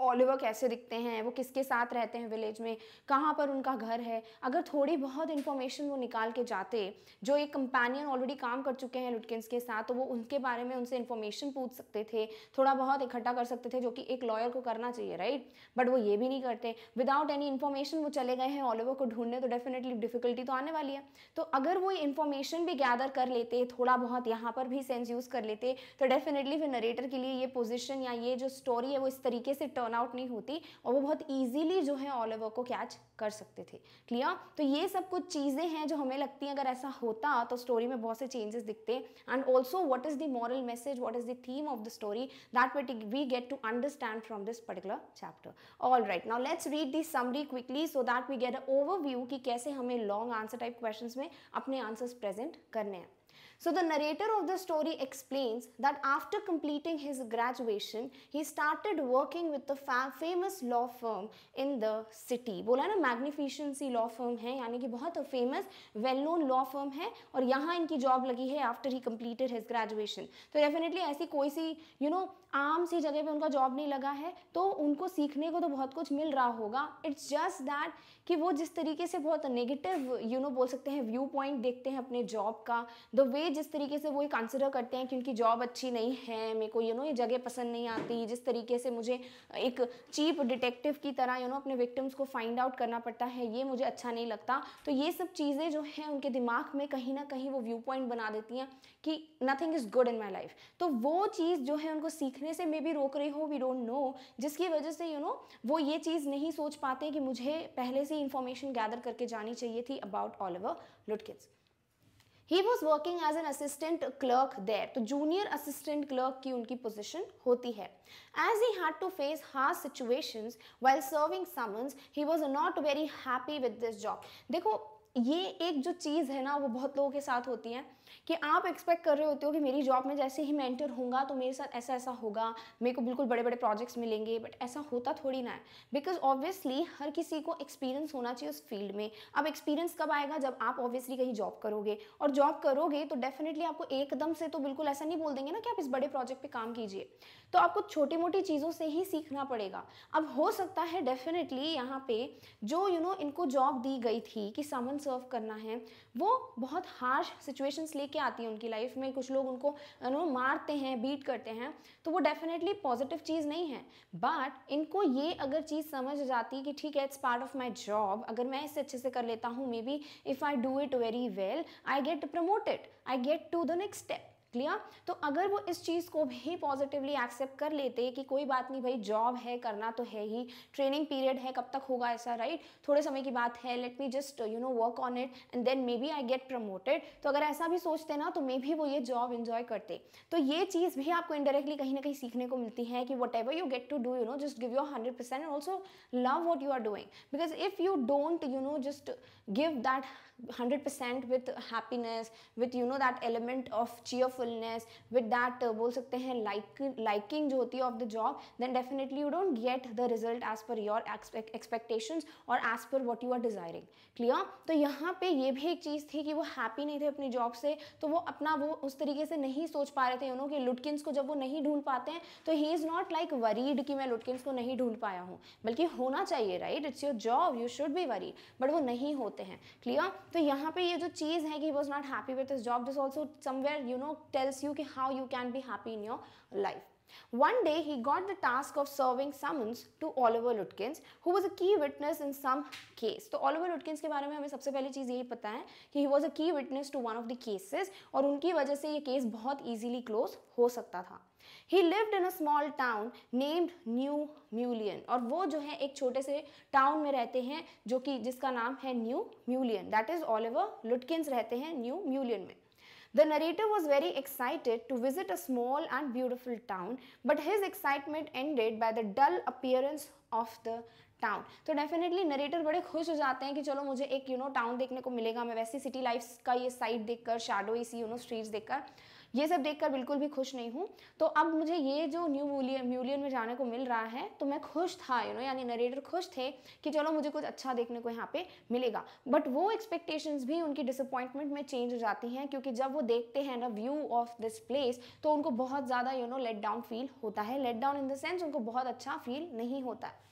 ओलिवर कैसे दिखते हैं वो किसके साथ रहते हैं विलेज में कहाँ पर उनका घर है अगर थोड़ी बहुत इन्फॉर्मेशन वो निकाल के जाते जो एक कंपेनियन ऑलरेडी काम कर चुके हैं लुटकिंस के साथ तो वो उनके बारे में उनसे इन्फॉर्मेशन पूछ सकते थे थोड़ा बहुत इकट्ठा कर सकते थे जो कि एक लॉयर को करना चाहिए राइट बट वो ये भी नहीं करते विदाउट एनी इन्फॉर्मेशन वो चले गए हैं ओलिवर को ढूंढने तो डेफिनेटली डिफिकल्टी तो आने वाली है तो अगर वो इन्फॉर्मेशन भी गैदर कर लेते थोड़ा बहुत यहाँ पर भी सेंस यूज़ कर लेते तो डेफिनेटली फिर नरेटर के लिए ये पोजिशन या ये जो स्टोरी है वो इस तरीके से टर्न टर्न आउट नहीं होती और वो बहुत ईजिली जो है ऑल ओवर को कैच कर सकते थे क्लियर तो ये सब कुछ चीज़ें हैं जो हमें लगती हैं अगर ऐसा होता तो स्टोरी में बहुत से चेंजेस दिखते and also what is the moral message what is the theme of the story that what we get to understand from this particular chapter all right now let's read this summary quickly so that we get view कि कैसे हमें long answer type question में अपने answers present करने हैं So the narrator of the story explains that after completing his graduation, he started working with the fa famous law firm in the city. bola na magnificency law firm hai yani ki bahut a famous well known law firm hai aur yahan inki job lagi hai after he completed his graduation. so definitely aisi koi si you know आम सी जगह पे उनका job नहीं लगा है तो उनको सीखने को तो बहुत कुछ मिल रहा होगा इट्स जस्ट दैट कि वो जिस तरीके से बहुत नेगेटिव यू नो बोल सकते हैं व्यू पॉइंट देखते हैं अपने जॉब का द वे वे जिस तरीके से वो ये कंसिडर करते हैं कि उनकी जॉब अच्छी नहीं है मेरे को यू नो ये जगह पसंद नहीं आती जिस तरीके से मुझे एक चीप डिटेक्टिव की तरह यू नो अपने विक्टिम्स को फाइंड आउट करना पड़ता है ये मुझे अच्छा नहीं लगता तो ये सब चीज़ें जो हैं उनके दिमाग में कहीं ना कहीं वो व्यू पॉइंट बना देती हैं कि nothing is good in my life तो वो चीज़ जो है उनको सीखने से मे भी रोक रही हो वी डोंट नो जिसकी वजह से यू नो वो ये चीज़ नहीं सोच पाते कि मुझे पहले से इन्फॉर्मेशन गैदर करके जानी चाहिए थी about all Oliver Lutkins he was working as an assistant clerk there तो जूनियर असिस्टेंट क्लर्क की उनकी पोजिशन होती है as he had to face hard situation while serving summons he was not very happy with this job देखो ये एक जो चीज़ है ना वो बहुत लोगों के साथ होती है कि आप एक्सपेक्ट कर रहे होते हो कि मेरी जॉब में जैसे ही मैं एंटर होऊंगा तो मेरे साथ ऐसा ऐसा होगा मेरे को बिल्कुल बड़े बड़े प्रोजेक्ट्स मिलेंगे बट ऐसा होता थोड़ी ना है बिकॉज ऑब्वियसली हर किसी को एक्सपीरियंस होना चाहिए उस फील्ड में अब एक्सपीरियंस कब आएगा जब आप ऑब्वियसली कहीं जॉब करोगे और जॉब करोगे तो डेफिनेटली आपको एकदम से तो बिल्कुल ऐसा नहीं बोल देंगे ना कि आप इस बड़े प्रोजेक्ट पर काम कीजिए तो आपको छोटी मोटी चीज़ों से ही सीखना पड़ेगा अब हो सकता है डेफिनेटली यहाँ पे जो यू you नो know, इनको जॉब दी गई थी कि सामन सर्व करना है वो बहुत हार्श सिचुएशंस लेके आती है उनकी लाइफ में कुछ लोग उनको नो मारते हैं बीट करते हैं तो वो डेफिनेटली पॉजिटिव चीज़ नहीं है बट इनको ये अगर चीज़ समझ जाती कि ठीक है it's part of my job अगर मैं इसे अच्छे से कर लेता हूँ maybe if I do it very well I get promoted I get to the next step clear तो अगर वो इस चीज़ को भी पॉजिटिवली एक्सेप्ट कर लेते कि कोई बात नहीं भाई जॉब है करना तो है ही ट्रेनिंग पीरियड है कब तक होगा ऐसा राइट थोड़े समय की बात है let me just you know work on it and then maybe I get promoted तो अगर ऐसा भी सोचते ना तो मे भी वो ये जॉब इन्जॉय करते तो ये चीज़ भी आपको इनडायरेक्टली कहीं ना कहीं सीखने को मिलती है कि whatever you get to do you know just give your hundred percent and also love what you are doing because if you don't you know just give that hundred percent with happiness with you know that element of cheerfulness with that बोल सकते हैं like liking जो होती है of the job then definitely you don't get the result as per your expectations और as per what you are desiring clear तो यहाँ पे ये भी एक चीज़ थी कि वो हैप्पी नहीं थे अपनी जॉब से तो वो अपना वो उस तरीके से नहीं सोच पा रहे थे यू नो कि लुटकिंस को जब वो नहीं ढूंढ पाते हैं तो he is not like worried कि मैं लुटकिंस को नहीं ढूंढ पाया हूँ बल्कि होना चाहिए right it's your job you should be worry but वो नहीं होते हैं क्लियर तो यहाँ पे ये जो चीज़ है कि he was not happy with this job this also somewhere you know tells you कि how you can be happy in your life One day he got the task of serving summons to Oliver Lutkins who was a key witness in some case. तो Oliver Lutkins के बारे में हमें सबसे पहली चीज़ यही पता है कि he was a key witness to one of the cases और उनकी वजह से ये केस बहुत easily close हो सकता था He lived in a small town named New म्यूलियन और वो जो है एक छोटे से town में रहते हैं जो कि जिसका नाम है New म्यूलियन That is Oliver Lutkins रहते हैं New म्यूलियन में The narrator was very excited to visit a small and beautiful town, but his excitement ended by the dull appearance of the town तो डेफिनेटली नरेटर बड़े खुश हो जाते हैं कि चलो मुझे एक यू नो टाउन देखने को मिलेगा मैं वैसी सिटी लाइफ का ये साइड देखकर शैडो इसी यू नो स्ट्रीट्स देखकर ये सब देखकर बिल्कुल भी खुश नहीं हूँ तो अब मुझे ये जो न्यू म्यूलियन म्यूलियन में जाने को मिल रहा है तो मैं खुश था यू नो यानी नरेटर खुश थे कि चलो मुझे कुछ अच्छा देखने को यहाँ पे मिलेगा बट वो एक्सपेक्टेशन भी उनकी डिसअपॉइंटमेंट में चेंज हो जाती हैं क्योंकि जब वो देखते हैं ना व्यू ऑफ दिस प्लेस तो उनको बहुत ज़्यादा you know let down feel होता है let down in the sense उनको बहुत अच्छा फील नहीं होता है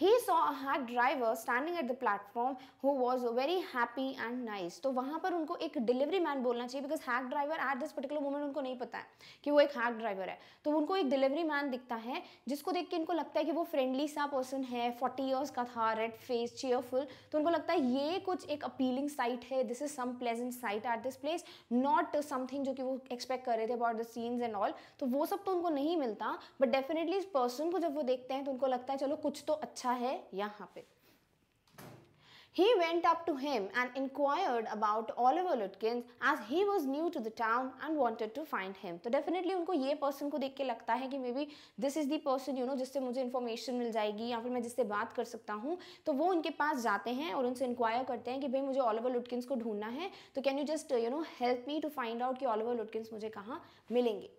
he saw a driver standing at the platform who was very happy and nice तो वहाँ पर उनको एक डिलीवरी मैन बोलना चाहिए because hack driver at this particular moment उनको नहीं पता है कि वो एक हैक ड्राइवर है तो उनको एक डिलीवरी मैन दिखता है जिसको देख के इनको लगता है कि वो फ्रेंडली सा पर्सन है फोर्टी ईयर्स का था रेड फेस चेयरफुल तो उनको लगता है ये कुछ एक अपीलिंग साइट है this is some pleasant sight at this place not something जो कि वो एक्सपेक्ट कर रहे थे about the scenes and all तो वो सब तो उनको नहीं मिलता बट डेफिनेटली इस पर्सन को जब वो देखते हैं तो उनको लगता है चलो कुछ तो अच्छा अच्छा है यहाँ पे He went up to him and inquired about Oliver Lutkins as he was new to the town and wanted to find him. तो definitely उनको ये person को देख के लगता है कि maybe this is the person you know जिससे मुझे इन्फॉर्मेशन मिल जाएगी या फिर मैं जिससे बात कर सकता हूँ तो वो उनके पास जाते हैं और उनसे इंक्वायर करते हैं कि भाई मुझे ऑलिवर लुटकिंस को ढूंढना है तो can you just you know help me to find out कि ऑलिवर लुटकिंस मुझे कहाँ मिलेंगे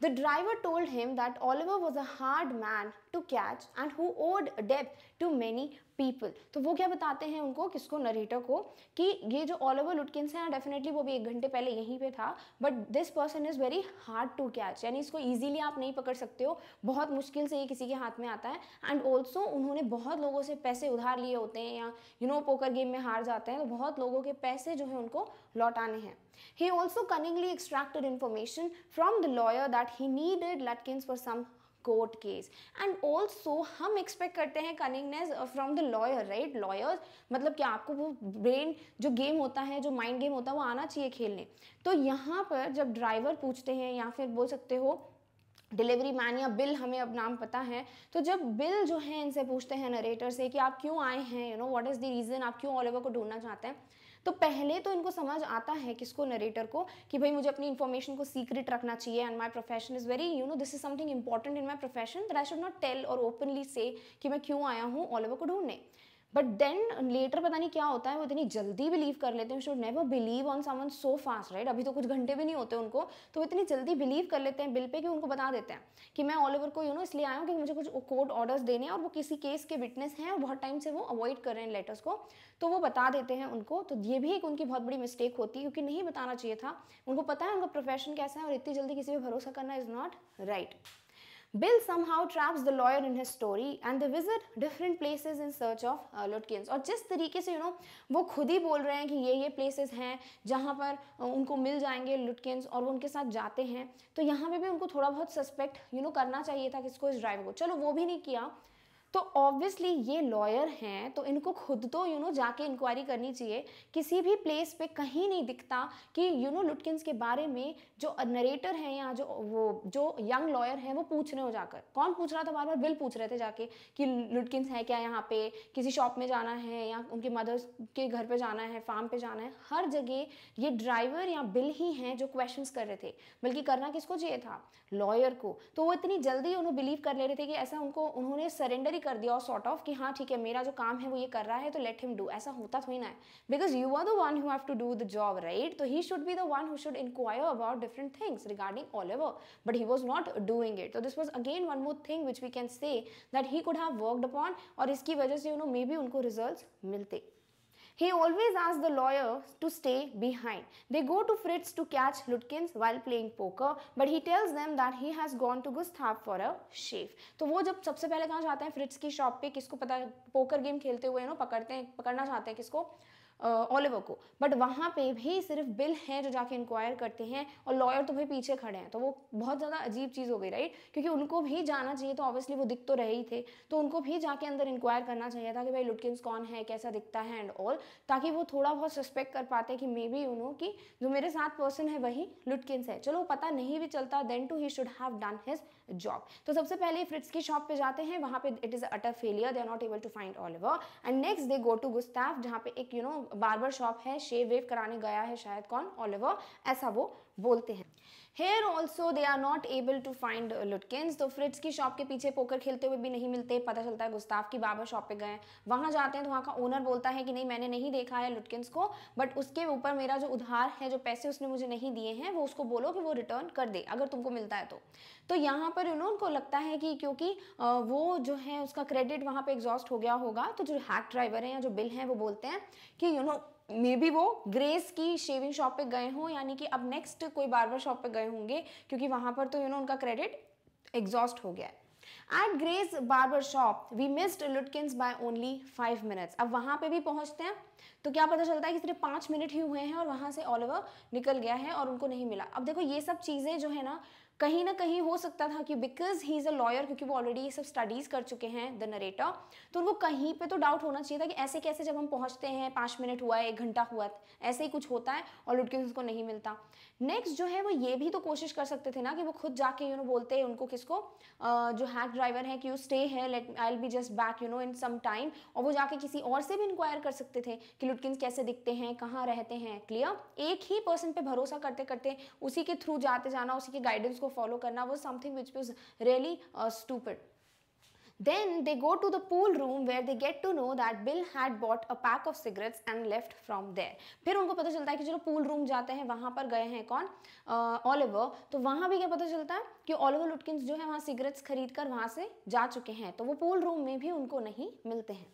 The driver told him that Oliver was a hard man to catch and who owed a debt to many people तो वो क्या बताते हैं उनको किसको नरेटर को कि ये जो ऑल ओवर लुटकिन्स हैं डेफिनेटली वो भी एक घंटे पहले यहीं पे था but this person is very hard to catch यानी इसको ईजिली आप नहीं पकड़ सकते हो बहुत मुश्किल से ये किसी के हाथ में आता है एंड ऑल्सो उन्होंने बहुत लोगों से पैसे उधार लिए होते हैं या यू नो पोकर गेम में हार जाते हैं तो बहुत लोगों के पैसे जो है उनको लौटाने हैं he also cunningly extracted information from the lawyer that he needed Lutkins for some court case and also हम एक्सपेक्ट करते हैं cunningness from the lawyer right lawyers मतलब कि आपको वो ब्रेन जो गेम होता है जो माइंड गेम होता है वो आना चाहिए खेलने तो यहाँ पर जब ड्राइवर पूछते हैं या फिर बोल सकते हो डिलीवरी मैन या बिल हमें अब नाम पता है तो जब बिल जो है इनसे पूछते हैं नरेटर से कि आप क्यों आए हैं you know what is the reason आप क्यों ऑल ओवर को ढूंढना चाहते हैं तो पहले तो इनको समझ आता है किसको नरेटर को कि भाई मुझे अपनी इन्फॉर्मेशन को सीक्रेट रखना चाहिए and my profession is very you know this is something important in my profession that I should not tell और ओपनली से कि मैं क्यों आया हूँ ऑल ओवर को ढूंढने बट देन लेटर पता नहीं क्या होता है वो इतनी जल्दी बिलीव कर लेते हैं should never believe on someone so fast right अभी तो कुछ घंटे भी नहीं होते उनको तो इतनी जल्दी बिलीव कर लेते हैं बिल पे कि उनको बता देते हैं कि मैं ऑल ओवर को यू नो इसलिए आया हूँ कि मुझे कुछ कोर्ट ऑर्डर्स देने हैं और वो किसी केस के विटनेस हैं और बहुत टाइम से वो अवॉइड कर रहे हैं लेटर्स को तो वो बता देते हैं उनको तो ये भी एक उनकी बहुत बड़ी मिस्टेक होती है क्योंकि नहीं बताना चाहिए था उनको पता है उनका प्रोफेशन कैसा है और इतनी जल्दी किसी पर भरोसा करना is not right Bill how traps the lawyer in his story and the visit different places in search of Lutkin और जिस तरीके से यू नो वो खुद ही बोल रहे हैं कि ये ये प्लेसेस हैं जहाँ पर uh, उनको मिल जाएंगे लुटकिन्स और वो उनके साथ जाते हैं तो यहाँ पे भी उनको थोड़ा बहुत सस्पेक्ट यू नो करना चाहिए था किसको इस ड्राइवर को चलो वो भी नहीं किया तो ऑब्वियसली ये लॉयर हैं तो इनको खुद तो यू you नो know, जाके इंक्वायरी करनी चाहिए किसी भी प्लेस पे कहीं नहीं दिखता कि you you know know, Lutkins के बारे में जो नरेटर हैं या जो वो जो यंग लॉयर हैं वो पूछ रहे हो जाकर कौन पूछ रहा था बार बार बिल पूछ रहे थे जाके कि लुटकिंस है क्या यहाँ पे किसी शॉप में जाना है या उनके मदर्स के घर पर जाना है फार्म पर जाना है हर जगह ये ड्राइवर या बिल ही हैं जो क्वेश्चन कर रहे थे बल्कि करना किसको चाहिए था लॉयर को तो वो इतनी जल्दी उन्होंने बिलीव कर ले रहे थे कि ऐसा उनको उन्होंने सरेंडर कर दिया और सॉर्ट ऑफ कि हाँ ठीक है मेरा जो काम है वो ये कर रहा है तो लेट हिम डू ऐसा होता थोड़ी ना है because you are the one who have to do the job right तो he should be the one who should inquire about different things regarding Oliver but he was not doing it तो this was again one more thing which we can say that he could have worked upon और इसकी वजह से you know maybe उनको result मिलते He always asks the lawyer to stay behind. They go to Fritz to catch Lutkins while playing poker, but he tells them that he has gone to Gustav for a shave. to wo jab sabse pehle kahan jaate hain fritz ki shop pe kisko pata poker game khelte hue हुए नो pakadte hain pakadna chahte hain kisko Oliver को but वहाँ पे भी सिर्फ bill हैं जो जाके इंक्वायर करते हैं और लॉयर तो भाई पीछे खड़े हैं तो वो बहुत ज़्यादा अजीब चीज़ हो गई राइट क्योंकि उनको भी जाना चाहिए तो ऑब्वियसली वो दिख तो रहे ही थे तो उनको भी जाके अंदर इंक्वायर करना चाहिए था कि भाई लुटकिंस कौन है कैसा दिखता है एंड ऑल ताकि वो थोड़ा बहुत सस्पेक्ट कर पाते कि मे बी नो कि जो मेरे साथ पर्सन है वही लुटकिंस है चलो पता नहीं भी चलता then too he should have done his job तो सबसे पहले फ्रिट्स की शॉप पे जाते हैं वहां पे it is utter failure they are not able to find Oliver and next they go to Gustaf जहाँ पे एक यू नो बार्बर शॉप है शेव वेव कराने गया है शायद कौन ऑलिवर ऐसा वो बोलते हैं here also they are not able to find Lutkin तो फ्रिट्स की शॉप के पीछे पोकर खेलते हुए भी नहीं मिलते पता चलता है गुस्ताफ की बाबा शॉप पे गए वहाँ जाते हैं तो वहाँ का ओनर बोलता है कि नहीं मैंने नहीं देखा है लुटकिन को बट उसके ऊपर मेरा जो उधार है जो पैसे उसने मुझे नहीं दिए हैं वो उसको बोलो कि वो रिटर्न कर दे अगर तुमको मिलता है तो तो यहाँ पर यू उनको लगता है कि क्योंकि वो जो है उसका क्रेडिट वहाँ पर एग्जॉस्ट हो गया होगा तो जो हैक ड्राइवर हैं या जो बिल हैं वो बोलते हैं कि you you know know, maybe वो ग्रेस की शेविंग शॉप पे गए हों यानी कि अब नेक्स्ट कोई बार्बर शॉप पे गए होंगे क्योंकि वहां पर तो यू you नो know, उनका क्रेडिट एग्जॉस्ट हो गया है at grace barber shop we missed Lutkins by only five minutes अब वहां पे भी पहुंचते हैं तो क्या पता चलता है कि सिर्फ पांच मिनट ही हुए हैं और वहां से ऑल ओवर निकल गया है और उनको नहीं मिला अब देखो ये सब चीज़ें जो है ना कहीं ना कहीं हो सकता था कि because he is a lawyer क्योंकि वो ऑलरेडी ये सब स्टडीज़ कर चुके हैं द नरेटर तो उनको कहीं पे तो डाउट होना चाहिए था कि ऐसे कैसे जब हम पहुंचते हैं पाँच मिनट हुआ है एक घंटा हुआ ऐसे ही कुछ होता है और लुटके उसको नहीं मिलता नेक्स्ट जो है वो ये भी तो कोशिश कर सकते थे ना कि वो खुद जाके यू you नो know, बोलते हैं उनको किसको uh, जो हैक ड्राइवर है कि यू स्टे है let I be just back you know in some time और वो जाके किसी और से भी इंक्वायर कर सकते थे कि लुटकिन कैसे दिखते हैं कहाँ रहते हैं क्लियर एक ही पर्सन पे भरोसा करते करते उसी के थ्रू जाते जाना उसी के गाइडेंस को फॉलो करना वो something which was really stupid Then they go to the pool room where they get to know that Bill had bought a pack of cigarettes and left from there. फिर उनको पता चलता है कि चलो पूल रूम जाते हैं वहाँ पर गए हैं कौन ओलिवर uh, तो वहाँ भी क्या पता चलता है कि ओलिवर लुटकिंस जो है वहाँ सिगरेट्स खरीद कर वहाँ से जा चुके हैं तो वो पूल रूम में भी उनको नहीं मिलते हैं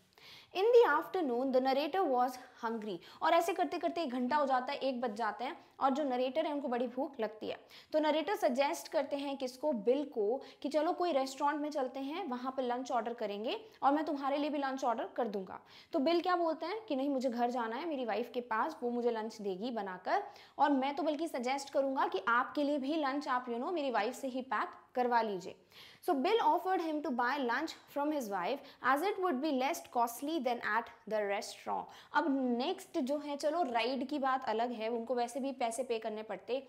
in the afternoon the narrator was hungry और ऐसे करते करते एक घंटा हो जाता है एक बज जाते हैं और जो नरेटर है उनको बड़ी भूख लगती है तो नरेटर सजेस्ट करते हैं किसको बिल को कि चलो कोई रेस्टोरेंट में चलते हैं वहाँ पर लंच ऑर्डर करेंगे और मैं तुम्हारे लिए भी लंच ऑर्डर कर दूंगा तो बिल क्या बोलते हैं कि नहीं मुझे घर जाना है मेरी वाइफ के पास वो मुझे लंच देगी बनाकर और मैं तो बल्कि सजेस्ट करूंगा कि आपके लिए भी लंच आप यू नो मेरी वाइफ से ही पैक करवा लीजिए So Bill offered him to buy lunch from his wife as it would be less costly than at the restaurant. अब next जो है चलो राइड की बात अलग है उनको वैसे भी पैसे पे करने पड़ते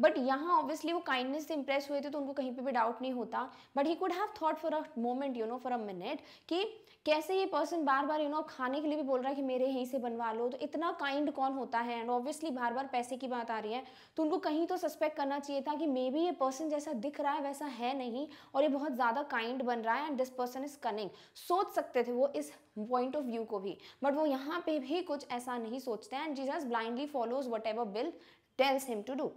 बट यहाँ ऑब्वियसली वो काइंडनेस से इंप्रेस हुए थे तो उनको कहीं पे भी डाउट नहीं होता but he could have thought for a moment you know for a minute कि कैसे ये पर्सन बार बार यू नो खाने के लिए भी बोल रहा है कि मेरे यहीं से बनवा लो तो इतना काइंड कौन होता है एंड ऑब्वियसली बार बार पैसे की बात आ रही है तो उनको कहीं तो सस्पेक्ट करना चाहिए था कि मे बी ये पर्सन जैसा दिख रहा है वैसा है नहीं और ये बहुत ज़्यादा काइंड बन रहा है and this person is cunning सोच सकते थे वो इस पॉइंट ऑफ व्यू को भी बट वो यहाँ पे भी कुछ ऐसा नहीं सोचते and Jesus blindly follows whatever Bill tells him to do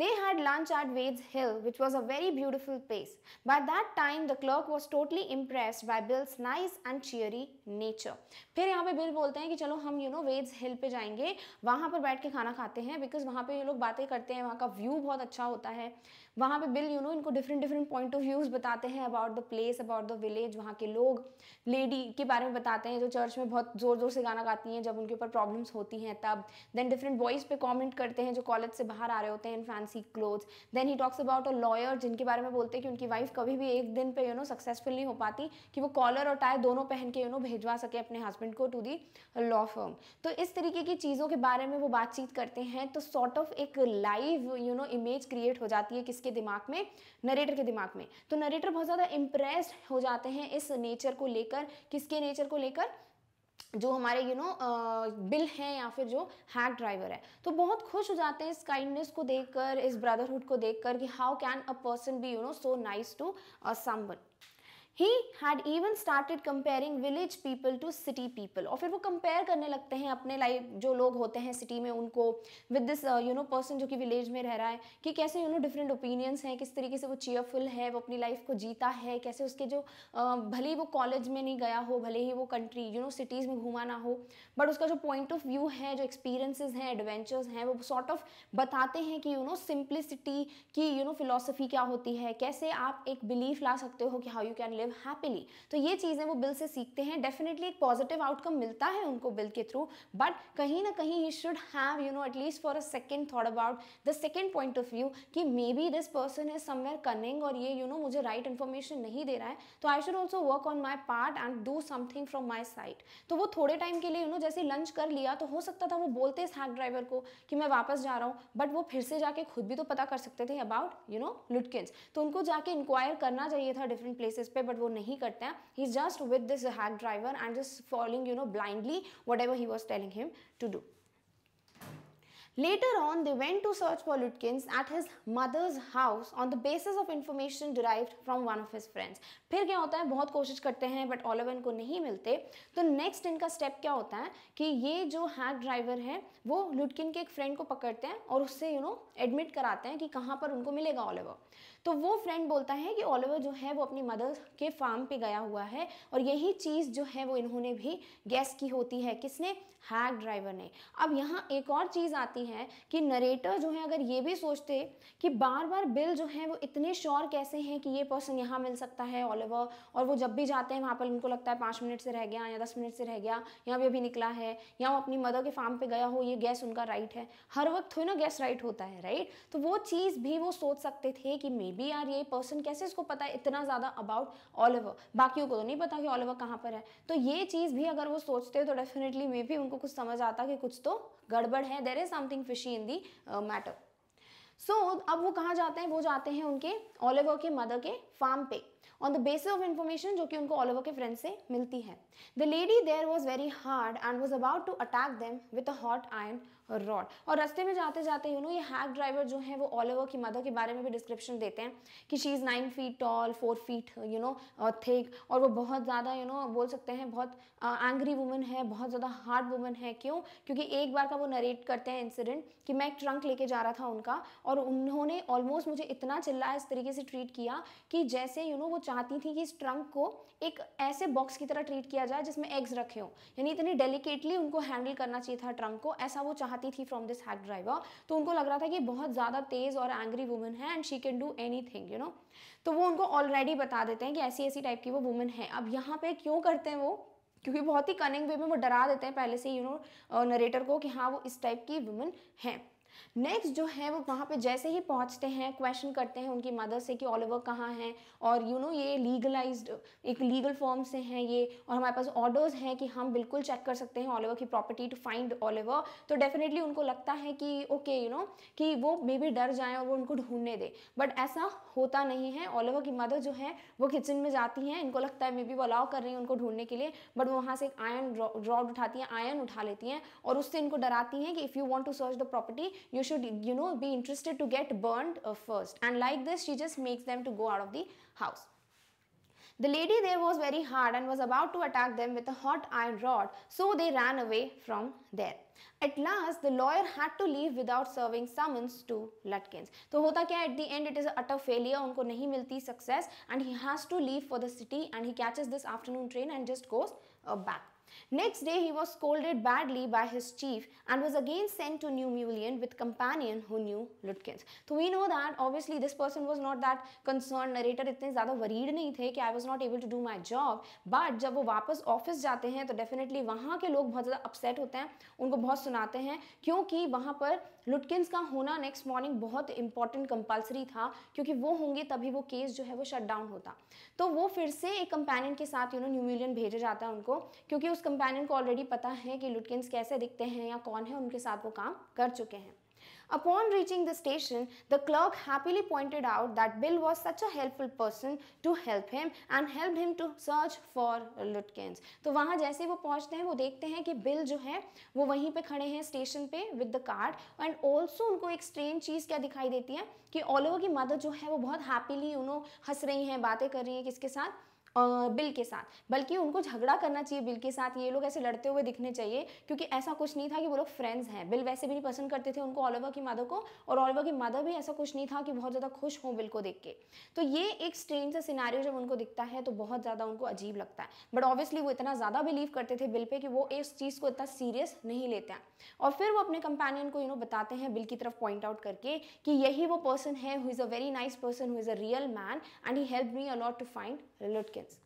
They had lunch at Wade's Hill, which was a very beautiful place. By that time, the clerk was totally impressed by Bill's nice and cheery nature. फिर यहाँ पे bill बोलते हैं कि चलो हम you know weds हिल पे जाएंगे वहाँ पर बैठ के खाना खाते हैं बिकॉज वहाँ पे ये लोग बातें करते हैं वहाँ का व्यू बहुत अच्छा होता है वहाँ पे बिल यू नो इनको different different point of views बताते हैं about the place about the village वहाँ के लोग लेडी के बारे में बताते हैं जो चर्च में बहुत ज़ोर ज़ोर से गाना गाती हैं जब उनके ऊपर प्रॉब्लम्स होती हैं तब देन डिफरेंट बॉयज़ पे कॉमेंट करते हैं जो कॉलेज से बाहर आ रहे होते हैं in fancy cloth then he talks about a lawyer जिनके बारे में बोलते हैं कि उनकी वाइफ कभी भी एक दिन पे यू नो सक्सेसफुल नहीं हो पाती कि वो कॉलर और टाई दोनों पहन के यू नो भेजवा सके अपने हस्बैंड को टू दी लॉ फर्म तो इस तरीके की चीज़ों के बारे में वो बातचीत करते हैं तो सॉर्ट ऑफ एक live you know image create हो जाती है किसके किसके दिमाग में नरेटर के दिमाग में तो नरेटर बहुत ज़्यादा इंप्रेस्ड हो जाते हैं इस नेचर को लेकर किसके नेचर को लेकर जो हमारे यू नो बिल हैं या फिर जो हैक ड्राइवर है तो बहुत खुश हो जाते हैं इस काइंडनेस को देखकर इस ब्रदरहुड को देखकर कि how can a person be you know so nice to a someone he had even started comparing village people to city people और फिर वो कंपेयर करने लगते हैं अपने लाइफ जो लोग होते हैं सिटी में उनको with this you know person जो कि विलेज में रह रहा है कि कैसे यू नो डिफरेंट ओपिनियंस हैं किस तरीके से वो चेयरफुल है वो अपनी लाइफ को जीता है कैसे उसके जो uh, भले ही वो कॉलेज में नहीं गया हो भले ही वो कंट्री यू नो सिटीज़ में घूमा ना हो बट उसका जो पॉइंट ऑफ व्यू है जो एक्सपीरियंसिस हैं एडवेंचर्स हैं वो सॉर्ट ऑफ बताते हैं कि यू नो सिंपलिसिटी की यू नो फिलोसफी क्या होती है कैसे आप एक बिलीफ ला सकते हो कि how you can live live happily तो ये चीज़ें वो बिल से सीखते हैं डेफिनेटली एक पॉजिटिव आउटकम मिलता है उनको बिल के थ्रू बट कहीं ना कहीं he should have you know at least for a second thought about the second point of view कि maybe this person is somewhere cunning और ये यू you नो know, मुझे राइट right इन्फॉर्मेशन नहीं दे रहा है तो I should also work on my part and do something from my side तो वो थोड़े टाइम के लिए यू you नो know, जैसे लंच कर लिया तो हो सकता था वो बोलते इस हैक ड्राइवर को कि मैं वापस जा रहा हूँ बट वो फिर से जाके खुद भी तो पता कर सकते थे अबाउट यू नो लुटकिन तो उनको जाके इंक्वायर करना चाहिए था डिफरेंट प्लेसेस पे बट बट वो नहीं करते हैं he just with this hack driver and just following you know blindly whatever he was telling him to do Later on, they went to search for Lutkins at his mother's house on the basis of information derived from one of his friends. फिर क्या होता है बहुत कोशिश करते हैं but olive को नहीं मिलते तो नेक्स्ट इनका स्टेप क्या होता है कि ये जो हैक ड्राइवर है वो लुटकिन के एक फ्रेंड को पकड़ते हैं और उससे यू नो एडमिट कराते हैं कि कहाँ पर उनको मिलेगा ऑलिवर तो वो फ्रेंड बोलता है कि ओलिवर जो है वो अपनी मदर के फार्म पे गया हुआ है और यही चीज़ जो है वो इन्होंने भी गैस की होती है किसने हैक ड्राइवर ने अब यहाँ एक और चीज़ आती है कि नरेटर जो है अगर ये भी सोचते कि बार बार बिल जो है वो इतने श्योर कैसे हैं कि ये पर्सन यहाँ मिल सकता है ओलिवर और वो जब भी जाते हैं वहाँ पर उनको लगता है पाँच मिनट से रह गया या दस मिनट से रह गया या भी अभी निकला है या वो अपनी मदर के फार्म पे गया हो ये गैस उनका राइट है हर वक्त थोड़ी ना गैस राइट होता है राइट तो वो चीज़ भी वो सोच सकते थे कि मे भी यार ये पर्सन कैसे इसको पता है इतना ज़्यादा अबाउट ओलिवर बाकी को तो नहीं पता कि ओलिवर कहाँ पर है तो ये चीज़ भी अगर वो सोचते तो डेफिनेटली मे भी उनको कुछ समझ आता कि कुछ तो गड़बड़ है there is something fishy in the matter so अब वो कहाँ जाते हैं वो जाते हैं उनके ओलिवर के मदर के फार्म पे on the basis of information जो कि उनको ओलिवर के फ्रेंड से मिलती है the lady there was very hard and was about to attack them with a hot iron rod और रास्ते में जाते जाते यू नो ये हैक ड्राइवर जो है वो ऑल ओवर की मदर के बारे में भी डिस्क्रिप्शन देते हैं कि she is nine feet tall four feet you know thick और वो बहुत ज़्यादा यू नो बोल सकते हैं बहुत एंग्री uh, वुमेन है बहुत ज़्यादा हार्ड वुमेन है क्यों क्योंकि एक बार का वो नरेट करते हैं इंसिडेंट कि मैं एक ट्रंक लेके जा रहा था उनका और उन्होंने ऑलमोस्ट मुझे इतना चिल्लाया इस तरीके से ट्रीट किया कि जैसे यू you नो know, वो चाहती थी कि इस ट्रंक को एक ऐसे बॉक्स की तरह ट्रीट किया जाए जिसमें एग्स रखे हों यानी इतनी डेलिकेटली उनको हैंडल करना चाहिए था ट्रंक को ऐसा वो चाहती थी फ्रॉम दिस हैक ड्राइवर तो उनको लग रहा था कि बहुत ज़्यादा तेज़ और एंग्री वुमेन है and she can do anything you know तो वो उनको ऑलरेडी बता देते हैं कि ऐसी ऐसी टाइप की वो वुमेन है अब यहाँ पे क्यों करते हैं वो क्योंकि बहुत ही कनिंग वे में वो डरा देते हैं पहले से यू नो नरेटर को कि हाँ वो इस टाइप की वुमेन हैं नेक्स्ट जो है वो वहाँ पे जैसे ही पहुँचते हैं क्वेश्चन करते हैं उनकी मदर से कि ओलिवर कहाँ हैं और यू you नो know, ये लीगलाइज्ड एक लीगल फॉर्म से हैं ये और हमारे पास ऑर्डर्स हैं कि हम बिल्कुल चेक कर सकते हैं ओलिवर की प्रॉपर्टी टू फाइंड ओलिवर तो डेफिनेटली उनको लगता है कि ओके यू नो कि वो मे बी डर जाएँ और वो उनको ढूंढने दें बट ऐसा होता नहीं है ओलिवर की मदर जो है वो किचन में जाती हैं इनको लगता है मे बी वो अलाउ कर रही हैं उनको ढूंढने के लिए बट वो वहाँ से एक आयन रॉड उठाती हैं आयन उठा लेती हैं और उससे इनको डराती हैं कि if you want to search the property you should you know be interested to get burned uh, first and like this she just makes them to go out of the house the lady there was very hard and was about to attack them with a hot iron rod, so they ran away from there. At last, the lawyer had to leave without serving summons to Lutkins. So होता क्या at the end it is a utter failure, उनको नहीं मिलती success and he has to leave for the city and he catches this afternoon train and just goes uh, back. Next day he was scolded badly by his chief and was again sent to New Mulian with companion who knew Lutkins. So we know that obviously this person was not that concerned narrator इतने ज़्यादा worried नहीं थे कि I was not able to do my job but जब वो वापस office जाते हैं तो definitely वहाँ के लोग बहुत ज़्यादा upset होते हैं उनको बहुत सुनाते हैं क्योंकि वहाँ पर लुटकिंस का होना नेक्स्ट मॉर्निंग बहुत इंपॉर्टेंट कंपलसरी था क्योंकि वो होंगे तभी वो केस जो है वो शट डाउन होता तो वो फिर से एक कंपेनियन के साथ यू नो न्यूमिलियन भेजा जाता है उनको क्योंकि उस कंपेनियन को ऑलरेडी पता है कि लुटकिंस कैसे दिखते हैं या कौन है उनके साथ वो काम कर चुके हैं Upon reaching the station, the clerk happily pointed out that Bill was such a helpful person to help him and helped him to search for Lutkins. तो वहाँ जैसे वो पहुँचते हैं वो देखते हैं कि Bill जो है वो वहीं पे खड़े हैं station पे with the card and also उनको एक strange चीज़ क्या दिखाई देती है कि ओलिवर की मदर जो है वो बहुत happily यू नो हंस रही हैं बातें कर रही हैं किसके साथ बिल के साथ बल्कि उनको झगड़ा करना चाहिए बिल के साथ ये लोग ऐसे लड़ते हुए दिखने चाहिए क्योंकि ऐसा कुछ नहीं था कि वो लोग फ्रेंड्स हैं बिल वैसे भी नहीं पसंद करते थे उनको ऑलिवर की मादर को और ऑलिवर की मादर भी ऐसा कुछ नहीं था कि बहुत ज़्यादा खुश हों बिल को देख के तो ये एक स्ट्रेन सा सिनारियो जब उनको दिखता है तो बहुत ज़्यादा उनको अजीब लगता है बट ऑब्वियसली वो इतना ज़्यादा बिलीव करते थे बिल पर कि वो इस चीज़ को इतना सीरियस नहीं लेते हैं और फिर वो अपने कंपेनियन को यू नो बताते हैं बिल की तरफ पॉइंट आउट करके कि यही वो पर्सन है who is a very nice person who is a real man and he help me a lot to find Lilutkins.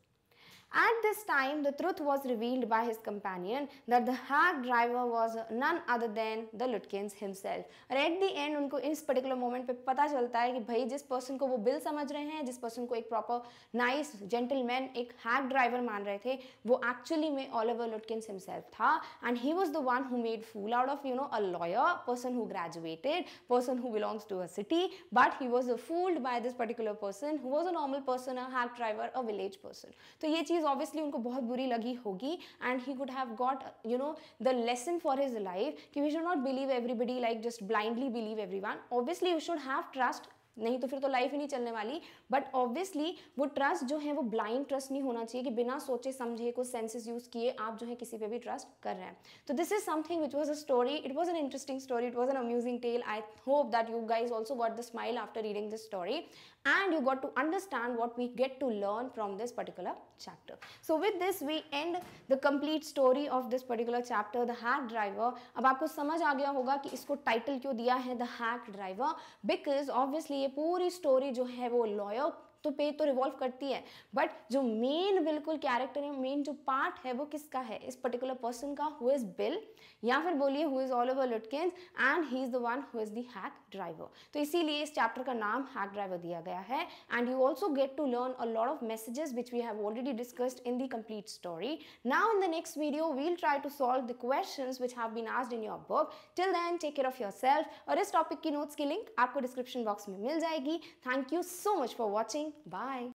At this time, the truth was revealed by his companion that the hack driver was none other than the Lutkins himself. और at the end उनको इस particular moment पे पता चलता है कि भाई जिस person को वो बिल समझ रहे हैं जिस person को एक proper nice gentleman एक hack driver मान रहे थे वो actually में Oliver Lutkins himself था and he was the one who made fool out of you know a lawyer person who graduated person who belongs to a city but he was fooled by this particular person who was a normal person a hack driver a village person. तो ये चीज़ चीज़ obviously उनको बहुत बुरी लगी होगी and he could have got you know the lesson for his life कि we should not believe everybody like just blindly believe everyone obviously you should have trust नहीं तो फिर तो लाइफ ही नहीं चलने वाली बट ऑब्वियसली वो trust जो है वो ब्लाइंड ट्रस्ट नहीं होना चाहिए कि बिना सोचे समझे कुछ सेंसेस यूज किए आप जो है किसी पे भी ट्रस्ट कर रहे हैं तो this is something which was a story it was an interesting story it was an amusing tale I hope that you guys also got the smile after reading this story and you got to understand what we get to learn from this particular chapter. So with this we end the complete story of this particular chapter the hack driver. Now, you समझ आ गया होगा कि इसको title क्यों दिया है the hack driver because obviously ये पूरी स्टोरी जो तो पे तो रिवॉल्व करती है बट जो मेन बिल्कुल कैरेक्टर है मेन जो पार्ट है वो किसका है इस पर्टिकुलर पर्सन का हु इज़ बिल या फिर बोलिए who is all over Lutkin and he is the one who is the hack driver तो इसीलिए इस चैप्टर का नाम हैक ड्राइवर दिया गया है and you also get to learn a lot of messages which we have already discussed in the complete story now in the next video we'll try to solve the question which have been asked in your book till then take care of your self और इस topic की notes की link आपको description box में मिल जाएगी thank you so much for watching Bye.